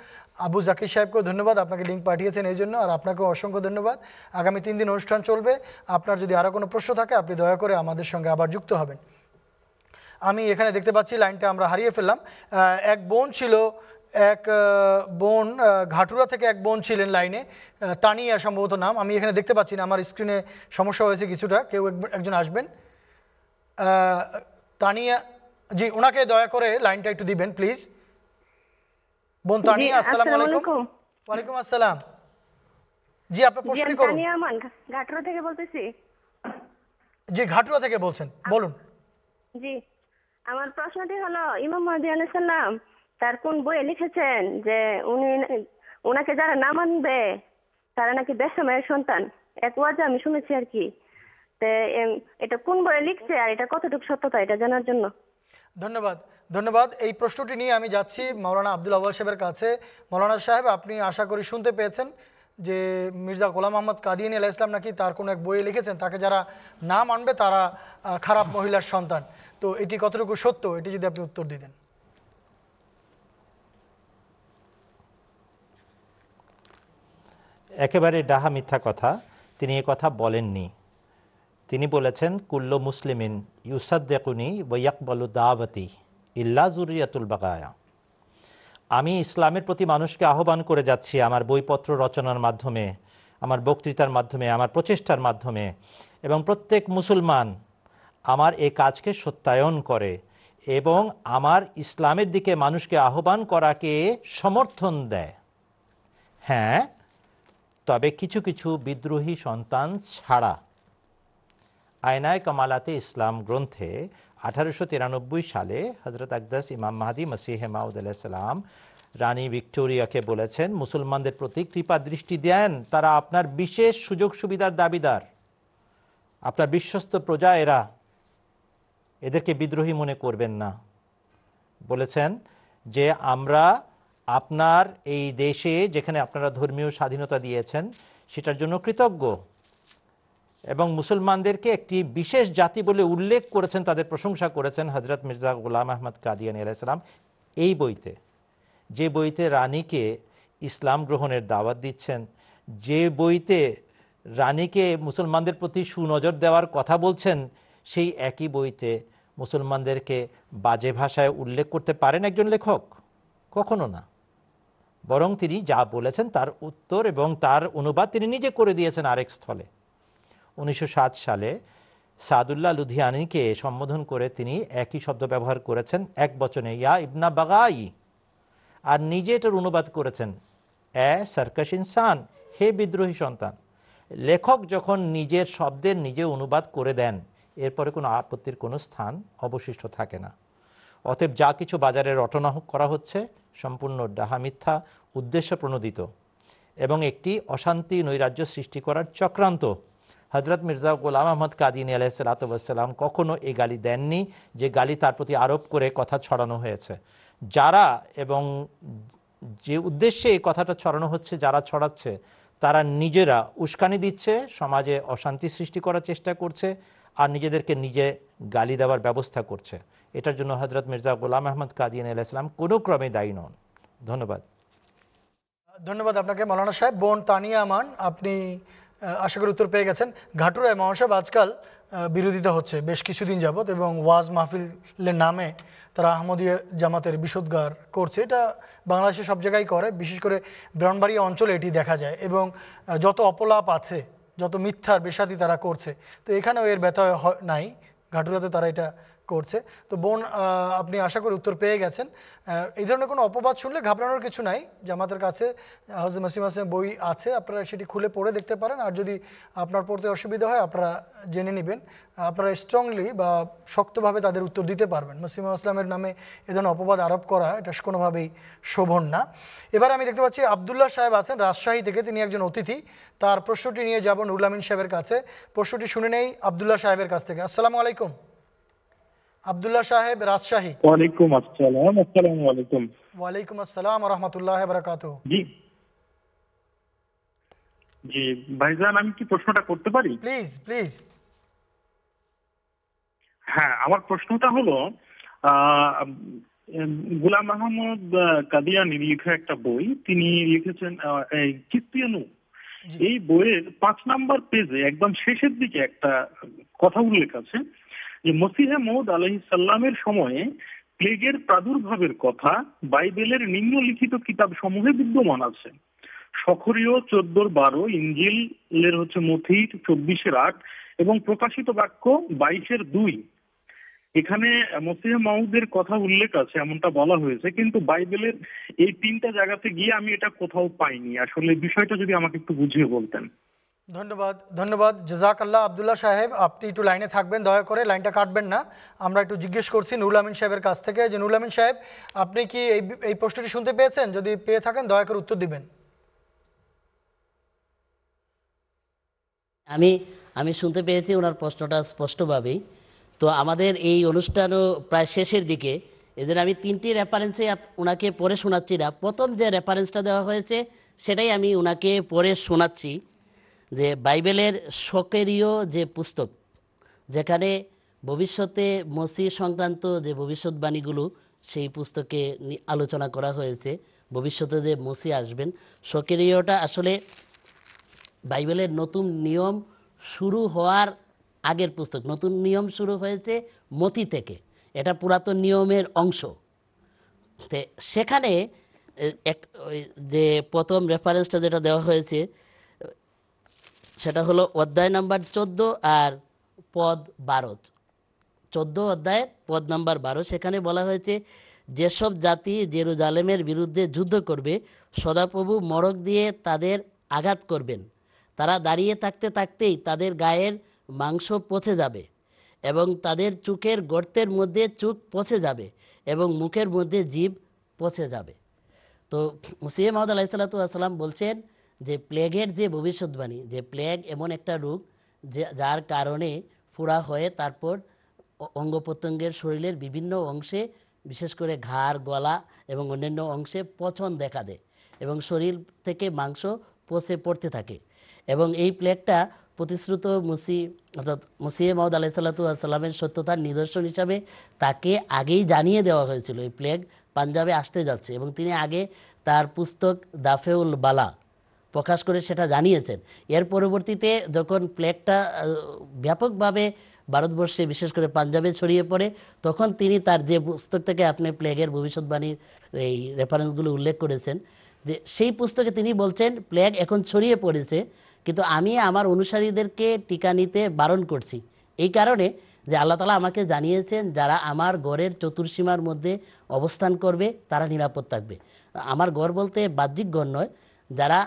আবু জাকির সাহেবকেও ধন্যবাদ আপনাকে লিঙ্ক পাঠিয়েছেন এই জন্য আর আপনাকেও অসংখ্য ধন্যবাদ আগামী তিন দিন অনুষ্ঠান চলবে আপনার যদি আরও কোনো প্রশ্ন থাকে আপনি দয়া করে আমাদের সঙ্গে আবার যুক্ত হবেন আমি এখানে দেখতে পাচ্ছি লাইনটা আমরা হারিয়ে ফেললাম এক বোন ছিল এক বোন ঘাটুরা থেকে এক বোন ছিলেন লাইনে তানিয়া সম্ভবত নাম আমি এখানে দেখতে পাচ্ছি না আমার স্ক্রিনে সমস্যা হয়েছে কিছুটা কেউ একজন আসবেন তানিয়া জি ওনাকে দয়া করে লাইনটা একটু দিবেন প্লিজ বোন তানিয়া আসসালাম আলাইকুম ওয়ালাইকুম আসসালাম জি আপনার প্রশ্ন করুন তানিয়া মান ঘাটুরা থেকে বলতেছি জি ঘাটুরা থেকে বলছেন বলুন জি আমার প্রশ্নটি হলো ইমাম মাহদি আলাইহিস সালাম তার কোন বইয়ে লিখেছেন যে উনি ওনাকে যারা না মানবে তারা নাকি বেসমায়ের সন্তান এক ওয়াজে আমি শুনেছি আর কি এটা কোন বইয়ে লিখছে আর এটা কতটুকু সত্যতা এটা জানার জন্য ধন্যবাদ ধন্যবাদ এই প্রশ্নটি নিয়ে আমি যাচ্ছি মৌলানা আব্দুল আওয়াল সাহেবের কাছে মৌলানা সাহেব আপনি আশা করি শুনতে পেয়েছেন যে মির্জা গোলাম মোহাম্মদ কাদিয়ানী আলাহ ইসলাম নাকি তার কোনো এক বইয়ে লিখেছেন তাকে যারা না মানবে তারা খারাপ মহিলার সন্তান তো এটি কতটুকু সত্য এটি যদি আপনি উত্তর দিতেন একেবারে ডাহা মিথ্যা কথা তিনি এ কথা বলেননি তিনি বলেছেন কুল্ল মুসলিমিন ইউসাদ্দেকুনি ওয়াকবলু দাওয়াতি ইল্লা জুরিয়াতুল বাগায়া আমি ইসলামের প্রতি মানুষকে আহ্বান করে যাচ্ছি আমার বইপত্র রচনার মাধ্যমে আমার বক্তৃতার মাধ্যমে আমার প্রচেষ্টার মাধ্যমে এবং প্রত্যেক মুসলমান আমার এই কাজকে সত্যায়ন করে এবং আমার ইসলামের দিকে মানুষকে আহ্বান করাকে সমর্থন দেয় হ্যাঁ তবে কিছু কিছু বিদ্রোহী সন্তান ছাড়া আয়নায় কামালাতে ইসলাম গ্রন্থে আঠারোশো তিরানব্বই সালে হজরত আকদাস ইমাম মাহাদি মসিহ মাউদ আলাইসালাম রানী ভিক্টোরিয়াকে বলেছেন মুসলমানদের প্রতি কৃপা দৃষ্টি দেন তারা আপনার বিশেষ সুযোগ সুবিধার দাবিদার আপনার বিশ্বস্ত প্রজা এরা এদেরকে বিদ্রোহী মনে করবেন না বলেছেন যে আমরা আপনার এই দেশে যেখানে আপনারা ধর্মীয় স্বাধীনতা দিয়েছেন সেটার জন্য কৃতজ্ঞ এবং মুসলমানদেরকে একটি বিশেষ জাতি বলে উল্লেখ করেছেন তাদের প্রশংসা করেছেন হজরত মির্জা গুলাম আহমদ কাদিয়ানি আলাইসালাম এই বইতে যে বইতে রানীকে ইসলাম গ্রহণের দাওয়াত দিচ্ছেন যে বইতে রানীকে মুসলমানদের প্রতি সুনজর দেওয়ার কথা বলছেন সেই একই বইতে মুসলমানদেরকে বাজে ভাষায় উল্লেখ করতে পারেন একজন লেখক কখনো না বরং তিনি যা বলেছেন তার উত্তর এবং তার অনুবাদ তিনি নিজে করে দিয়েছেন আরেক স্থলে উনিশশো সালে সাদুল্লাহ লুধিয়ানিকে সম্বোধন করে তিনি একই শব্দ ব্যবহার করেছেন এক বচনে ইয়া ইবনা বাগাই আর নিজে এটার অনুবাদ করেছেন এ সার্কাস ইনসান হে বিদ্রোহী সন্তান লেখক যখন নিজের শব্দের নিজে অনুবাদ করে দেন এরপরে কোনো আপত্তির কোনো স্থান অবশিষ্ট থাকে না অতএব যা কিছু বাজারে রটনা করা হচ্ছে সম্পূর্ণ ডাহা মিথ্যা উদ্দেশ্য প্রণোদিত এবং একটি অশান্তি নৈরাজ্য সৃষ্টি করার চক্রান্ত হজরত মির্জা গোলাম আহমদ কাদিনী আলাহিসাল্লাতাম কখনও এই গালি দেননি যে গালি তার প্রতি আরোপ করে কথা ছড়ানো হয়েছে যারা এবং যে উদ্দেশ্যে এই কথাটা ছড়ানো হচ্ছে যারা ছড়াচ্ছে তারা নিজেরা উস্কানি দিচ্ছে সমাজে অশান্তি সৃষ্টি করার চেষ্টা করছে আর নিজেদেরকে নিজে গালি দেওয়ার ব্যবস্থা করছে এটার জন্য হজরত মির্জা গোলাম আহমদ কাদিয়ান ইসলাম কোনো ক্রমে দায়ী নন ধন্যবাদ ধন্যবাদ আপনাকে মৌলানা সাহেব বোন তানিয়া আমান আপনি আশা করি উত্তর পেয়ে গেছেন ঘাটুরায় মহাসাহেব আজকাল বিরোধিতা হচ্ছে বেশ কিছুদিন যাবৎ এবং ওয়াজ মাহফিলের নামে তারা আহমদীয় জামাতের বিশোধগার করছে এটা বাংলাদেশে সব জায়গায় করে বিশেষ করে ব্রাহ্মণবাড়িয়া অঞ্চলে এটি দেখা যায় এবং যত অপলাপ আছে যত মিথ্যার বেসাতি তারা করছে তো এখানেও এর ব্যথা নাই ঘাটুরাতে তারা এটা করছে তো বোন আপনি আশা করি উত্তর পেয়ে গেছেন এই ধরনের কোনো অপবাদ শুনলে ঘাবড়ানোর কিছু নাই জামাতের কাছে হজর মাসিম হাসিম বই আছে আপনারা সেটি খুলে পড়ে দেখতে পারেন আর যদি আপনার পড়তে অসুবিধা হয় আপনারা জেনে নেবেন আপনারা স্ট্রংলি বা শক্তভাবে তাদের উত্তর দিতে পারবেন মাসিমা আসলামের নামে এ ধরনের অপবাদ আরোপ করা এটা কোনোভাবেই শোভন না এবার আমি দেখতে পাচ্ছি আবদুল্লাহ সাহেব আছেন রাজশাহী থেকে তিনি একজন অতিথি তার প্রশ্নটি নিয়ে যাব নুরুল আমিন সাহেবের কাছে প্রশ্নটি শুনে নেই আবদুল্লাহ সাহেবের কাছ থেকে আসসালামু আলাইকুম আবদুল্লাহ সাহেব রাজশাহী ওয়ালাইকুম আসসালাম আসসালামু আলাইকুম ওয়ালাইকুম আসসালাম ওয়া রাহমাতুল্লাহি ওয়া বারাকাতুহু জি জি ভাইজান আমি কি প্রশ্নটা করতে পারি প্লিজ প্লিজ হ্যাঁ আমার প্রশ্নটা হলো গুলাম মাহমুদ কাদিয়ানি লিখা একটা বই তিনি লিখেছেন কিস্তিয়ানু এই বইয়ের পাঁচ নাম্বার পেজে একদম শেষের দিকে একটা কথা উল্লেখ আছে যে মসিহা মৌদ সাল্লামের সময়ে প্লেগের প্রাদুর্ভাবের কথা বাইবেলের নিম্নলিখিত কিতাব সমূহে বিদ্যমান আছে সখরীয় চোদ্দোর বারো ইঞ্জিলের হচ্ছে মথির চব্বিশের আট এবং প্রকাশিত বাক্য বাইশের দুই এখানে মসিহ মাহুদের কথা উল্লেখ আছে এমনটা বলা হয়েছে কিন্তু বাইবেলের এই তিনটা জায়গাতে গিয়ে আমি এটা কোথাও পাইনি আসলে বিষয়টা যদি আমাকে একটু বুঝিয়ে বলতেন ধন্যবাদ ধন্যবাদ জাজাক আল্লাহ আবদুল্লাহ সাহেব আপনি একটু লাইনে থাকবেন দয়া করে লাইনটা কাটবেন না আমরা একটু জিজ্ঞেস করছি নুরুল আমিন সাহেবের কাছ থেকে যে নুরুল আমিন সাহেব আপনি কি এই এই প্রশ্নটি শুনতে পেয়েছেন যদি পেয়ে থাকেন দয়া করে উত্তর দিবেন আমি আমি শুনতে পেয়েছি ওনার প্রশ্নটা স্পষ্টভাবেই তো আমাদের এই অনুষ্ঠানও প্রায় শেষের দিকে জন্য আমি তিনটি রেফারেন্সে ওনাকে পড়ে শোনাচ্ছি না প্রথম যে রেফারেন্সটা দেওয়া হয়েছে সেটাই আমি ওনাকে পড়ে শোনাচ্ছি যে বাইবেলের শোকেরীয় যে পুস্তক যেখানে ভবিষ্যতে মসি সংক্রান্ত যে ভবিষ্যৎবাণীগুলো সেই পুস্তকে আলোচনা করা হয়েছে ভবিষ্যতে যে মসি আসবেন শোকেরীয়টা আসলে বাইবেলের নতুন নিয়ম শুরু হওয়ার আগের পুস্তক নতুন নিয়ম শুরু হয়েছে মতি থেকে এটা পুরাতন নিয়মের অংশ সেখানে এক যে প্রথম রেফারেন্সটা যেটা দেওয়া হয়েছে সেটা হলো অধ্যায় নাম্বার চোদ্দ আর পদ বারো চোদ্দ অধ্যায়ের পদ নাম্বার বারো সেখানে বলা হয়েছে যেসব জাতি জেরুজালেমের বিরুদ্ধে যুদ্ধ করবে সদাপ্রভু মরক দিয়ে তাদের আঘাত করবেন তারা দাঁড়িয়ে থাকতে থাকতেই তাদের গায়ের মাংস পচে যাবে এবং তাদের চোখের গর্তের মধ্যে চোখ পচে যাবে এবং মুখের মধ্যে জীব পচে যাবে তো মুসিম মাহমুদ আলাহিসাল্লাতু আসসালাম বলছেন যে প্লেগের যে ভবিষ্যৎবাণী যে প্লেগ এমন একটা রোগ যে যার কারণে ফোড়া হয়ে তারপর অঙ্গ প্রত্যঙ্গের শরীরের বিভিন্ন অংশে বিশেষ করে ঘাড় গলা এবং অন্যান্য অংশে পচন দেখা দেয় এবং শরীর থেকে মাংস পচে পড়তে থাকে এবং এই প্লেগটা প্রতিশ্রুত মুসি অর্থাৎ মুসিয়ে মাউদ আলাইসাল্লাতুসাল্লামের সত্যতার নিদর্শন হিসাবে তাকে আগেই জানিয়ে দেওয়া হয়েছিল এই প্লেগ পাঞ্জাবে আসতে যাচ্ছে এবং তিনি আগে তার পুস্তক দাফেউল বালা প্রকাশ করে সেটা জানিয়েছেন এর পরবর্তীতে যখন প্লেগটা ব্যাপকভাবে ভারতবর্ষে বিশেষ করে পাঞ্জাবে ছড়িয়ে পড়ে তখন তিনি তার যে পুস্তক থেকে আপনি প্লেগের ভবিষ্যৎবাণীর এই রেফারেন্সগুলো উল্লেখ করেছেন যে সেই পুস্তকে তিনি বলছেন প্লেগ এখন ছড়িয়ে পড়েছে কিন্তু আমি আমার অনুসারীদেরকে টিকা নিতে বারণ করছি এই কারণে যে আল্লাহ তালা আমাকে জানিয়েছেন যারা আমার গড়ের চতুর্সীমার মধ্যে অবস্থান করবে তারা নিরাপদ থাকবে আমার গড় বলতে বাহ্যিক গড় নয় যারা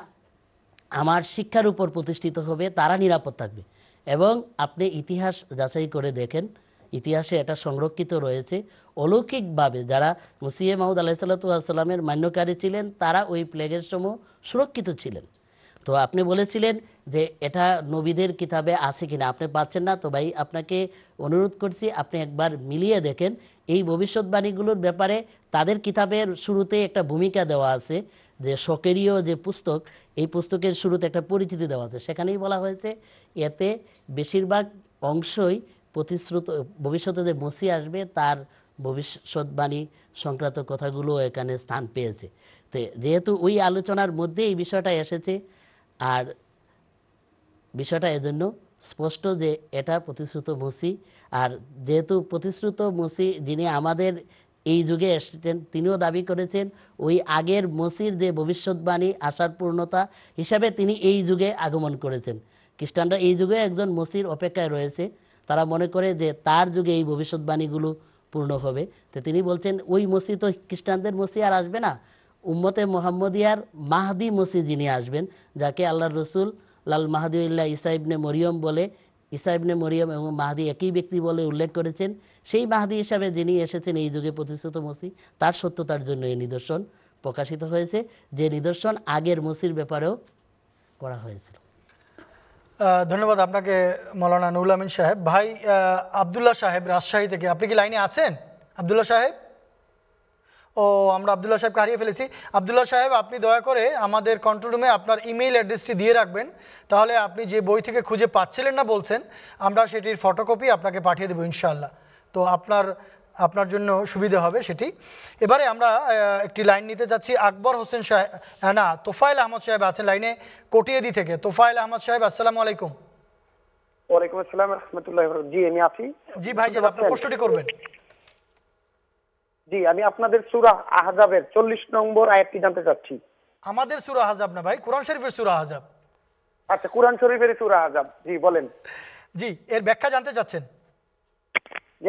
আমার শিক্ষার উপর প্রতিষ্ঠিত হবে তারা নিরাপদ থাকবে এবং আপনি ইতিহাস যাচাই করে দেখেন ইতিহাসে এটা সংরক্ষিত রয়েছে অলৌকিকভাবে যারা মুসিয়ে মাহুদ আলাহিসাল্লাতুয়াসাল্লামের মান্যকারী ছিলেন তারা ওই প্লেগের সময় সুরক্ষিত ছিলেন তো আপনি বলেছিলেন যে এটা নবীদের কিতাবে আছে কিনা আপনি পাচ্ছেন না তো ভাই আপনাকে অনুরোধ করছি আপনি একবার মিলিয়ে দেখেন এই ভবিষ্যৎবাণীগুলোর ব্যাপারে তাদের কিতাবের শুরুতে একটা ভূমিকা দেওয়া আছে যে শকেরীয় যে পুস্তক এই পুস্তকের শুরুতে একটা পরিচিতি দেওয়া আছে সেখানেই বলা হয়েছে এতে বেশিরভাগ অংশই প্রতিশ্রুত ভবিষ্যতে যে মসি আসবে তার ভবিষ্যৎবাণী সংক্রান্ত কথাগুলো এখানে স্থান পেয়েছে তো যেহেতু ওই আলোচনার মধ্যে এই বিষয়টা এসেছে আর বিষয়টা এজন্য স্পষ্ট যে এটা প্রতিশ্রুত মসি আর যেহেতু প্রতিশ্রুত মসি যিনি আমাদের এই যুগে এসেছেন তিনিও দাবি করেছেন ওই আগের মসির যে ভবিষ্যৎবাণী আশার পূর্ণতা হিসাবে তিনি এই যুগে আগমন করেছেন খ্রিস্টানরা এই যুগে একজন মসির অপেক্ষায় রয়েছে তারা মনে করে যে তার যুগে এই ভবিষ্যৎবাণীগুলো পূর্ণ হবে তো তিনি বলছেন ওই মসি তো খ্রিস্টানদের মসি আর আসবে না উম্মতে মোহাম্মদিয়ার মাহাদি মসি যিনি আসবেন যাকে আল্লাহ রসুল লাল মাহাদিউল্লাহ ইসাইবনে মরিয়ম বলে ইসাইবনে মরিয়াম মরিয়ম এবং মাহাদি একই ব্যক্তি বলে উল্লেখ করেছেন সেই মাহাদি হিসাবে যিনি এসেছেন এই যুগে প্রতিষ্ঠিত মসি তার সত্যতার জন্য এই নিদর্শন প্রকাশিত হয়েছে যে নিদর্শন আগের মসির ব্যাপারেও করা হয়েছিল ধন্যবাদ আপনাকে মৌলানা নুরুল আমিন সাহেব ভাই আবদুল্লাহ সাহেব রাজশাহী থেকে আপনি কি লাইনে আছেন আবদুল্লাহ সাহেব ও আমরা আবদুল্লাহ সাহেবকে হারিয়ে ফেলেছি আবদুল্লাহ সাহেব আপনি দয়া করে আমাদের কন্ট্রোল রুমে আপনার ইমেইল অ্যাড্রেসটি দিয়ে রাখবেন তাহলে আপনি যে বই থেকে খুঁজে পাচ্ছিলেন না বলছেন আমরা সেটির ফটোকপি আপনাকে পাঠিয়ে দেবো ইনশাল্লাহ তো আপনার আপনার জন্য সুবিধে হবে সেটি এবারে আমরা একটি লাইন নিতে যাচ্ছি আকবর হোসেন সাহেব না তোফাইল আহমদ সাহেব আছেন লাইনে কটিয়েদি থেকে তোফাইল আহমদ সাহেব আসসালামু আলাইকুম ওয়ালাইকুম আসসালাম রহমতুল্লাহ জি আমি আছি জি ভাইজান আপনি প্রশ্নটি করবেন জি আমি আপনাদের সুরা আহজাবের চল্লিশ নম্বর আয়াতটি জানতে চাচ্ছি আমাদের সুরা আহজাব না ভাই কোরআন শরীফের সুরা আহজাব আচ্ছা কোরআন শরীফের সুরা আহজাব জি বলেন জি এর ব্যাখ্যা জানতে চাচ্ছেন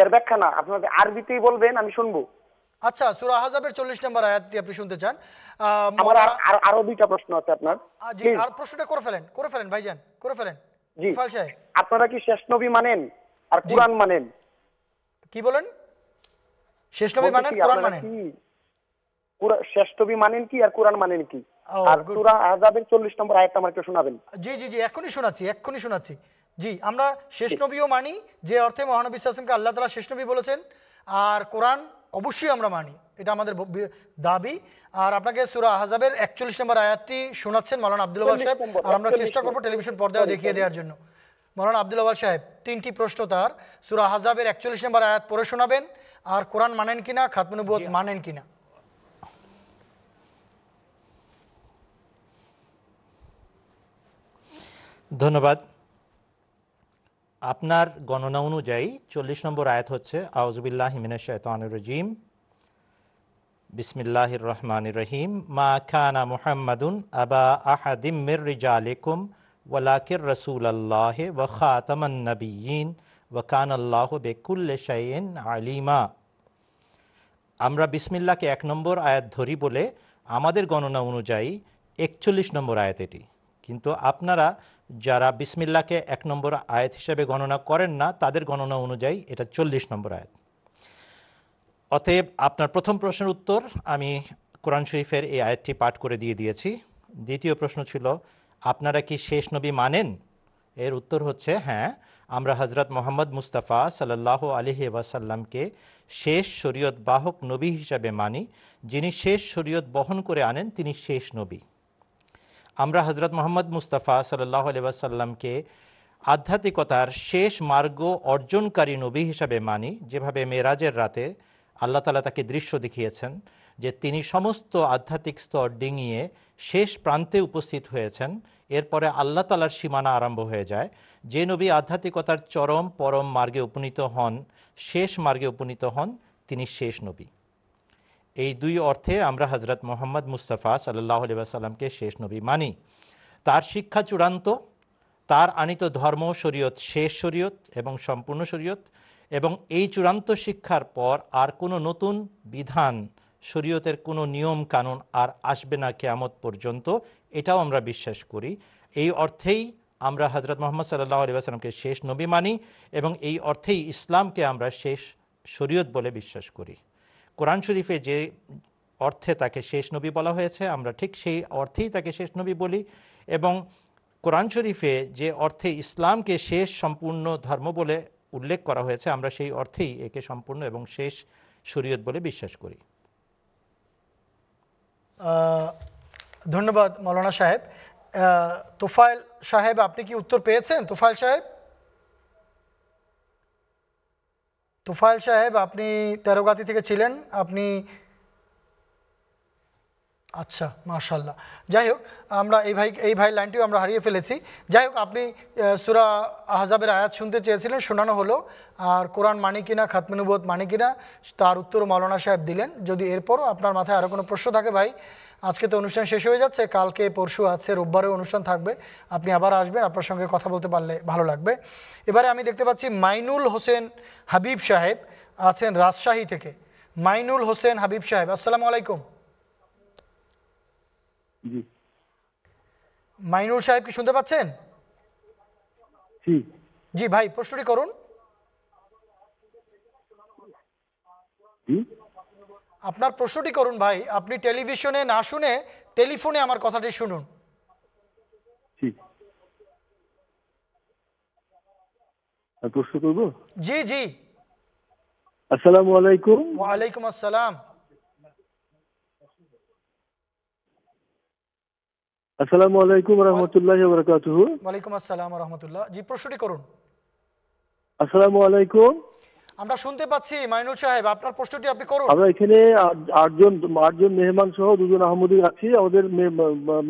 এর ব্যাখ্যা না আপনাদের আরবিতেই বলবেন আমি শুনবো আচ্ছা সুরা আহজাবের চল্লিশ নম্বর আয়াতটি আপনি শুনতে চান আমার আর আরো দুইটা প্রশ্ন আছে আপনার জি আর প্রশ্নটা করে ফেলেন করে ফেলেন ভাইজান করে ফেলেন জি আপনারা কি শেষ নবী মানেন আর কোরআন মানেন কি বলেন মানেন কোরআন মানেন মানেন কি আর কোরআন মানেন কি আর নম্বর আমাকে শোনাবেন জি জি জি শোনাচ্ছি শোনাচ্ছি জি আমরা শেষ নবীও মানি যে অর্থে মহানবী আল্লাহ শেষ নবী বলেছেন আর কোরআন অবশ্যই আমরা মানি এটা আমাদের দাবি আর আপনাকে সুরা আহাবের একচল্লিশ নম্বর আয়াতটি শোনাচ্ছেন মৌলানা আব্দুল সাহেব আর আমরা চেষ্টা করবো টেলিভিশন পর্দায় দেখিয়ে দেওয়ার জন্য মৌলানা আব্দুল সাহেব তিনটি প্রশ্ন তার সুরা হাজাবের একচল্লিশ নম্বর আয়াত পড়ে শোনাবেন আর কোরআন মানেন কিনা খাতমনবুয়ত মানেন কিনা ধন্যবাদ আপনার গণনা অনুযায়ী চল্লিশ নম্বর আয়াত হচ্ছে আউজবিল্লাহ হিমিনা শৈতানুর রজিম বিসমিল্লাহ রহমান রহিম মা খানা মুহাম্মাদুন আবা আহাদিম মির রিজালিকুম ওয়ালাকির রসুল আল্লাহে ওয়া খাতামান নবীন ওয়া কান আল্লাহ বেকুল্লে শাইন আলিমা আমরা বিসমিল্লাকে এক নম্বর আয়াত ধরি বলে আমাদের গণনা অনুযায়ী একচল্লিশ নম্বর আয়াত এটি কিন্তু আপনারা যারা বিসমিল্লাকে এক নম্বর আয়াত হিসেবে গণনা করেন না তাদের গণনা অনুযায়ী এটা চল্লিশ নম্বর আয়াত অতএব আপনার প্রথম প্রশ্নের উত্তর আমি কোরআন শরীফের এই আয়াতটি পাঠ করে দিয়ে দিয়েছি দ্বিতীয় প্রশ্ন ছিল আপনারা কি শেষ নবী মানেন এর উত্তর হচ্ছে হ্যাঁ আমরা হজরত মোহাম্মদ মুস্তাফা সাল্লাহ আলহি ওয়াসাল্লামকে শেষ শরীয়ত বাহক নবী হিসাবে মানি যিনি শেষ শরীয়ত বহন করে আনেন তিনি শেষ নবী আমরা হজরত মোহাম্মদ মুস্তাফা সাল্লাহ আলিবাসাল্লামকে আধ্যাত্মিকতার শেষ মার্গ অর্জনকারী নবী হিসাবে মানি যেভাবে মেয়েরাজের রাতে আল্লাহ তালা তাকে দৃশ্য দেখিয়েছেন যে তিনি সমস্ত আধ্যাত্মিক স্তর ডিঙিয়ে শেষ প্রান্তে উপস্থিত হয়েছেন এরপরে আল্লাহ তালার সীমানা আরম্ভ হয়ে যায় যে নবী আধ্যাত্মিকতার চরম পরম মার্গে উপনীত হন শেষ মার্গে উপনীত হন তিনি শেষ নবী এই দুই অর্থে আমরা হজরত মোহাম্মদ মুস্তফা সাল্লাহ আলিবাসাল্লামকে শেষ নবী মানি তার শিক্ষা চূড়ান্ত তার আনিত ধর্ম শরীয়ত শেষ শরীয়ত এবং সম্পূর্ণ শরীয়ত এবং এই চূড়ান্ত শিক্ষার পর আর কোনো নতুন বিধান শরীয়তের কোনো নিয়ম কানুন আর আসবে না কেয়ামত পর্যন্ত এটাও আমরা বিশ্বাস করি এই অর্থেই আমরা হজরত মোহাম্মদ সাল্লাহ আলী আসলামকে শেষ নবী মানি এবং এই অর্থেই ইসলামকে আমরা শেষ শরীয়ত বলে বিশ্বাস করি কোরআন শরীফে যে অর্থে তাকে শেষ নবী বলা হয়েছে আমরা ঠিক সেই অর্থেই তাকে শেষ নবী বলি এবং কোরআন শরীফে যে অর্থে ইসলামকে শেষ সম্পূর্ণ ধর্ম বলে উল্লেখ করা হয়েছে আমরা সেই অর্থেই একে সম্পূর্ণ এবং শেষ শরীয়ত বলে বিশ্বাস করি ধন্যবাদ মৌলানা সাহেব তোফায়েল সাহেব আপনি কি উত্তর পেয়েছেন তোফায়েল সাহেব তোফায়েল সাহেব আপনি তেরোগাতি থেকে ছিলেন আপনি আচ্ছা মাশাল্লাহ যাই হোক আমরা এই ভাই এই ভাই লাইনটিও আমরা হারিয়ে ফেলেছি যাই হোক আপনি সুরা আহজাবের আয়াত শুনতে চেয়েছিলেন শোনানো হলো আর কোরআন মানে কিনা খাতমিনুবোধ মানে কিনা তার উত্তর মৌলানা সাহেব দিলেন যদি এরপরও আপনার মাথায় আরও কোনো প্রশ্ন থাকে ভাই আজকে তো অনুষ্ঠান শেষ হয়ে যাচ্ছে কালকে পরশু আছে রোববারেও অনুষ্ঠান থাকবে আপনি আবার আসবেন আপনার সঙ্গে কথা বলতে পারলে ভালো লাগবে এবারে আমি দেখতে পাচ্ছি মাইনুল হোসেন হাবিব সাহেব আছেন রাজশাহী থেকে মাইনুল হোসেন হাবিব সাহেব আসসালামু আলাইকুম জি মাইনুল সাহেব কি শুনতে পাচ্ছেন জি জি ভাই প্রশ্নটি করুন আপনার প্রশ্নটি করুন ভাই আপনি টেলিভিশনে না শুনে টেলিফোনে আমার কথাটি শুনুন প্রশ্ন করব জি জি আসসালাম আলাইকুম ওয়ালাইকুম আসসালাম আসসালামু আলাইকুম রহমতুল্লাহ ওয়ালাইকুম আসসালাম রহমতুল্লাহ জি প্রশ্নটি করুন আসসালামু আলাইকুম আমরা শুনতে পাচ্ছি মাইনুল সাহেব আপনার প্রশ্নটি আপনি করুন আমরা এখানে আটজন আটজন মেহমান সহ দুজন আহমদি আছি আমাদের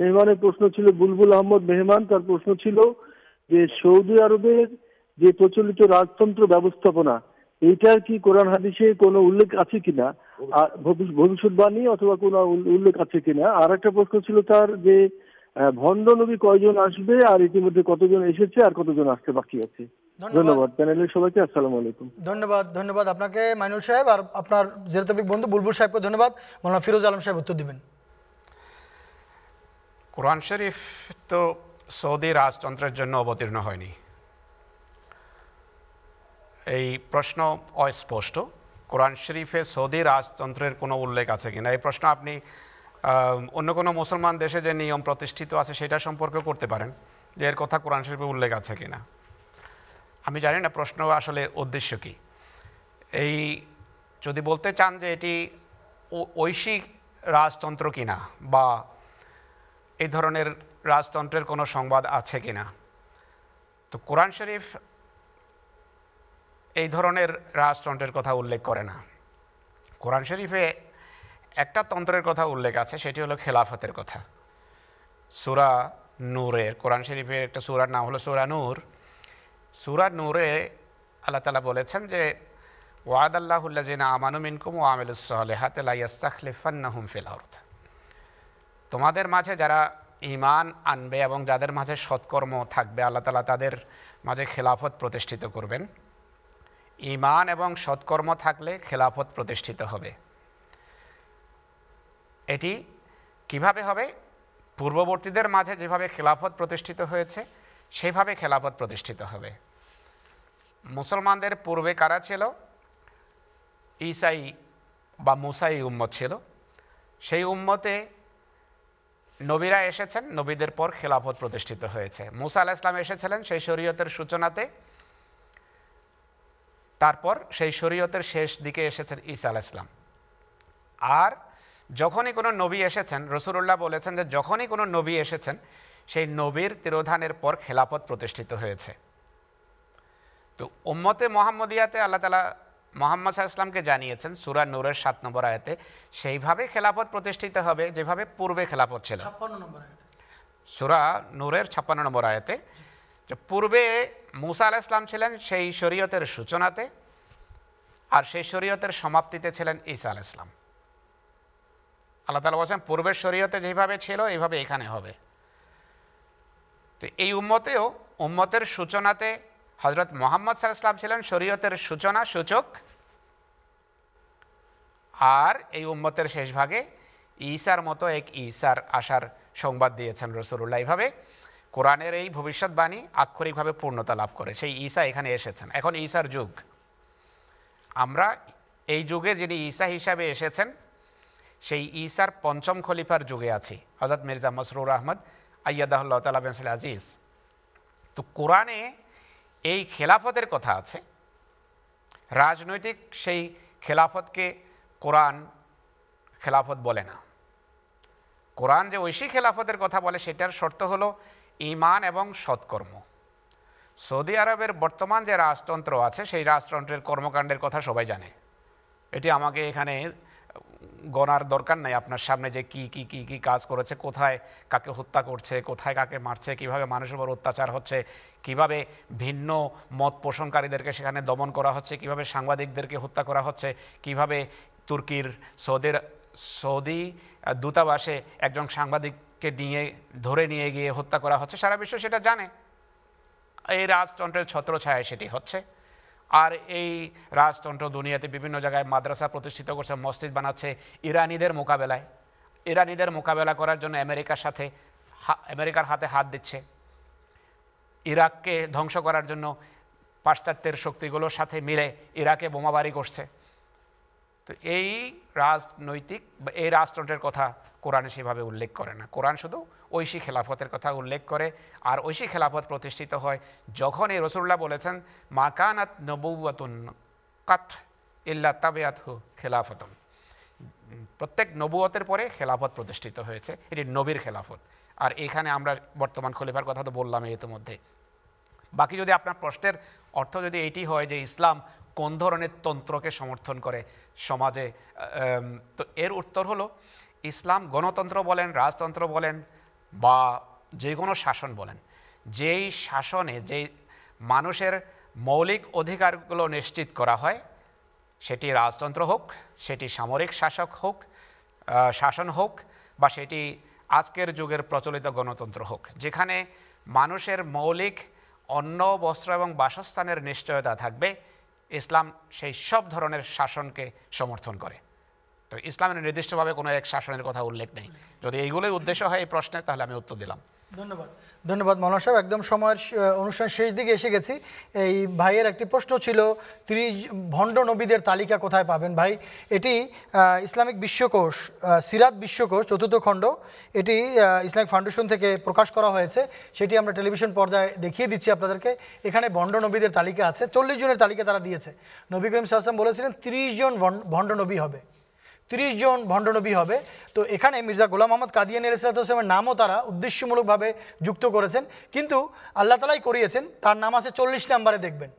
মেহমানের প্রশ্ন ছিল বুলবুল আহমদ মেহমান তার প্রশ্ন ছিল যে সৌদি আরবের যে প্রচলিত রাজতন্ত্র ব্যবস্থাপনা এইটার কি কোরআন হাদিসে কোনো উল্লেখ আছে কিনা ভবিষ্যৎবাণী অথবা কোনো উল্লেখ আছে কিনা আর একটা প্রশ্ন ছিল তার যে হ্যাঁ, কয়জন আসবে আর ইতিমধ্যে কতজন এসেছে আর কতজন আসতে বাকি আছে ধন্যবাদ প্যানেলের সবাইকে আসসালামু আলাইকুম ধন্যবাদ ধন্যবাদ আপনাকে মাইনুল সাহেব আর আপনার বন্ধু বুলবুল সাহেবকে ধন্যবাদ ফিরোজ আলম সাহেব উত্তর দিবেন কোরআন শরীফ তো সৌদি রাজতন্ত্রের জন্য অবতীর্ণ হয়নি এই প্রশ্ন অস্পষ্ট কোরআন শরীফে সৌদি রাজতন্ত্রের কোনো উল্লেখ আছে কিনা এই প্রশ্ন আপনি অন্য কোনো মুসলমান দেশে যে নিয়ম প্রতিষ্ঠিত আছে সেটা সম্পর্কেও করতে পারেন যে এর কথা কোরআন শরীফে উল্লেখ আছে কি না আমি জানি না প্রশ্ন আসলে উদ্দেশ্য কি এই যদি বলতে চান যে এটি ঐশিক রাজতন্ত্র কিনা বা এই ধরনের রাজতন্ত্রের কোনো সংবাদ আছে কিনা তো কোরআন শরীফ এই ধরনের রাজতন্ত্রের কথা উল্লেখ করে না কোরআন শরীফে একটা তন্ত্রের কথা উল্লেখ আছে সেটি হলো খেলাফতের কথা সুরা নূরের কোরআন শরীফের একটা সুরার নাম হলো সুরা নূর সুরা নূরে আল্লাহ তালা বলেছেন যে ওয়াদ আল্লাহুল্লাজিনা আমানু মিনকুম ও আমিলুসহলে হাতে লাইয়াস্তাখলিফান্নাহুম ফিল অর্থ তোমাদের মাঝে যারা ইমান আনবে এবং যাদের মাঝে সৎকর্ম থাকবে আল্লাহ তালা তাদের মাঝে খেলাফত প্রতিষ্ঠিত করবেন ইমান এবং সৎকর্ম থাকলে খেলাফত প্রতিষ্ঠিত হবে এটি কিভাবে হবে পূর্ববর্তীদের মাঝে যেভাবে খেলাফত প্রতিষ্ঠিত হয়েছে সেভাবে খেলাফত প্রতিষ্ঠিত হবে মুসলমানদের পূর্বে কারা ছিল ইসাই বা মুসাই উম্মত ছিল সেই উম্মতে নবীরা এসেছেন নবীদের পর খেলাফত প্রতিষ্ঠিত হয়েছে মুসা আল ইসলাম এসেছিলেন সেই শরীয়তের সূচনাতে তারপর সেই শরীয়তের শেষ দিকে এসেছেন ইসা আল ইসলাম আর যখনই কোনো নবী এসেছেন রসুরুল্লাহ বলেছেন যে যখনই কোনো নবী এসেছেন সেই নবীর তিরোধানের পর খেলাপথ প্রতিষ্ঠিত হয়েছে তো ওম্মতে মোহাম্মদিয়াতে আল্লাহ তালা মোহাম্মদ সাহা জানিয়েছেন সুরা নূরের সাত নম্বর আয়াতে সেইভাবে খেলাপথ প্রতিষ্ঠিত হবে যেভাবে পূর্বে খেলাপথ ছিল সুরা নূরের ছাপ্পান্ন নম্বর আয়াতে যে পূর্বে মুসা আল ইসলাম ছিলেন সেই শরীয়তের সূচনাতে আর সেই শরীয়তের সমাপ্তিতে ছিলেন ঈসা আল ইসলাম আল্লাহ তালা বলছেন পূর্বের শরীয়তে যেভাবে ছিল এইভাবে এখানে হবে তো এই উম্মতেও উম্মতের সূচনাতে হজরত মোহাম্মদ ইসলাম ছিলেন শরীয়তের সূচনা সূচক আর এই উম্মতের শেষ ভাগে ঈসার মতো এক ঈসার আসার সংবাদ দিয়েছেন রসুল্লাহ এইভাবে কোরআনের এই ভবিষ্যৎবাণী আক্ষরিকভাবে পূর্ণতা লাভ করে সেই ঈসা এখানে এসেছেন এখন ঈসার যুগ আমরা এই যুগে যিনি ঈসা হিসাবে এসেছেন সেই ইসার পঞ্চম খলিফার যুগে আছি হজরত মির্জা মসরুর আহমদ আয়াদাহুল্লাহ তালা বেনসুল আজিজ তো কোরআনে এই খেলাফতের কথা আছে রাজনৈতিক সেই খেলাফতকে কোরআন খেলাফত বলে না কোরআন যে ঐশী খেলাফতের কথা বলে সেটার শর্ত হল ইমান এবং সৎকর্ম সৌদি আরবের বর্তমান যে রাজতন্ত্র আছে সেই রাজতন্ত্রের কর্মকাণ্ডের কথা সবাই জানে এটি আমাকে এখানে গণার দরকার নাই আপনার সামনে যে কি কি কি কি কাজ করেছে কোথায় কাকে হত্যা করছে কোথায় কাকে মারছে কিভাবে মানুষের উপর অত্যাচার হচ্ছে কিভাবে ভিন্ন মত পোষণকারীদেরকে সেখানে দমন করা হচ্ছে কিভাবে সাংবাদিকদেরকে হত্যা করা হচ্ছে কিভাবে তুর্কির সৌদের সৌদি দূতাবাসে একজন সাংবাদিককে নিয়ে ধরে নিয়ে গিয়ে হত্যা করা হচ্ছে সারা বিশ্ব সেটা জানে এই রাজতন্ত্রের ছত্রছায়ায় সেটি হচ্ছে আর এই রাজতন্ত্র দুনিয়াতে বিভিন্ন জায়গায় মাদ্রাসা প্রতিষ্ঠিত করছে মসজিদ বানাচ্ছে ইরানিদের মোকাবেলায় ইরানিদের মোকাবেলা করার জন্য আমেরিকার সাথে আমেরিকার হাতে হাত দিচ্ছে ইরাককে ধ্বংস করার জন্য পাশ্চাত্যের শক্তিগুলোর সাথে মিলে ইরাকে বোমাবারি করছে তো এই রাজনৈতিক এই রাজতন্ত্রের কথা কোরআনে সেভাবে উল্লেখ করে না কোরআন শুধু ঐশী খেলাফতের কথা উল্লেখ করে আর ঐশী খেলাফত প্রতিষ্ঠিত হয় যখন এই রসুল্লাহ বলেছেন মাকানাত নবুয়াতুন কাত ইল্লা তাবেয়াত হু খেলাফতন প্রত্যেক নবুয়তের পরে খেলাফত প্রতিষ্ঠিত হয়েছে এটি নবীর খেলাফত আর এখানে আমরা বর্তমান খলিফার কথা তো বললাম ইতিমধ্যে বাকি যদি আপনার প্রশ্নের অর্থ যদি এটি হয় যে ইসলাম কোন ধরনের তন্ত্রকে সমর্থন করে সমাজে তো এর উত্তর হলো ইসলাম গণতন্ত্র বলেন রাজতন্ত্র বলেন বা যে কোনো শাসন বলেন যেই শাসনে যেই মানুষের মৌলিক অধিকারগুলো নিশ্চিত করা হয় সেটি রাজতন্ত্র হোক সেটি সামরিক শাসক হোক শাসন হোক বা সেটি আজকের যুগের প্রচলিত গণতন্ত্র হোক যেখানে মানুষের মৌলিক অন্ন বস্ত্র এবং বাসস্থানের নিশ্চয়তা থাকবে ইসলাম সেই সব ধরনের শাসনকে সমর্থন করে তো ইসলামের নির্দিষ্টভাবে কোনো এক শাসনের কথা উল্লেখ নেই যদি এইগুলোই উদ্দেশ্য হয় এই প্রশ্নের তাহলে আমি উত্তর দিলাম ধন্যবাদ ধন্যবাদ মৌলানা সাহেব একদম সময়ের অনুষ্ঠান শেষ দিকে এসে গেছি এই ভাইয়ের একটি প্রশ্ন ছিল ত্রিশ ভণ্ড নবীদের তালিকা কোথায় পাবেন ভাই এটি ইসলামিক বিশ্বকোষ সিরাত বিশ্বকোষ চতুর্থ খণ্ড এটি ইসলামিক ফাউন্ডেশন থেকে প্রকাশ করা হয়েছে সেটি আমরা টেলিভিশন পর্দায় দেখিয়ে দিচ্ছি আপনাদেরকে এখানে ভণ্ড নবীদের তালিকা আছে চল্লিশ জনের তালিকা তারা দিয়েছে নবী করিম সাহসাম বলেছিলেন ত্রিশ জন ভণ্ড নবী হবে তিরিশ জন ভণ্ডনবী হবে তো এখানে মির্জা গোলাম আহমদ কাদিয়ান আলিসালামের নামও তারা উদ্দেশ্যমূলকভাবে যুক্ত করেছেন কিন্তু আল্লাহ তালাই করিয়েছেন তার নাম আছে চল্লিশ নাম্বারে দেখবেন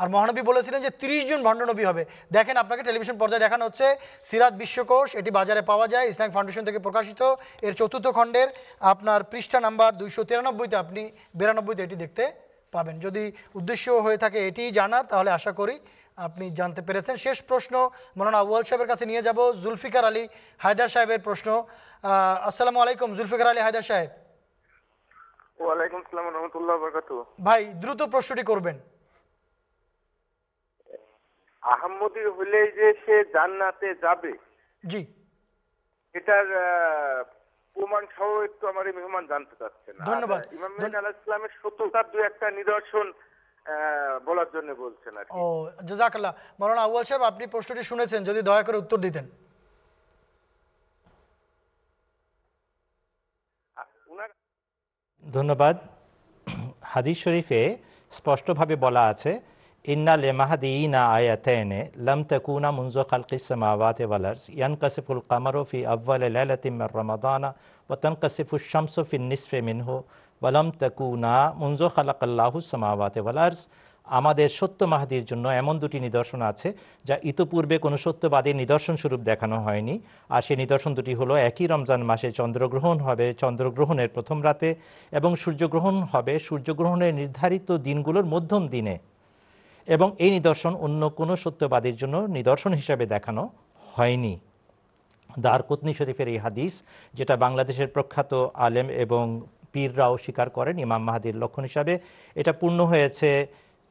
আর মহানবী বলেছিলেন যে তিরিশ জন ভণ্ডনবী হবে দেখেন আপনাকে টেলিভিশন পর্যায়ে দেখানো হচ্ছে সিরাত বিশ্বকোষ এটি বাজারে পাওয়া যায় ইসলাম ফাউন্ডেশন থেকে প্রকাশিত এর চতুর্থ খণ্ডের আপনার পৃষ্ঠা নাম্বার দুইশো তিরানব্বইতে আপনি বিরানব্বইতে এটি দেখতে পাবেন যদি উদ্দেশ্য হয়ে থাকে এটি জানার তাহলে আশা করি আপনি জানতে পেরেছেন শেষ প্রশ্ন মনোনা ওয়াল সাহেবের কাছে নিয়ে যাব জুলফিকার আলী হায়দার সাহেবের প্রশ্ন আসসালামু আলাইকুম জুলফিকার আলী হায়দার সাহেব ভাই দ্রুত প্রশ্নটি করবেন হলে যে সে জান্নাতে যাবে জি এটার প্রমাণ সহ একটু আমার মেহমান জানতে চাচ্ছেন ধন্যবাদ ইমাম আলাহ ইসলামের সত্যতার দু একটা নিদর্শন হ্যাঁ, বলার জন্য বলছেন আর কি ও জাযাকাল্লাহ মাওলানা আউয়াল সাহেব আপনি প্রশ্নটি শুনেছেন যদি দয়া করে উত্তর দিতেন ধন্যবাদ হাদিস শরীফে স্পষ্টভাবে বলা আছে ইন্না লে লেমাহাদি না আয়াতেনে লম তকুনা মুনজ খালকিসমাওয়াত ওয়ালার্স ইয়ান কাসিফুল কামারো ফি আব্বাল লাইলাতিম রমাদানা ওয়া তানকাসিফুশ শামসু ফি নিসফে মিনহু ওয়ালাম না মুঞ্জ খালাকাল্লাহু সামাওয়াতে ওয়ালার্স আমাদের সত্য মাহাদির জন্য এমন দুটি নিদর্শন আছে যা ইতোপূর্বে কোনো সত্যবাদীর নিদর্শন স্বরূপ দেখানো হয়নি আর সেই নিদর্শন দুটি হলো একই রমজান মাসে চন্দ্রগ্রহণ হবে চন্দ্রগ্রহণের প্রথম রাতে এবং সূর্যগ্রহণ হবে সূর্যগ্রহণের নির্ধারিত দিনগুলোর মধ্যম দিনে এবং এই নিদর্শন অন্য কোনো সত্যবাদীর জন্য নিদর্শন হিসাবে দেখানো হয়নি দারকুতনি শরীফের এই হাদিস যেটা বাংলাদেশের প্রখ্যাত আলেম এবং পীররাও স্বীকার করেন ইমাম মাহাদির লক্ষণ হিসাবে এটা পূর্ণ হয়েছে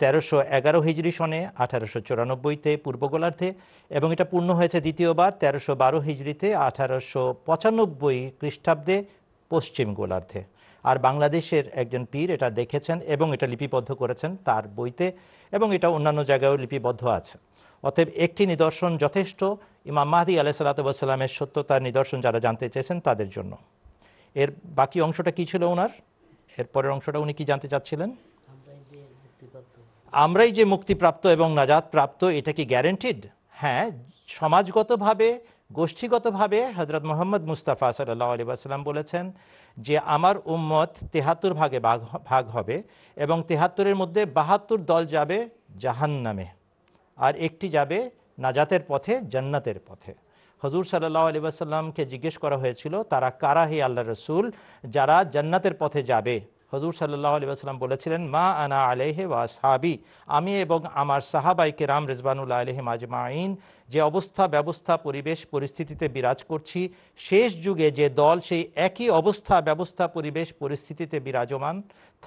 তেরোশো এগারো হিজড়ি সনে আঠারোশো চুরানব্বইতে পূর্ব গোলার্ধে এবং এটা পূর্ণ হয়েছে দ্বিতীয়বার তেরোশো বারো হিজড়িতে আঠারোশো পঁচানব্বই খ্রিস্টাব্দে পশ্চিম গোলার্ধে আর বাংলাদেশের একজন পীর এটা দেখেছেন এবং এটা লিপিবদ্ধ করেছেন তার বইতে এবং এটা অন্যান্য জায়গায়ও লিপিবদ্ধ আছে অতএব একটি নিদর্শন যথেষ্ট ইমাম মাহদি আলাহ সাল্লাতামের সত্যতার নিদর্শন যারা জানতে চেয়েছেন তাদের জন্য এর বাকি অংশটা কি ছিল ওনার এর পরের অংশটা উনি কি জানতে চাচ্ছিলেন আমরাই যে মুক্তিপ্রাপ্ত এবং নাজাদ প্রাপ্ত এটা কি গ্যারেন্টিড হ্যাঁ সমাজগতভাবে গোষ্ঠীগতভাবে হজরত মোহাম্মদ মুস্তাফা সাল্লাহ আলী আসসালাম বলেছেন যে আমার উম্মত তেহাত্তর ভাগে ভাগ ভাগ হবে এবং তেহাত্তরের মধ্যে বাহাত্তর দল যাবে জাহান্নামে আর একটি যাবে নাজাতের পথে জান্নাতের পথে হজুর সাল্লাহ আলী আসাল্লামকে জিজ্ঞেস করা হয়েছিল তারা কারা হে আল্লাহ রসুল যারা জান্নাতের পথে যাবে হজুর সাল্লাহ আলী আসসালাম বলেছিলেন মা আনা আলেহে ওয়া সাহাবি আমি এবং আমার সাহাবাই কেরাম রেজবানুল্লাহ আলহিম মাজমাইন যে অবস্থা ব্যবস্থা পরিবেশ পরিস্থিতিতে বিরাজ করছি শেষ যুগে যে দল সেই একই অবস্থা ব্যবস্থা পরিবেশ পরিস্থিতিতে বিরাজমান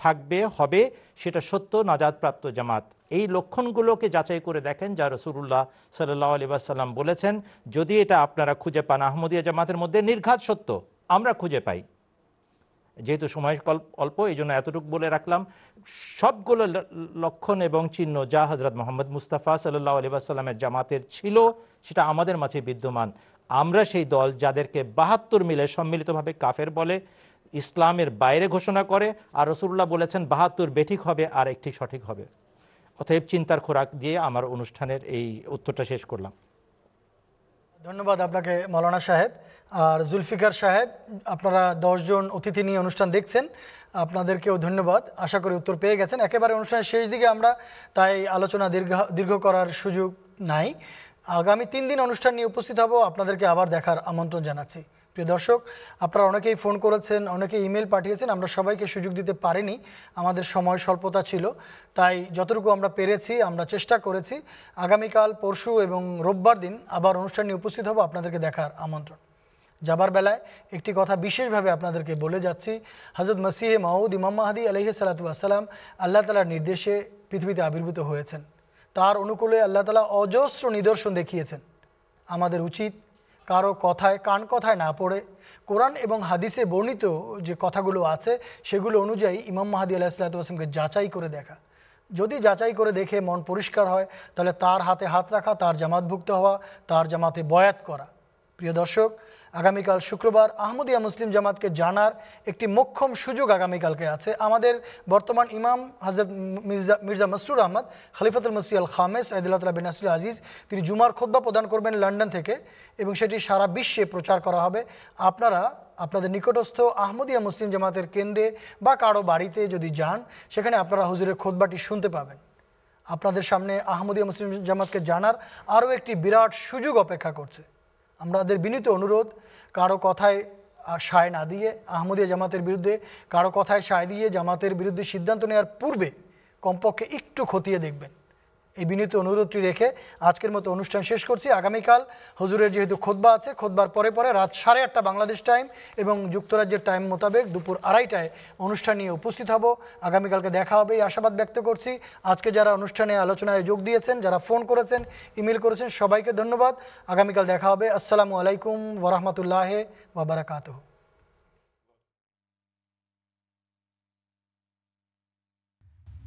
থাকবে হবে সেটা সত্য নাজাদপ্রাপ্ত জামাত এই লক্ষণগুলোকে যাচাই করে দেখেন যা রসুল্লাহ সাল্লাহ আলী সাল্লাম বলেছেন যদি এটা আপনারা খুঁজে পান আহমদিয়া জামাতের মধ্যে নির্ঘাত সত্য আমরা খুঁজে পাই যেহেতু সময় অল্প এই জন্য এতটুকু বলে রাখলাম সবগুলো লক্ষণ এবং চিহ্ন যা হজরত মোহাম্মদ মুস্তাফা সাল্লাহ আলী আসাল্লামের জামাতের ছিল সেটা আমাদের মাঝে বিদ্যমান আমরা সেই দল যাদেরকে বাহাত্তর মিলে সম্মিলিতভাবে কাফের বলে ইসলামের বাইরে ঘোষণা করে আর রসুল্লাহ বলেছেন বাহাত্তর বেঠিক হবে আর একটি সঠিক হবে অতএব চিন্তার খোরাক দিয়ে আমার অনুষ্ঠানের এই উত্তরটা শেষ করলাম ধন্যবাদ আপনাকে মৌলানা সাহেব আর জুলফিকার সাহেব আপনারা দশজন অতিথি নিয়ে অনুষ্ঠান দেখছেন আপনাদেরকেও ধন্যবাদ আশা করি উত্তর পেয়ে গেছেন একেবারে অনুষ্ঠানের শেষ দিকে আমরা তাই আলোচনা দীর্ঘ দীর্ঘ করার সুযোগ নাই আগামী তিন দিন অনুষ্ঠান নিয়ে উপস্থিত হব আপনাদেরকে আবার দেখার আমন্ত্রণ জানাচ্ছি প্রিয় দর্শক আপনারা অনেকেই ফোন করেছেন অনেকে ইমেল পাঠিয়েছেন আমরা সবাইকে সুযোগ দিতে পারিনি আমাদের সময় স্বল্পতা ছিল তাই যতটুকু আমরা পেরেছি আমরা চেষ্টা করেছি আগামীকাল পরশু এবং রোববার দিন আবার অনুষ্ঠান নিয়ে উপস্থিত হব আপনাদেরকে দেখার আমন্ত্রণ যাবার বেলায় একটি কথা বিশেষভাবে আপনাদেরকে বলে যাচ্ছি হজরত মসিহে মাউদ ইমাম মাহাদি আলহি সালাতাম আল্লাহ তালার নির্দেশে পৃথিবীতে আবির্ভূত হয়েছেন তার অনুকূলে আল্লাহ তালা অজস্র নিদর্শন দেখিয়েছেন আমাদের উচিত কারো কথায় কান কথায় না পড়ে কোরআন এবং হাদিসে বর্ণিত যে কথাগুলো আছে সেগুলো অনুযায়ী ইমাম মাহাদি আল্লাহ সাল্লাতামকে যাচাই করে দেখা যদি যাচাই করে দেখে মন পরিষ্কার হয় তাহলে তার হাতে হাত রাখা তার জামাতভুক্ত হওয়া তার জামাতে বয়াত করা প্রিয় দর্শক আগামীকাল শুক্রবার আহমদিয়া মুসলিম জামাতকে জানার একটি মোক্ষম সুযোগ আগামীকালকে আছে আমাদের বর্তমান ইমাম হাজরত মির্জা মির্জা মসরুর আহমদ খলিফাতুল মসিয়াল আল খামেস আহদুল্লাহ বিনাসুল আজিজ তিনি জুমার খোদ্া প্রদান করবেন লন্ডন থেকে এবং সেটি সারা বিশ্বে প্রচার করা হবে আপনারা আপনাদের নিকটস্থ আহমদিয়া মুসলিম জামাতের কেন্দ্রে বা কারো বাড়িতে যদি যান সেখানে আপনারা হুজুরের খোদবাটি শুনতে পাবেন আপনাদের সামনে আহমদিয়া মুসলিম জামাতকে জানার আরও একটি বিরাট সুযোগ অপেক্ষা করছে আমাদের বিনীত অনুরোধ কারো কথায় সায় না দিয়ে আহমদিয়া জামাতের বিরুদ্ধে কারো কথায় সায় দিয়ে জামাতের বিরুদ্ধে সিদ্ধান্ত নেওয়ার পূর্বে কমপক্ষে একটু খতিয়ে দেখবেন এই বিনীত অনুরোধটি রেখে আজকের মতো অনুষ্ঠান শেষ করছি আগামীকাল হজুরের যেহেতু খোদবা আছে খোদবার পরে পরে রাত সাড়ে আটটা বাংলাদেশ টাইম এবং যুক্তরাজ্যের টাইম মোতাবেক দুপুর আড়াইটায় অনুষ্ঠান নিয়ে উপস্থিত হব আগামীকালকে দেখা হবে এই আশাবাদ ব্যক্ত করছি আজকে যারা অনুষ্ঠানে আলোচনায় যোগ দিয়েছেন যারা ফোন করেছেন ইমেল করেছেন সবাইকে ধন্যবাদ আগামীকাল দেখা হবে আসসালামু আলাইকুম ওরহমতুল্লাহ ওবরাকাতহ